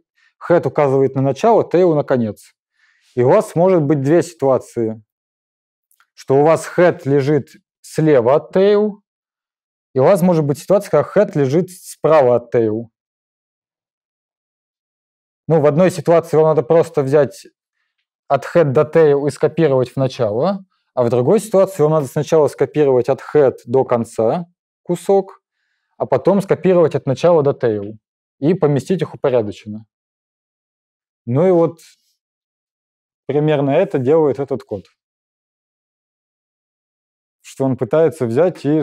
Head указывает на начало, tail на конец. И у вас может быть две ситуации, что у вас head лежит слева от tail, и у вас может быть ситуация, когда head лежит справа от tail. Ну, в одной ситуации вам надо просто взять от head до tail и скопировать в начало, а в другой ситуации его надо сначала скопировать от head до конца кусок, а потом скопировать от начала до tail и поместить их упорядоченно. Ну и вот примерно это делает этот код. Что он пытается взять и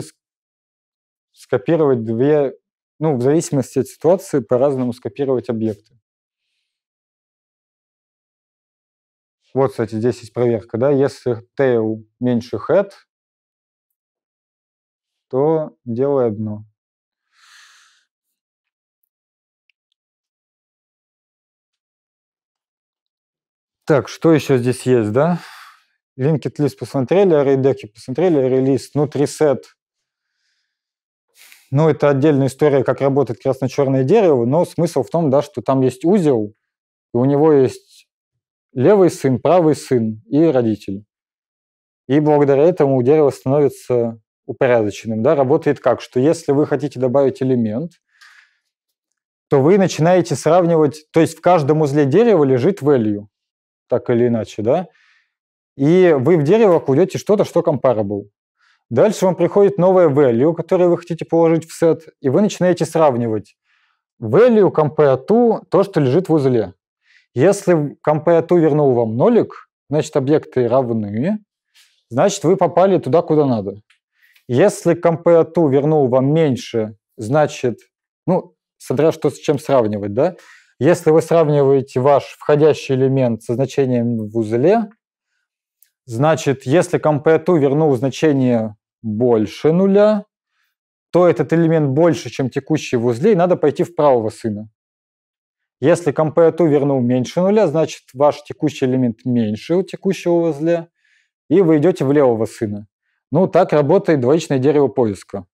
скопировать две, ну, в зависимости от ситуации, по-разному скопировать объекты. Вот, кстати, здесь есть проверка, да, если tail меньше head, то делай одно. Так, что еще здесь есть, да? Linked list посмотрели, array деки посмотрели, array list, ну, reset. Ну, это отдельная история, как работает красно-черное дерево, но смысл в том, да, что там есть узел, и у него есть левый сын, правый сын и родители. И благодаря этому дерево становится упорядоченным. Да? Работает как? Что если вы хотите добавить элемент, то вы начинаете сравнивать, то есть в каждом узле дерева лежит value, так или иначе, да? И вы в дерево кладете что-то, что comparable. Дальше вам приходит новая value, которую вы хотите положить в сет, и вы начинаете сравнивать value compare to то, что лежит в узле. Если compare вернул вам нолик, значит, объекты равны, значит, вы попали туда, куда надо. Если compare вернул вам меньше, значит, ну, смотря что с чем сравнивать, да? Если вы сравниваете ваш входящий элемент со значением в узле, значит, если compare вернул значение больше нуля, то этот элемент больше, чем текущий в узле, и надо пойти в правого сына. Если compare вернул меньше нуля, значит ваш текущий элемент меньше у текущего возле, и вы идете в левого сына. Ну, так работает двоичное дерево поиска.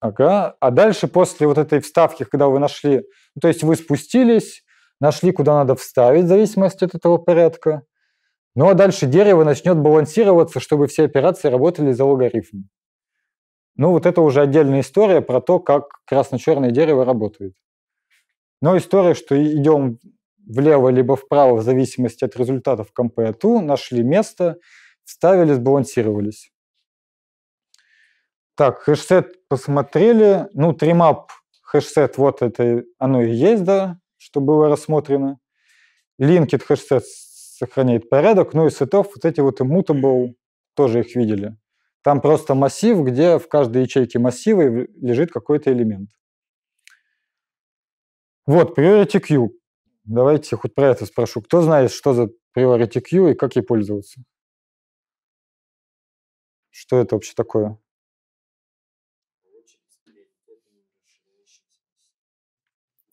Ага. А дальше после вот этой вставки, когда вы нашли, ну, то есть вы спустились, нашли, куда надо вставить в зависимости от этого порядка, ну а дальше дерево начнет балансироваться, чтобы все операции работали за логарифм. Ну вот это уже отдельная история про то, как красно-черное дерево работает. Но история, что идем влево либо вправо в зависимости от результатов КМПТУ, нашли место, вставили, сбалансировались. Так, хэшсет посмотрели. Ну, тримап хэшсет, вот это оно и есть, да, что было рассмотрено. Линкет хэшсет сохраняет порядок. Ну и сетов, вот эти вот immutable, тоже их видели. Там просто массив, где в каждой ячейке массива лежит какой-то элемент. Вот, Priority Queue. Давайте хоть про это спрошу. Кто знает, что за Priority Queue и как ей пользоваться? Что это вообще такое?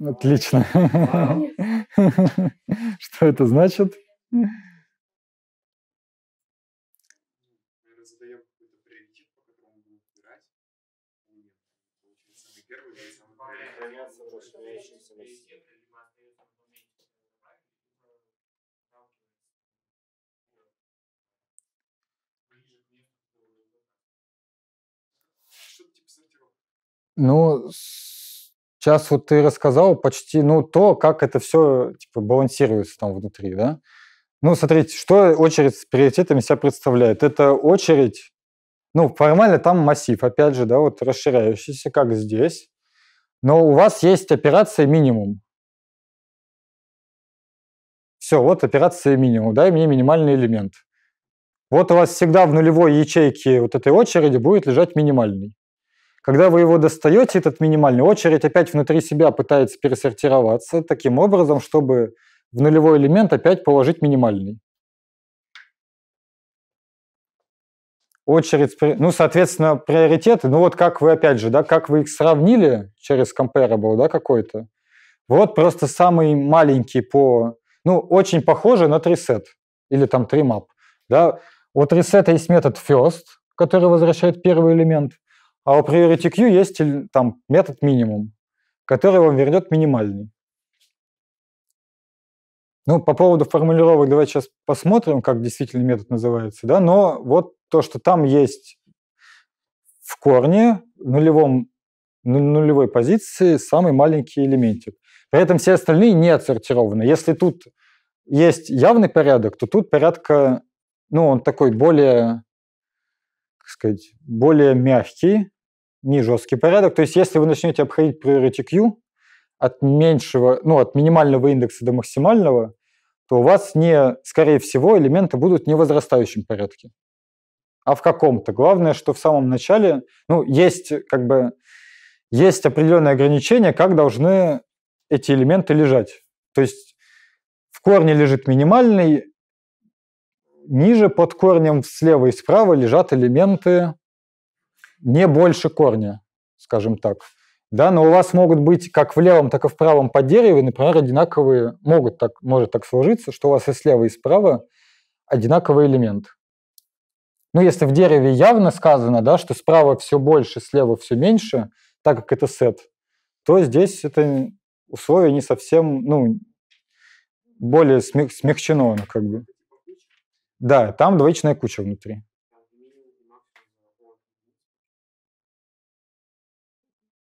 Отлично. Что это значит? Ну, сейчас вот ты рассказал почти, ну, то, как это все, типа, балансируется там внутри, да? Ну, смотрите, что очередь с приоритетами себя представляет? Это очередь, ну, формально там массив, опять же, да, вот расширяющийся, как здесь. Но у вас есть операция минимум. Все, вот операция минимум, дай мне минимальный элемент. Вот у вас всегда в нулевой ячейке вот этой очереди будет лежать минимальный. Когда вы его достаете, этот минимальный, очередь опять внутри себя пытается пересортироваться таким образом, чтобы в нулевой элемент опять положить минимальный. Очередь, ну, соответственно, приоритеты, ну вот как вы, опять же, да, как вы их сравнили через comparable, да, какой-то. Вот просто самый маленький по, ну, очень похоже на трисет или там тримап, да. У трисета есть метод first, который возвращает первый элемент – а у priority queue есть там метод минимум, который вам вернет минимальный. Ну, по поводу формулировок давайте сейчас посмотрим, как действительно метод называется, да, но вот то, что там есть в корне, в нулевом, нулевой позиции самый маленький элементик. При этом все остальные не отсортированы. Если тут есть явный порядок, то тут порядка, ну, он такой более сказать, более мягкий, не жесткий порядок. То есть если вы начнете обходить priority queue от меньшего, ну, от минимального индекса до максимального, то у вас, не, скорее всего, элементы будут не в возрастающем порядке, а в каком-то. Главное, что в самом начале, ну, есть как бы, есть определенные ограничения, как должны эти элементы лежать. То есть в корне лежит минимальный, ниже под корнем слева и справа лежат элементы не больше корня, скажем так. Да, но у вас могут быть как в левом, так и в правом под дереву, например, одинаковые, могут так, может так сложиться, что у вас и слева, и справа одинаковый элемент. Ну, если в дереве явно сказано, да, что справа все больше, слева все меньше, так как это сет, то здесь это условие не совсем, ну, более смягчено как бы. Да, там двоичная куча внутри.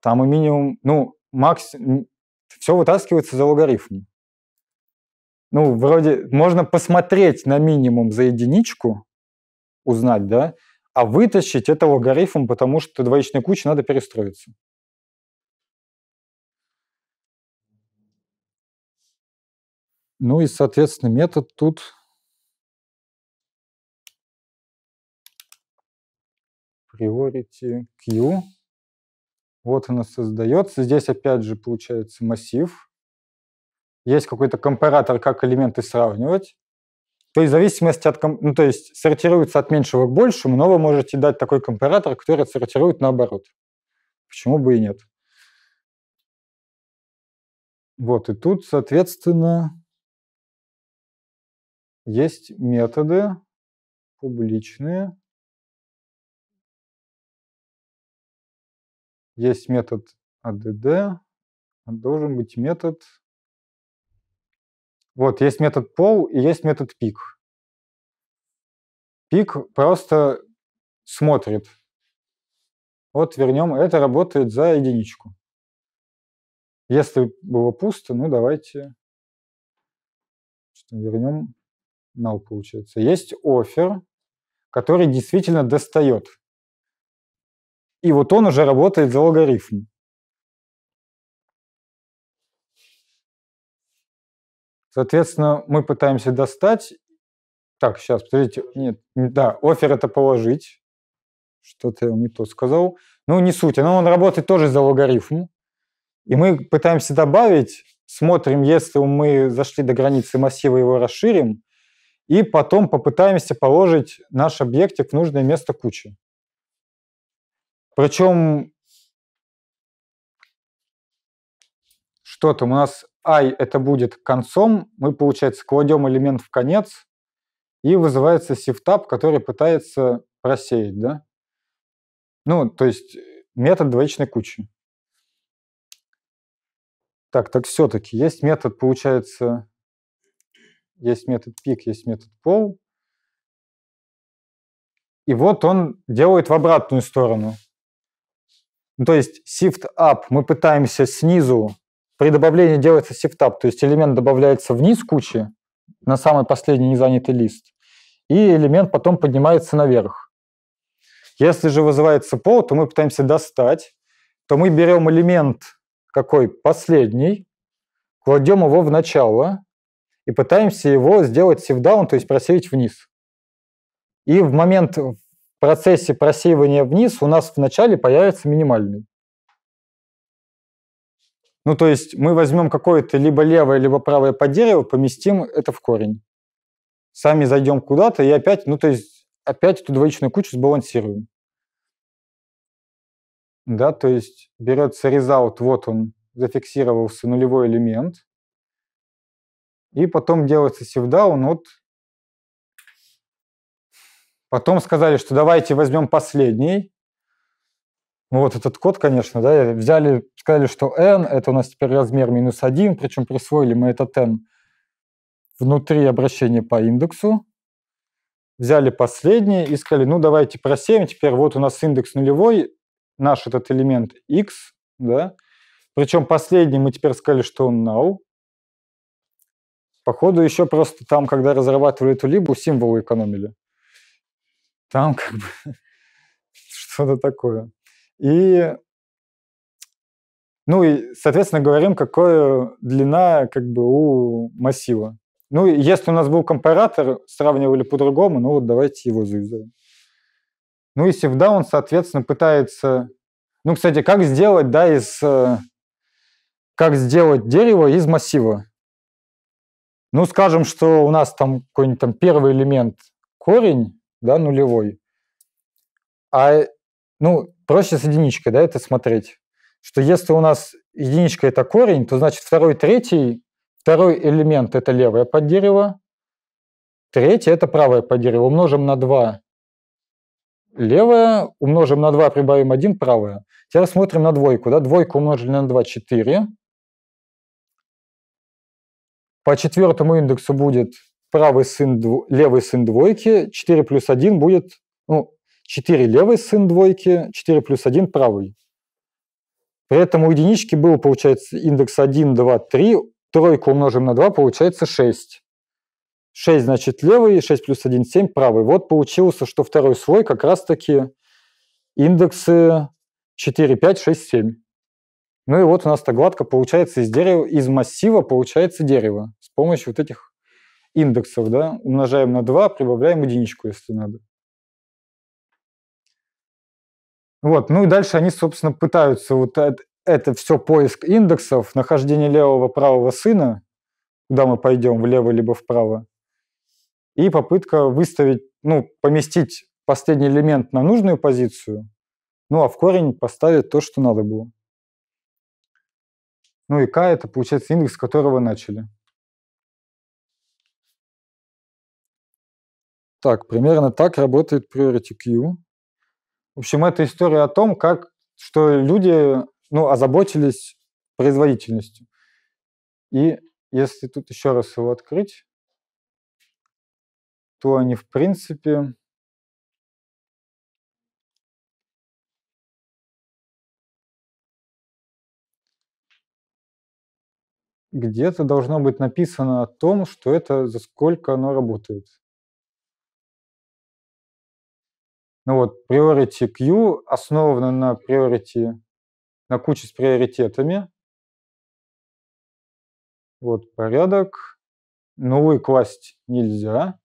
Там и минимум, ну, макс, все вытаскивается за логарифм. Ну, вроде можно посмотреть на минимум за единичку, узнать, да, а вытащить это логарифм, потому что двоичной куче надо перестроиться. Ну и, соответственно, метод тут priority queue. Вот она создается. Здесь опять же получается массив. Есть какой-то компаратор, как элементы сравнивать. То есть в зависимости от... Ну, то есть сортируется от меньшего к большему, но вы можете дать такой компаратор, который сортирует наоборот. Почему бы и нет? Вот, и тут, соответственно, есть методы публичные, есть метод add, а должен быть метод... Вот, есть метод пол и есть метод пик. Пик просто смотрит. Вот вернем, это работает за единичку. Если было пусто, ну давайте вернем null, получается. Есть офер, который действительно достает – и вот он уже работает за логарифм. Соответственно, мы пытаемся достать... Так, сейчас, Посмотрите, Нет, да, офер это положить. Что-то я не то сказал. Ну, не суть. Но он работает тоже за логарифм. И мы пытаемся добавить, смотрим, если мы зашли до границы массива, его расширим, и потом попытаемся положить наш объектик в нужное место кучи. Причем что там у нас i это будет концом, мы, получается, кладем элемент в конец, и вызывается сифтап, который пытается просеять, да? Ну, то есть э, метод двоичной кучи. Так, так все-таки есть метод, получается, есть метод пик, есть метод пол. И вот он делает в обратную сторону. Ну, то есть shift up мы пытаемся снизу, при добавлении делается shift up, то есть элемент добавляется вниз кучи, на самый последний незанятый лист, и элемент потом поднимается наверх. Если же вызывается пол, то мы пытаемся достать, то мы берем элемент какой последний, кладем его в начало и пытаемся его сделать shift down, то есть просеять вниз. И в момент процессе просеивания вниз у нас вначале появится минимальный. Ну, то есть мы возьмем какое-то либо левое, либо правое по дереву, поместим это в корень. Сами зайдем куда-то и опять, ну, то есть опять эту двоичную кучу сбалансируем. Да, то есть берется result, вот он, зафиксировался нулевой элемент, и потом делается севдаун от Потом сказали, что давайте возьмем последний. Ну вот этот код, конечно, да, взяли, сказали, что n, это у нас теперь размер минус 1, причем присвоили мы этот n внутри обращения по индексу. Взяли последний и сказали, ну давайте просеем, теперь вот у нас индекс нулевой, наш этот элемент x, да, причем последний мы теперь сказали, что он null, Походу, еще просто там, когда разрабатывали эту либу, символы экономили там как бы что-то такое. И, ну и, соответственно, говорим, какая длина как бы у массива. Ну, если у нас был компаратор, сравнивали по-другому, ну вот давайте его завязаем. Ну и всегда он, соответственно, пытается... Ну, кстати, как сделать, да, из... Э, как сделать дерево из массива? Ну, скажем, что у нас там какой-нибудь там первый элемент корень, да, нулевой. А, ну, проще с единичкой, да, это смотреть. Что если у нас единичка – это корень, то значит второй, третий, второй элемент – это левое под дерево, третий – это правое под дерево. Умножим на 2 левое, умножим на 2, прибавим 1, правое. Теперь смотрим на двойку, да, двойку умножили на 2 – 4. По четвертому индексу будет правый сын, дво... левый сын двойки, 4 плюс 1 будет, ну, 4 левый сын двойки, 4 плюс 1 правый. При этом у единички был, получается, индекс 1, 2, 3, тройку умножим на 2, получается 6. 6, значит, левый, 6 плюс 1, 7, правый. Вот получилось, что второй слой как раз-таки индексы 4, 5, 6, 7. Ну и вот у нас так гладко получается из дерева, из массива получается дерево с помощью вот этих индексов, да, умножаем на 2, прибавляем единичку, если надо. Вот, ну и дальше они, собственно, пытаются вот это, это все поиск индексов, нахождение левого правого сына, куда мы пойдем, влево либо вправо, и попытка выставить, ну, поместить последний элемент на нужную позицию, ну, а в корень поставить то, что надо было. Ну и k – это, получается, индекс, с которого начали. Так, примерно так работает Priority Queue. В общем, это история о том, как, что люди ну, озаботились производительностью. И если тут еще раз его открыть, то они, в принципе, где-то должно быть написано о том, что это за сколько оно работает. Ну вот, priority queue основана на priority, на куче с приоритетами. Вот порядок. Новый класть нельзя.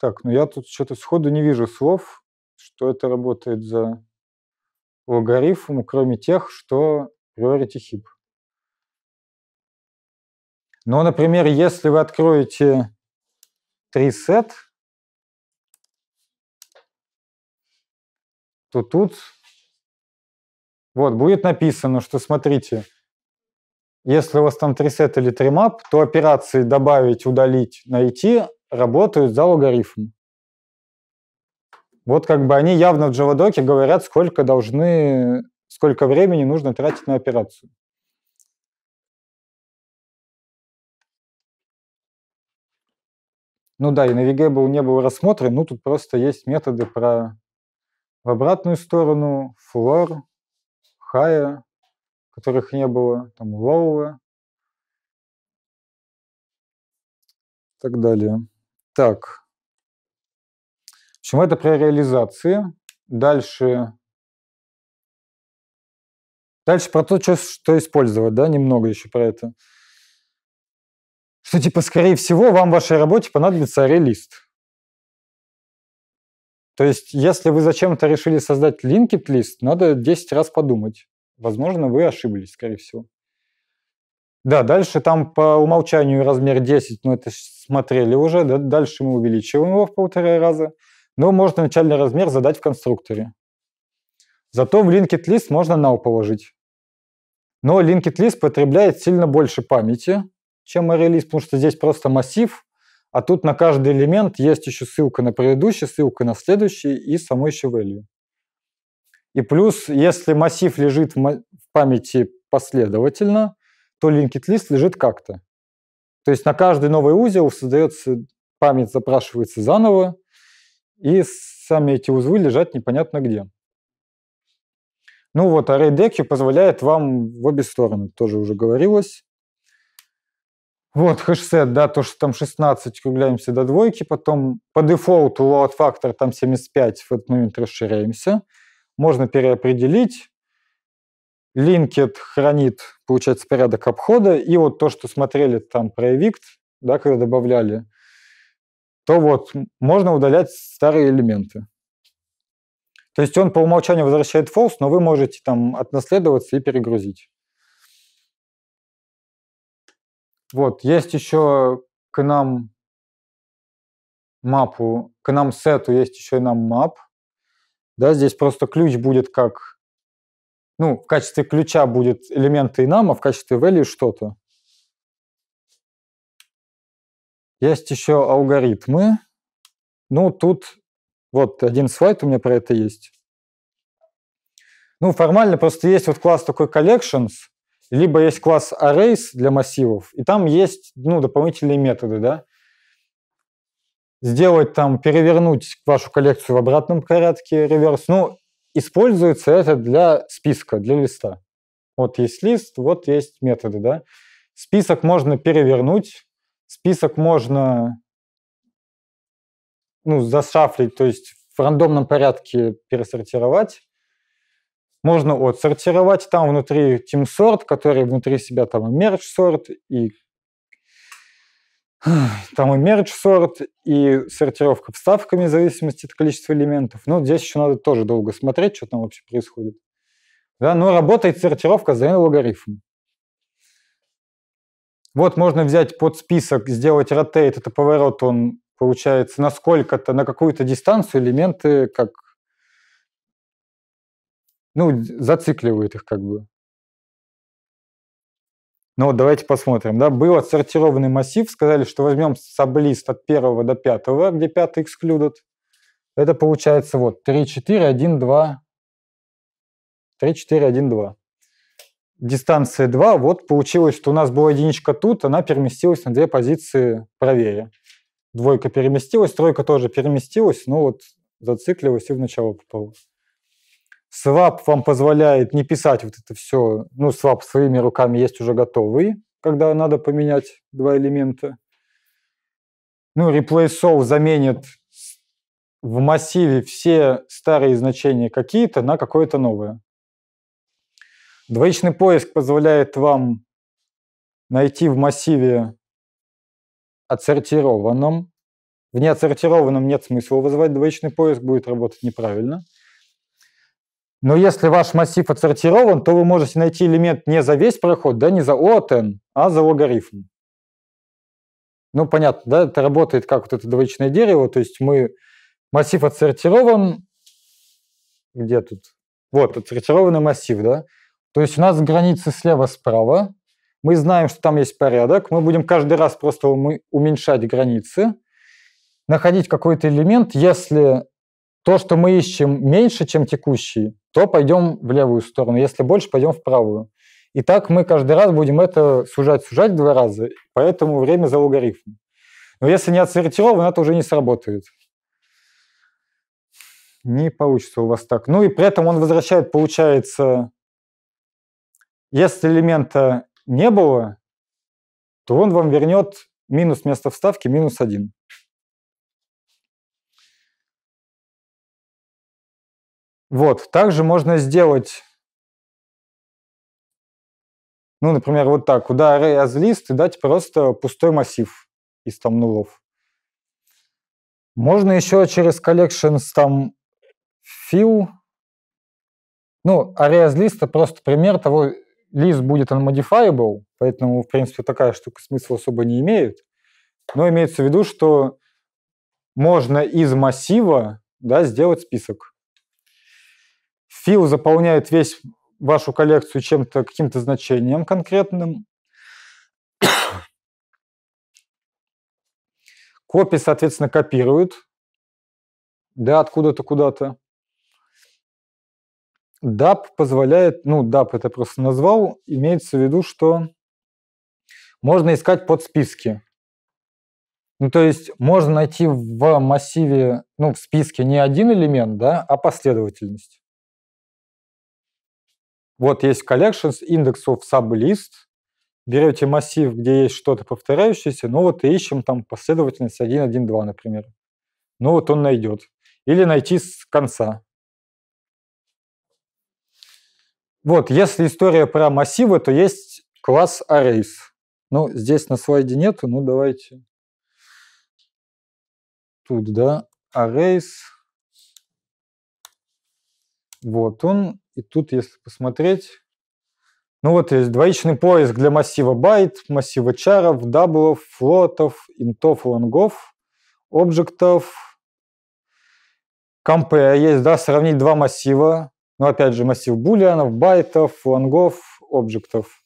Так, ну я тут что-то сходу не вижу слов, что это работает за логарифм, кроме тех, что priority hip. Но, ну, например, если вы откроете трисет, то тут вот будет написано, что смотрите, если у вас там трисет или тримап, то операции добавить, удалить, найти работают за логарифм. Вот как бы они явно в JavaDoc говорят, сколько должны, сколько времени нужно тратить на операцию. Ну да, и Navigable не был рассмотрен, ну тут просто есть методы про в обратную сторону, floor, high, которых не было, там low, так далее. Так. В общем, это про реализации. Дальше. Дальше про то, что, что использовать, да, немного еще про это что, типа, скорее всего, вам в вашей работе понадобится релист. То есть, если вы зачем-то решили создать linked лист, надо 10 раз подумать. Возможно, вы ошиблись, скорее всего. Да, дальше там по умолчанию размер 10, но это смотрели уже. Да, дальше мы увеличиваем его в полтора раза. Но можно начальный размер задать в конструкторе. Зато в linked лист можно null положить. Но linked лист потребляет сильно больше памяти, чем релиз, потому что здесь просто массив, а тут на каждый элемент есть еще ссылка на предыдущий, ссылка на следующий и само еще value. И плюс, если массив лежит в памяти последовательно, то linked list лежит как-то. То есть на каждый новый узел создается память, запрашивается заново, и сами эти узлы лежат непонятно где. Ну вот, ArrayDeck а позволяет вам в обе стороны, тоже уже говорилось, вот, хэшсет, да, то, что там 16, кругляемся до двойки, потом по дефолту load factor там 75, в этот момент расширяемся. Можно переопределить. Linked хранит, получается, порядок обхода. И вот то, что смотрели там про evict, да, когда добавляли, то вот можно удалять старые элементы. То есть он по умолчанию возвращает false, но вы можете там отнаследоваться и перегрузить. Вот, есть еще к нам мапу, к нам сету есть еще и нам мап. Да, здесь просто ключ будет как, ну, в качестве ключа будет элементы и нам, а в качестве value что-то. Есть еще алгоритмы. Ну, тут вот один слайд у меня про это есть. Ну, формально просто есть вот класс такой collections, либо есть класс arrays для массивов, и там есть ну, дополнительные методы, да. Сделать там, перевернуть вашу коллекцию в обратном порядке, реверс. Ну, используется это для списка, для листа. Вот есть лист, вот есть методы, да. Список можно перевернуть, список можно ну, зашафлить, то есть в рандомном порядке пересортировать можно отсортировать. Там внутри Team Sort, который внутри себя там и Merge Sort, и там и Merge Sort, и сортировка вставками в зависимости от количества элементов. Но ну, здесь еще надо тоже долго смотреть, что там вообще происходит. Да, но работает сортировка за логарифм. Вот можно взять под список, сделать rotate, это поворот, он получается на сколько-то, на какую-то дистанцию элементы, как ну, зацикливают их как бы. Ну вот давайте посмотрим. Да? Был отсортированный массив, сказали, что возьмем саблист от 1 до 5, где 5 excluded. Это получается вот 3, 4, 1, 2, 3, 4, 1, 2. Дистанция 2, вот получилось, что у нас была единичка тут, она переместилась на две позиции правее. Двойка переместилась, тройка тоже переместилась, но вот зациклилась и в начало попала. Свап вам позволяет не писать вот это все, ну, свап своими руками есть уже готовый, когда надо поменять два элемента. Ну, replace solve заменит в массиве все старые значения какие-то на какое-то новое. Двоичный поиск позволяет вам найти в массиве отсортированном. В неотсортированном нет смысла вызывать двоичный поиск, будет работать неправильно. Но если ваш массив отсортирован, то вы можете найти элемент не за весь проход, да, не за от n, а за логарифм. Ну, понятно, да, это работает как вот это двоичное дерево, то есть мы массив отсортирован, где тут? Вот, отсортированный массив, да. То есть у нас границы слева-справа, мы знаем, что там есть порядок, мы будем каждый раз просто уменьшать границы, находить какой-то элемент, если то, что мы ищем, меньше, чем текущий, то пойдем в левую сторону. Если больше, пойдем в правую. И так мы каждый раз будем это сужать-сужать два раза, поэтому время за логарифм. Но если не отсортировано, это уже не сработает. Не получится у вас так. Ну и при этом он возвращает, получается, если элемента не было, то он вам вернет минус место вставки минус 1. Вот, также можно сделать, ну, например, вот так, куда array as list и дать просто пустой массив из там нулов. Можно еще через collections там fill, ну, array as list это просто пример того, лист будет unmodifiable, поэтому, в принципе, такая штука смысла особо не имеет. Но имеется в виду, что можно из массива да, сделать список. Фил заполняет весь вашу коллекцию чем-то, каким-то значением конкретным. Копии, соответственно, копируют, да, откуда-то куда-то. DAP позволяет, ну, DAP это просто назвал, имеется в виду, что можно искать под списки. Ну, то есть можно найти в массиве, ну, в списке не один элемент, да, а последовательность. Вот есть collections индексов саблист. Берете массив, где есть что-то повторяющееся, ну вот и ищем там последовательность 1, 1, 2, например. Ну вот он найдет. Или найти с конца. Вот, если история про массивы, то есть класс arrays. Ну, здесь на слайде нету, ну давайте. Тут, да, arrays. Вот он, и тут, если посмотреть, ну вот есть двоичный поиск для массива байт, массива чаров, даблов, флотов, интов, лонгов, объектов, компе а есть, да, сравнить два массива, ну опять же массив булианов, байтов, лонгов, объектов.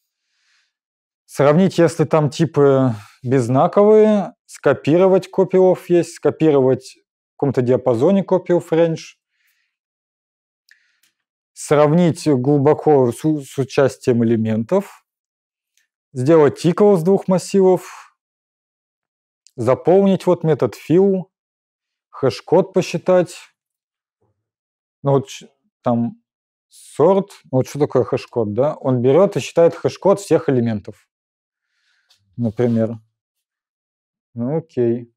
Сравнить, если там типы беззнаковые, скопировать копиов есть, скопировать в каком-то диапазоне копиев range, сравнить глубоко с, с участием элементов, сделать тикл с двух массивов, заполнить вот метод fill, хэш-код посчитать, ну вот там sort, ну, вот что такое хэш-код, да? Он берет и считает хэш-код всех элементов, например. Ну окей.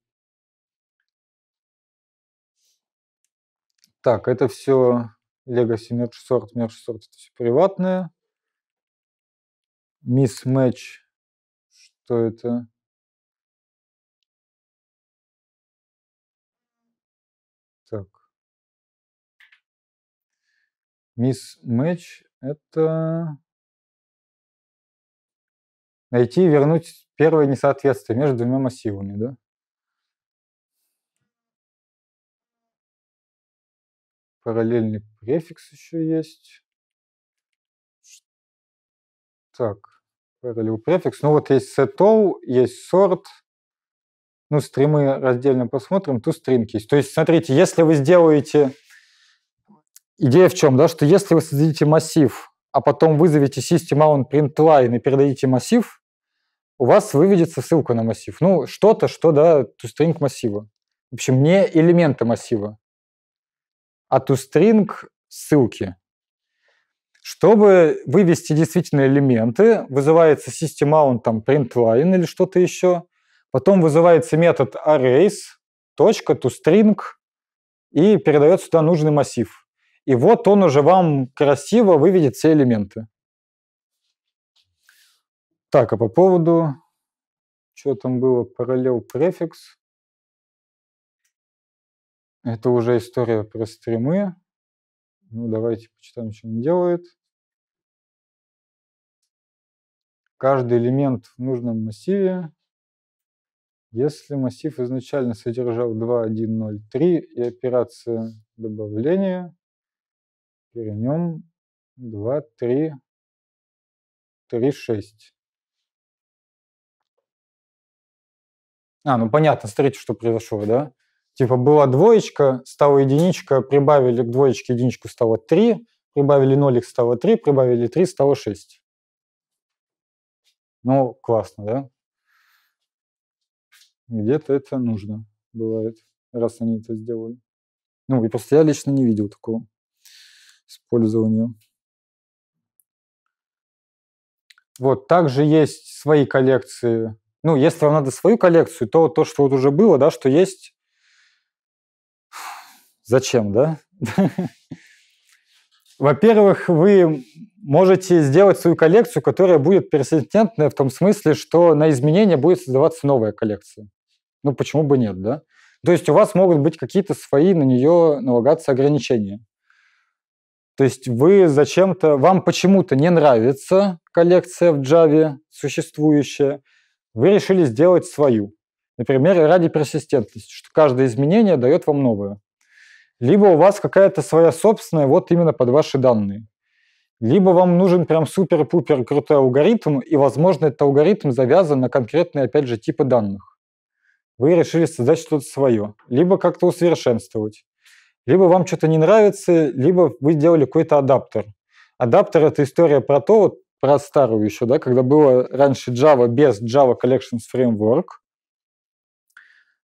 Так, это все Legacy Nerd 600, Nerd 600 это все приватное. Miss Match, что это? Так. Miss Match это найти и вернуть первое несоответствие между двумя массивами, да? параллельный префикс еще есть. Так, параллельный префикс. Ну вот есть setall, есть sort. Ну, стримы раздельно посмотрим, тут string есть. То есть, смотрите, если вы сделаете... Идея в чем, да, что если вы создадите массив, а потом вызовете system on printline и передадите массив, у вас выведется ссылка на массив. Ну, что-то, что, да, стринг массива. В общем, не элементы массива от а ustring ссылки. Чтобы вывести действительно элементы, вызывается system там println или что-то еще. Потом вызывается метод arrays, точка, toString, и передает сюда нужный массив. И вот он уже вам красиво выведет все элементы. Так, а по поводу, что там было, параллел префикс. Это уже история про стримы. Ну, давайте почитаем, что он делает. Каждый элемент в нужном массиве. Если массив изначально содержал 2, 1, 0, 3 и операция добавления, перенем 2, 3, 3, 6. А, ну понятно, смотрите, что произошло, да? Типа была двоечка, стала единичка, прибавили к двоечке единичку, стало три, прибавили нолик, стало три, прибавили три стало шесть. Ну, классно, да? Где-то это нужно бывает, раз они это сделали. Ну, и просто я лично не видел такого использования. Вот, также есть свои коллекции. Ну, если вам надо свою коллекцию, то то, что вот уже было, да, что есть, Зачем, да? Во-первых, вы можете сделать свою коллекцию, которая будет персистентная в том смысле, что на изменения будет создаваться новая коллекция. Ну, почему бы нет, да? То есть у вас могут быть какие-то свои на нее налагаться ограничения. То есть вы зачем-то, вам почему-то не нравится коллекция в Java существующая, вы решили сделать свою. Например, ради персистентности, что каждое изменение дает вам новое либо у вас какая-то своя собственная вот именно под ваши данные. Либо вам нужен прям супер-пупер крутой алгоритм, и, возможно, этот алгоритм завязан на конкретные, опять же, типы данных. Вы решили создать что-то свое, либо как-то усовершенствовать. Либо вам что-то не нравится, либо вы сделали какой-то адаптер. Адаптер — это история про то, вот про старую еще, да, когда было раньше Java без Java Collections Framework —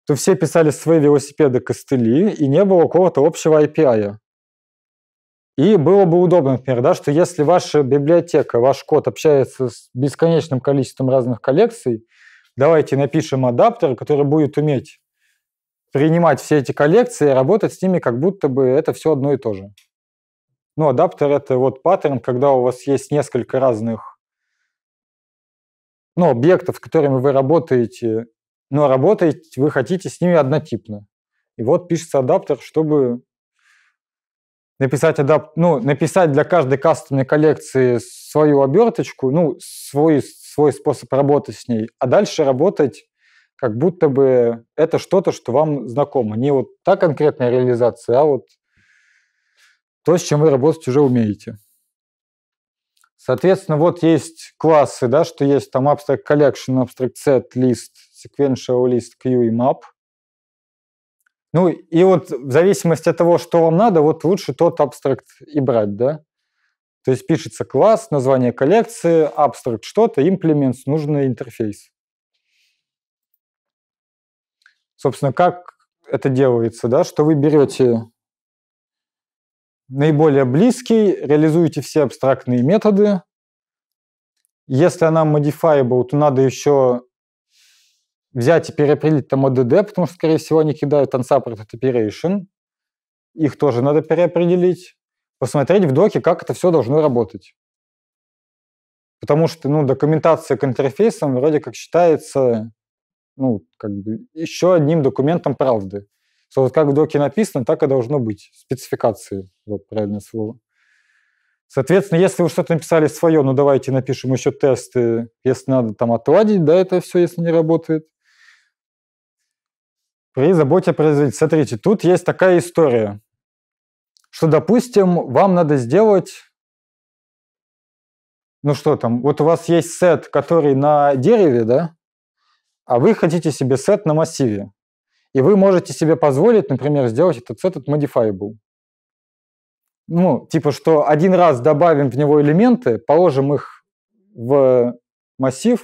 то все писали свои велосипеды костыли, и не было какого-то общего API. И было бы удобно, например, да, что если ваша библиотека, ваш код общается с бесконечным количеством разных коллекций, давайте напишем адаптер, который будет уметь принимать все эти коллекции и работать с ними, как будто бы это все одно и то же. Ну, адаптер — это вот паттерн, когда у вас есть несколько разных ну, объектов, с которыми вы работаете, но работать вы хотите с ними однотипно. И вот пишется адаптер, чтобы написать адап... ну, написать для каждой кастомной коллекции свою оберточку, ну, свой, свой способ работы с ней, а дальше работать как будто бы это что-то, что вам знакомо. Не вот та конкретная реализация, а вот то, с чем вы работать уже умеете. Соответственно, вот есть классы, да, что есть там abstract collection, abstract set, list, sequential list Q и map. Ну и вот в зависимости от того, что вам надо, вот лучше тот абстракт и брать, да? То есть пишется класс, название коллекции, абстракт что-то, имплемент, нужный интерфейс. Собственно, как это делается, да, что вы берете наиболее близкий, реализуете все абстрактные методы. Если она modifiable, то надо еще взять и переопределить там ODD, потому что, скорее всего, они кидают unsupported operation. Их тоже надо переопределить. Посмотреть в доке, как это все должно работать. Потому что ну, документация к интерфейсам вроде как считается ну, как бы еще одним документом правды. Что вот как в доке написано, так и должно быть. Спецификации, вот правильное слово. Соответственно, если вы что-то написали свое, ну давайте напишем еще тесты, если надо там отладить, да, это все, если не работает при заботе о производителе. Смотрите, тут есть такая история, что, допустим, вам надо сделать, ну что там, вот у вас есть сет, который на дереве, да, а вы хотите себе сет на массиве. И вы можете себе позволить, например, сделать этот сет от modifiable. Ну, типа, что один раз добавим в него элементы, положим их в массив,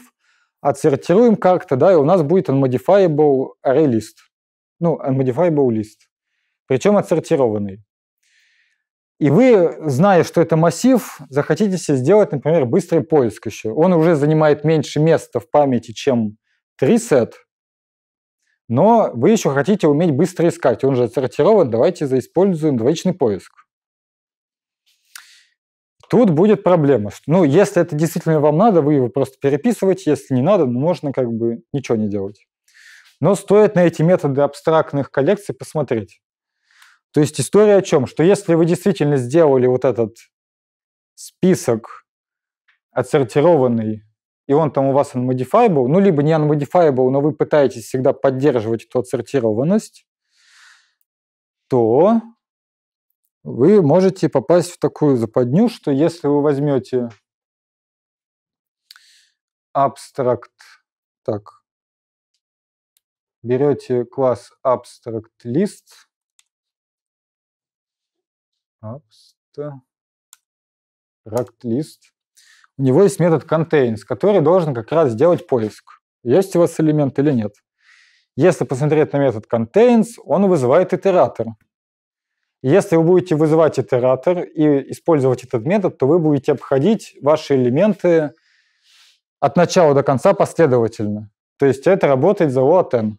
отсортируем как-то, да, и у нас будет он array list ну, unmodifiable list, причем отсортированный. И вы, зная, что это массив, захотите себе сделать, например, быстрый поиск еще. Он уже занимает меньше места в памяти, чем три сет. но вы еще хотите уметь быстро искать. Он же отсортирован, давайте заиспользуем двоичный поиск. Тут будет проблема. ну, если это действительно вам надо, вы его просто переписываете. Если не надо, ну, можно как бы ничего не делать. Но стоит на эти методы абстрактных коллекций посмотреть. То есть история о чем? Что если вы действительно сделали вот этот список отсортированный, и он там у вас unmodifiable, ну, либо не unmodifiable, но вы пытаетесь всегда поддерживать эту отсортированность, то вы можете попасть в такую западню, что если вы возьмете абстракт, так, берете класс abstract_list, abstract_list, у него есть метод contains, который должен как раз сделать поиск, есть у вас элемент или нет. Если посмотреть на метод contains, он вызывает итератор. Если вы будете вызывать итератор и использовать этот метод, то вы будете обходить ваши элементы от начала до конца последовательно. То есть это работает за O от N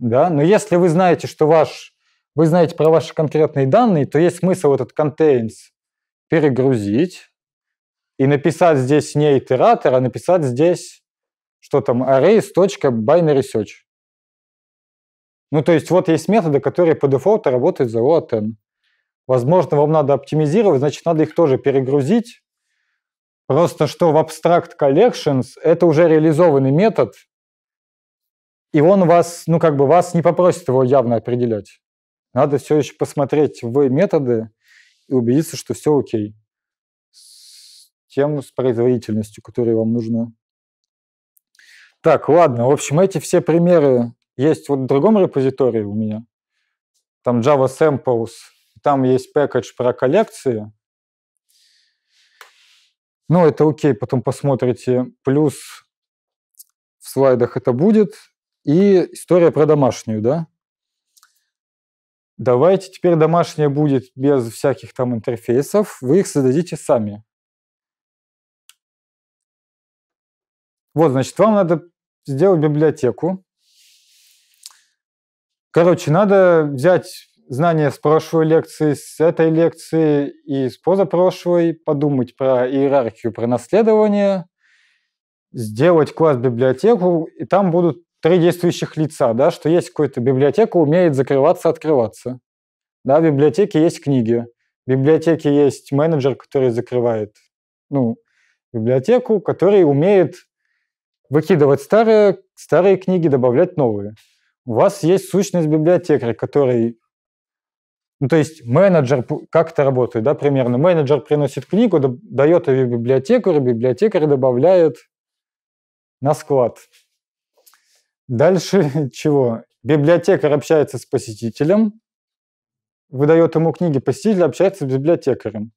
да, но если вы знаете, что ваш, вы знаете про ваши конкретные данные, то есть смысл этот contains перегрузить и написать здесь не итератор, а написать здесь, что там, arrays.binarySearch. Ну, то есть вот есть методы, которые по дефолту работают за OATN. Возможно, вам надо оптимизировать, значит, надо их тоже перегрузить. Просто что в Abstract Collections это уже реализованный метод – и он вас, ну как бы вас не попросит его явно определять. Надо все еще посмотреть в методы и убедиться, что все окей с тем, с производительностью, которая вам нужна. Так, ладно, в общем, эти все примеры есть вот в другом репозитории у меня. Там Java Samples, там есть пэкэдж про коллекции. Ну, это окей, потом посмотрите. Плюс в слайдах это будет. И история про домашнюю, да? Давайте теперь домашняя будет без всяких там интерфейсов, вы их создадите сами. Вот, значит, вам надо сделать библиотеку. Короче, надо взять знания с прошлой лекции, с этой лекции и с позапрошлой, подумать про иерархию, про наследование, сделать класс-библиотеку, и там будут три действующих лица, да, что есть какая-то библиотека, умеет закрываться, открываться. Да, в библиотеке есть книги, в библиотеке есть менеджер, который закрывает ну, библиотеку, который умеет выкидывать старые, старые книги, добавлять новые. У вас есть сущность библиотекаря, который ну, то есть менеджер, как это работает, да, примерно, менеджер приносит книгу, дает ее библиотекарю, библиотекарь добавляет на склад. Дальше чего? Библиотекарь общается с посетителем, выдает ему книги, посетитель общается с библиотекарем.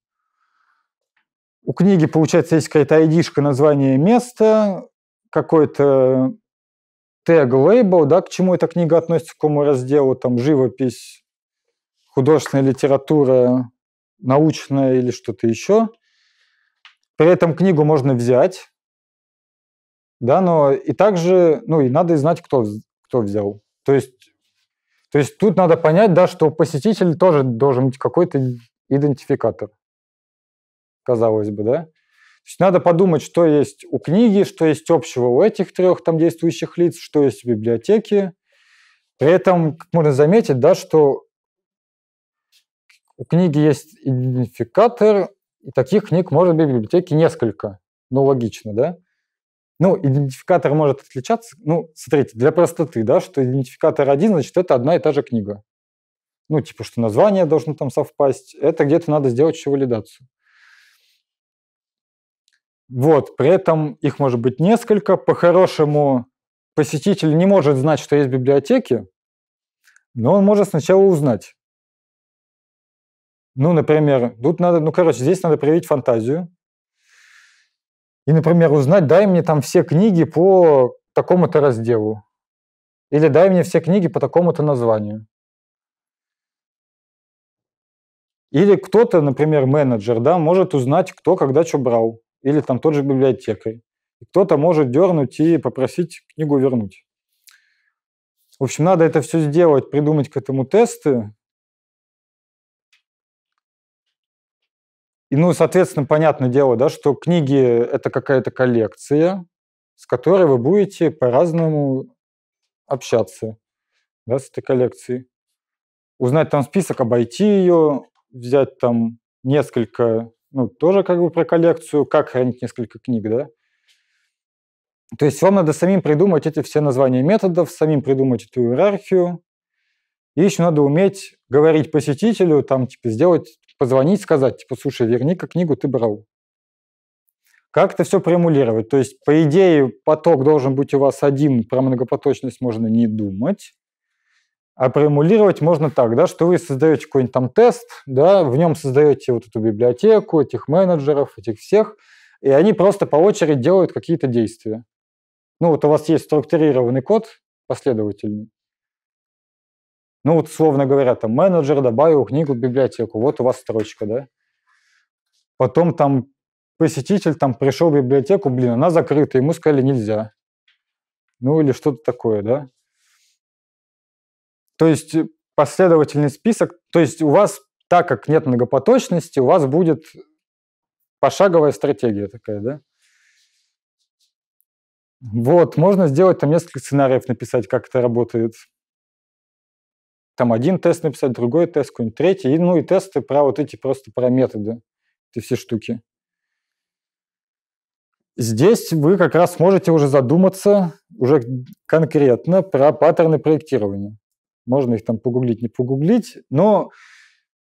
У книги, получается, есть какая-то айдишка, название места, какой-то тег, лейбл, да, к чему эта книга относится, к какому разделу, там, живопись, художественная литература, научная или что-то еще. При этом книгу можно взять, да, но и также, ну, и надо знать, кто, кто взял. То есть, то есть тут надо понять, да, что посетитель тоже должен быть какой-то идентификатор, казалось бы, да. То есть надо подумать, что есть у книги, что есть общего у этих трех там действующих лиц, что есть в библиотеке. При этом, как можно заметить, да, что у книги есть идентификатор, и таких книг может быть в библиотеке несколько. Ну, логично, да? Ну, идентификатор может отличаться. Ну, смотрите, для простоты, да, что идентификатор один, значит, это одна и та же книга. Ну, типа, что название должно там совпасть. Это где-то надо сделать еще валидацию. Вот, при этом их может быть несколько. По-хорошему, посетитель не может знать, что есть библиотеки, но он может сначала узнать. Ну, например, тут надо, ну, короче, здесь надо проявить фантазию, и, например, узнать, дай мне там все книги по такому-то разделу. Или дай мне все книги по такому-то названию. Или кто-то, например, менеджер, да, может узнать, кто когда что брал. Или там тот же библиотекарь. Кто-то может дернуть и попросить книгу вернуть. В общем, надо это все сделать, придумать к этому тесты, И, ну, соответственно, понятное дело, да, что книги – это какая-то коллекция, с которой вы будете по-разному общаться, да, с этой коллекцией. Узнать там список, обойти ее, взять там несколько, ну, тоже как бы про коллекцию, как хранить несколько книг, да. То есть вам надо самим придумать эти все названия методов, самим придумать эту иерархию. И еще надо уметь говорить посетителю, там, типа, сделать позвонить, сказать, типа, слушай, верни-ка книгу, ты брал. Как это все преэмулировать? То есть, по идее, поток должен быть у вас один, про многопоточность можно не думать. А проэмулировать можно так, да, что вы создаете какой-нибудь там тест, да, в нем создаете вот эту библиотеку, этих менеджеров, этих всех, и они просто по очереди делают какие-то действия. Ну вот у вас есть структурированный код последовательный, ну вот, словно говоря, там менеджер добавил книгу в библиотеку, вот у вас строчка, да? Потом там посетитель там пришел в библиотеку, блин, она закрыта, ему сказали нельзя. Ну или что-то такое, да? То есть э, последовательный список, то есть у вас, так как нет многопоточности, у вас будет пошаговая стратегия такая, да? Вот, можно сделать там несколько сценариев написать, как это работает там один тест написать, другой тест, какой-нибудь третий, и, ну и тесты про вот эти просто про методы, эти все штуки. Здесь вы как раз можете уже задуматься уже конкретно про паттерны проектирования. Можно их там погуглить, не погуглить, но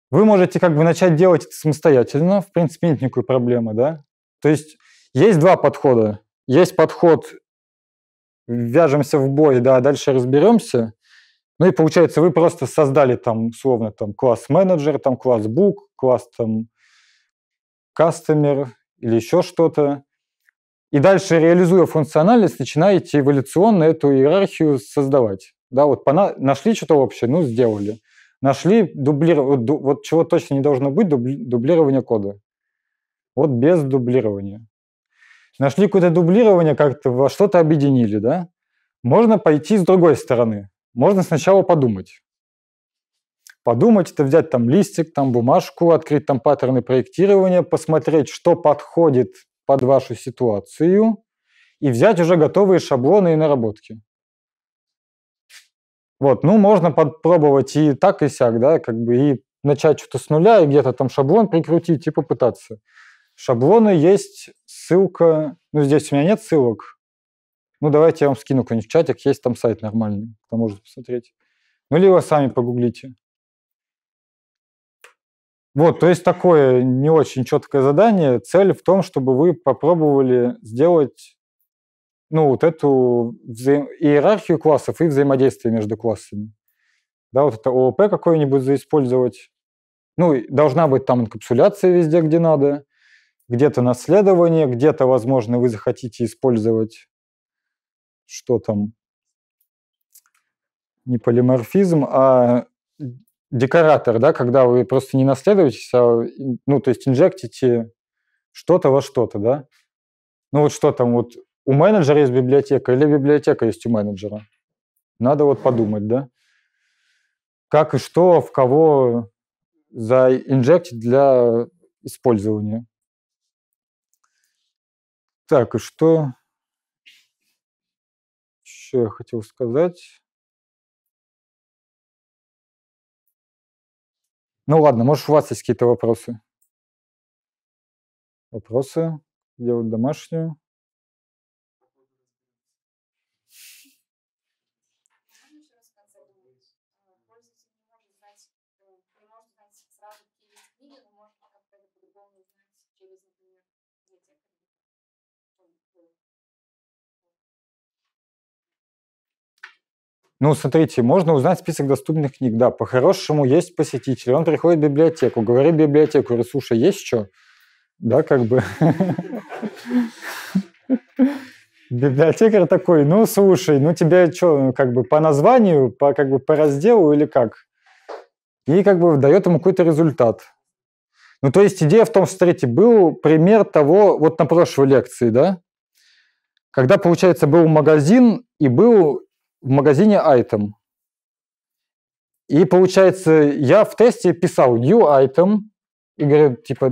вы можете как бы начать делать это самостоятельно, в принципе, нет никакой проблемы, да. То есть есть два подхода. Есть подход вяжемся в бой, да, дальше разберемся, ну и получается, вы просто создали там, условно, там класс менеджер, там класс бук, класс там кастомер или еще что-то. И дальше, реализуя функциональность, начинаете эволюционно эту иерархию создавать. Да, вот пона... нашли что-то общее, ну, сделали. Нашли дублирование, вот, чего точно не должно быть, дубли... дублирование кода. Вот без дублирования. Нашли какое-то дублирование, как-то во что-то объединили, да? Можно пойти с другой стороны. Можно сначала подумать. Подумать – это взять там листик, там бумажку, открыть там паттерны проектирования, посмотреть, что подходит под вашу ситуацию, и взять уже готовые шаблоны и наработки. Вот, ну, можно попробовать и так, и сяк, да, как бы и начать что-то с нуля, и где-то там шаблон прикрутить и попытаться. Шаблоны есть, ссылка, ну, здесь у меня нет ссылок, ну, давайте я вам скину какой-нибудь чатик, есть там сайт нормальный, кто может посмотреть. Ну, или вы сами погуглите. Вот, то есть такое не очень четкое задание. Цель в том, чтобы вы попробовали сделать ну, вот эту взаим... иерархию классов и взаимодействие между классами. Да, вот это ООП какое-нибудь заиспользовать. Ну, должна быть там инкапсуляция везде, где надо. Где-то наследование, где-то, возможно, вы захотите использовать что там, не полиморфизм, а декоратор, да, когда вы просто не наследуетесь, а, ну, то есть инжектите что-то во что-то, да? Ну, вот что там, вот у менеджера есть библиотека или библиотека есть у менеджера? Надо вот подумать, да? Как и что, в кого за заинжектить для использования. Так, и что еще я хотел сказать? Ну ладно, может, у вас есть какие-то вопросы? Вопросы? Делать домашнюю? Ну, смотрите, можно узнать список доступных книг, да, по-хорошему есть посетитель, он приходит в библиотеку, говорит библиотеку, говорит, слушай, есть что? Да, как бы. Библиотекарь такой, ну, слушай, ну тебе что, ну, как бы по названию, по, как бы по разделу или как? И как бы дает ему какой-то результат. Ну, то есть идея в том, смотрите, был пример того, вот на прошлой лекции, да, когда, получается, был магазин и был в магазине item. И получается, я в тесте писал new item и говорю, типа,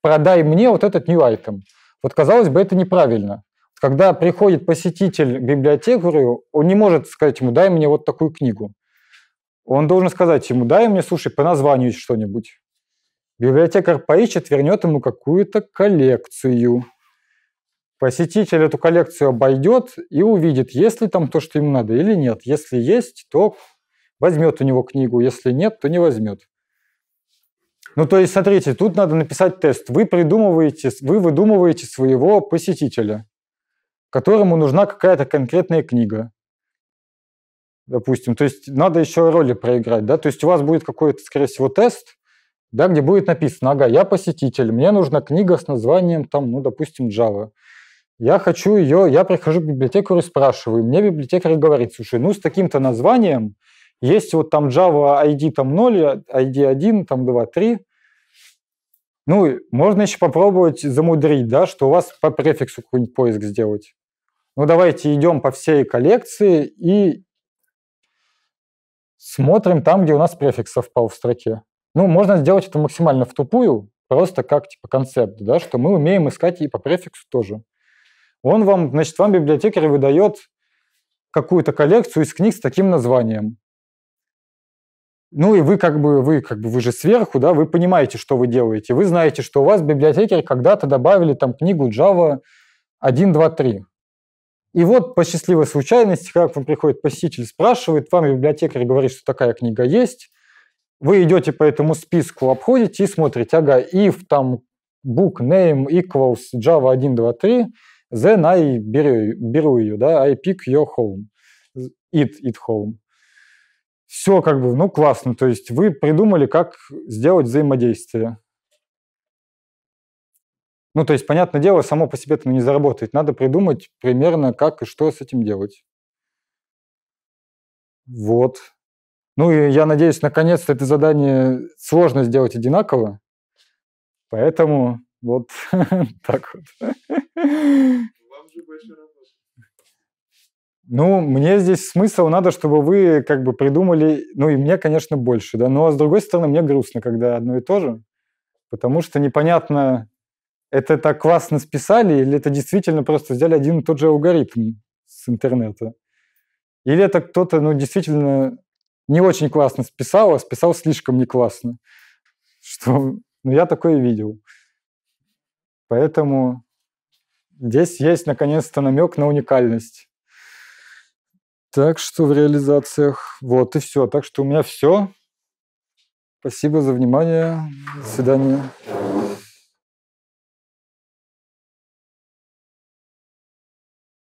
продай мне вот этот new item. Вот казалось бы, это неправильно. Когда приходит посетитель к библиотекарю, он не может сказать ему, дай мне вот такую книгу. Он должен сказать ему, дай мне, слушай, по названию что-нибудь. Библиотекарь поищет, вернет ему какую-то коллекцию посетитель эту коллекцию обойдет и увидит, есть ли там то, что ему надо или нет. Если есть, то возьмет у него книгу, если нет, то не возьмет. Ну, то есть, смотрите, тут надо написать тест. Вы придумываете, вы выдумываете своего посетителя, которому нужна какая-то конкретная книга. Допустим, то есть надо еще роли проиграть, да, то есть у вас будет какой-то, скорее всего, тест, да, где будет написано, ага, я посетитель, мне нужна книга с названием, там, ну, допустим, Java. Я хочу ее, я прихожу в библиотекарю и спрашиваю. Мне библиотекарь говорит, слушай, ну с таким-то названием есть вот там Java ID там 0, ID 1, там 2, 3. Ну, можно еще попробовать замудрить, да, что у вас по префиксу какой-нибудь поиск сделать. Ну, давайте идем по всей коллекции и смотрим там, где у нас префикс совпал в строке. Ну, можно сделать это максимально в тупую, просто как типа концепт, да, что мы умеем искать и по префиксу тоже. Он вам, значит, вам библиотекарь выдает какую-то коллекцию из книг с таким названием. Ну и вы как бы, вы как бы, вы же сверху, да, вы понимаете, что вы делаете. Вы знаете, что у вас библиотекарь когда-то добавили там книгу Java 1, 2, 3. И вот по счастливой случайности, как вам приходит посетитель, спрашивает, вам библиотекарь говорит, что такая книга есть. Вы идете по этому списку, обходите и смотрите, ага, if там book name equals Java 1, 2, 3, Then I беру, беру ее, да, I pick your home, it, it home. Все как бы, ну, классно. То есть вы придумали, как сделать взаимодействие. Ну, то есть, понятное дело, само по себе это не заработает. Надо придумать примерно, как и что с этим делать. Вот. Ну, и я надеюсь, наконец-то это задание сложно сделать одинаково. Поэтому вот так вот. Вам же больше работать. Ну, мне здесь смысл надо, чтобы вы как бы придумали, ну и мне, конечно, больше, да, но с другой стороны, мне грустно, когда одно и то же, потому что непонятно, это так классно списали или это действительно просто взяли один и тот же алгоритм с интернета. Или это кто-то, ну, действительно не очень классно списал, а списал слишком не классно. Что, ну, я такое видел. Поэтому Здесь есть, наконец-то, намек на уникальность. Так что в реализациях вот и все. Так что у меня все. Спасибо за внимание. До свидания.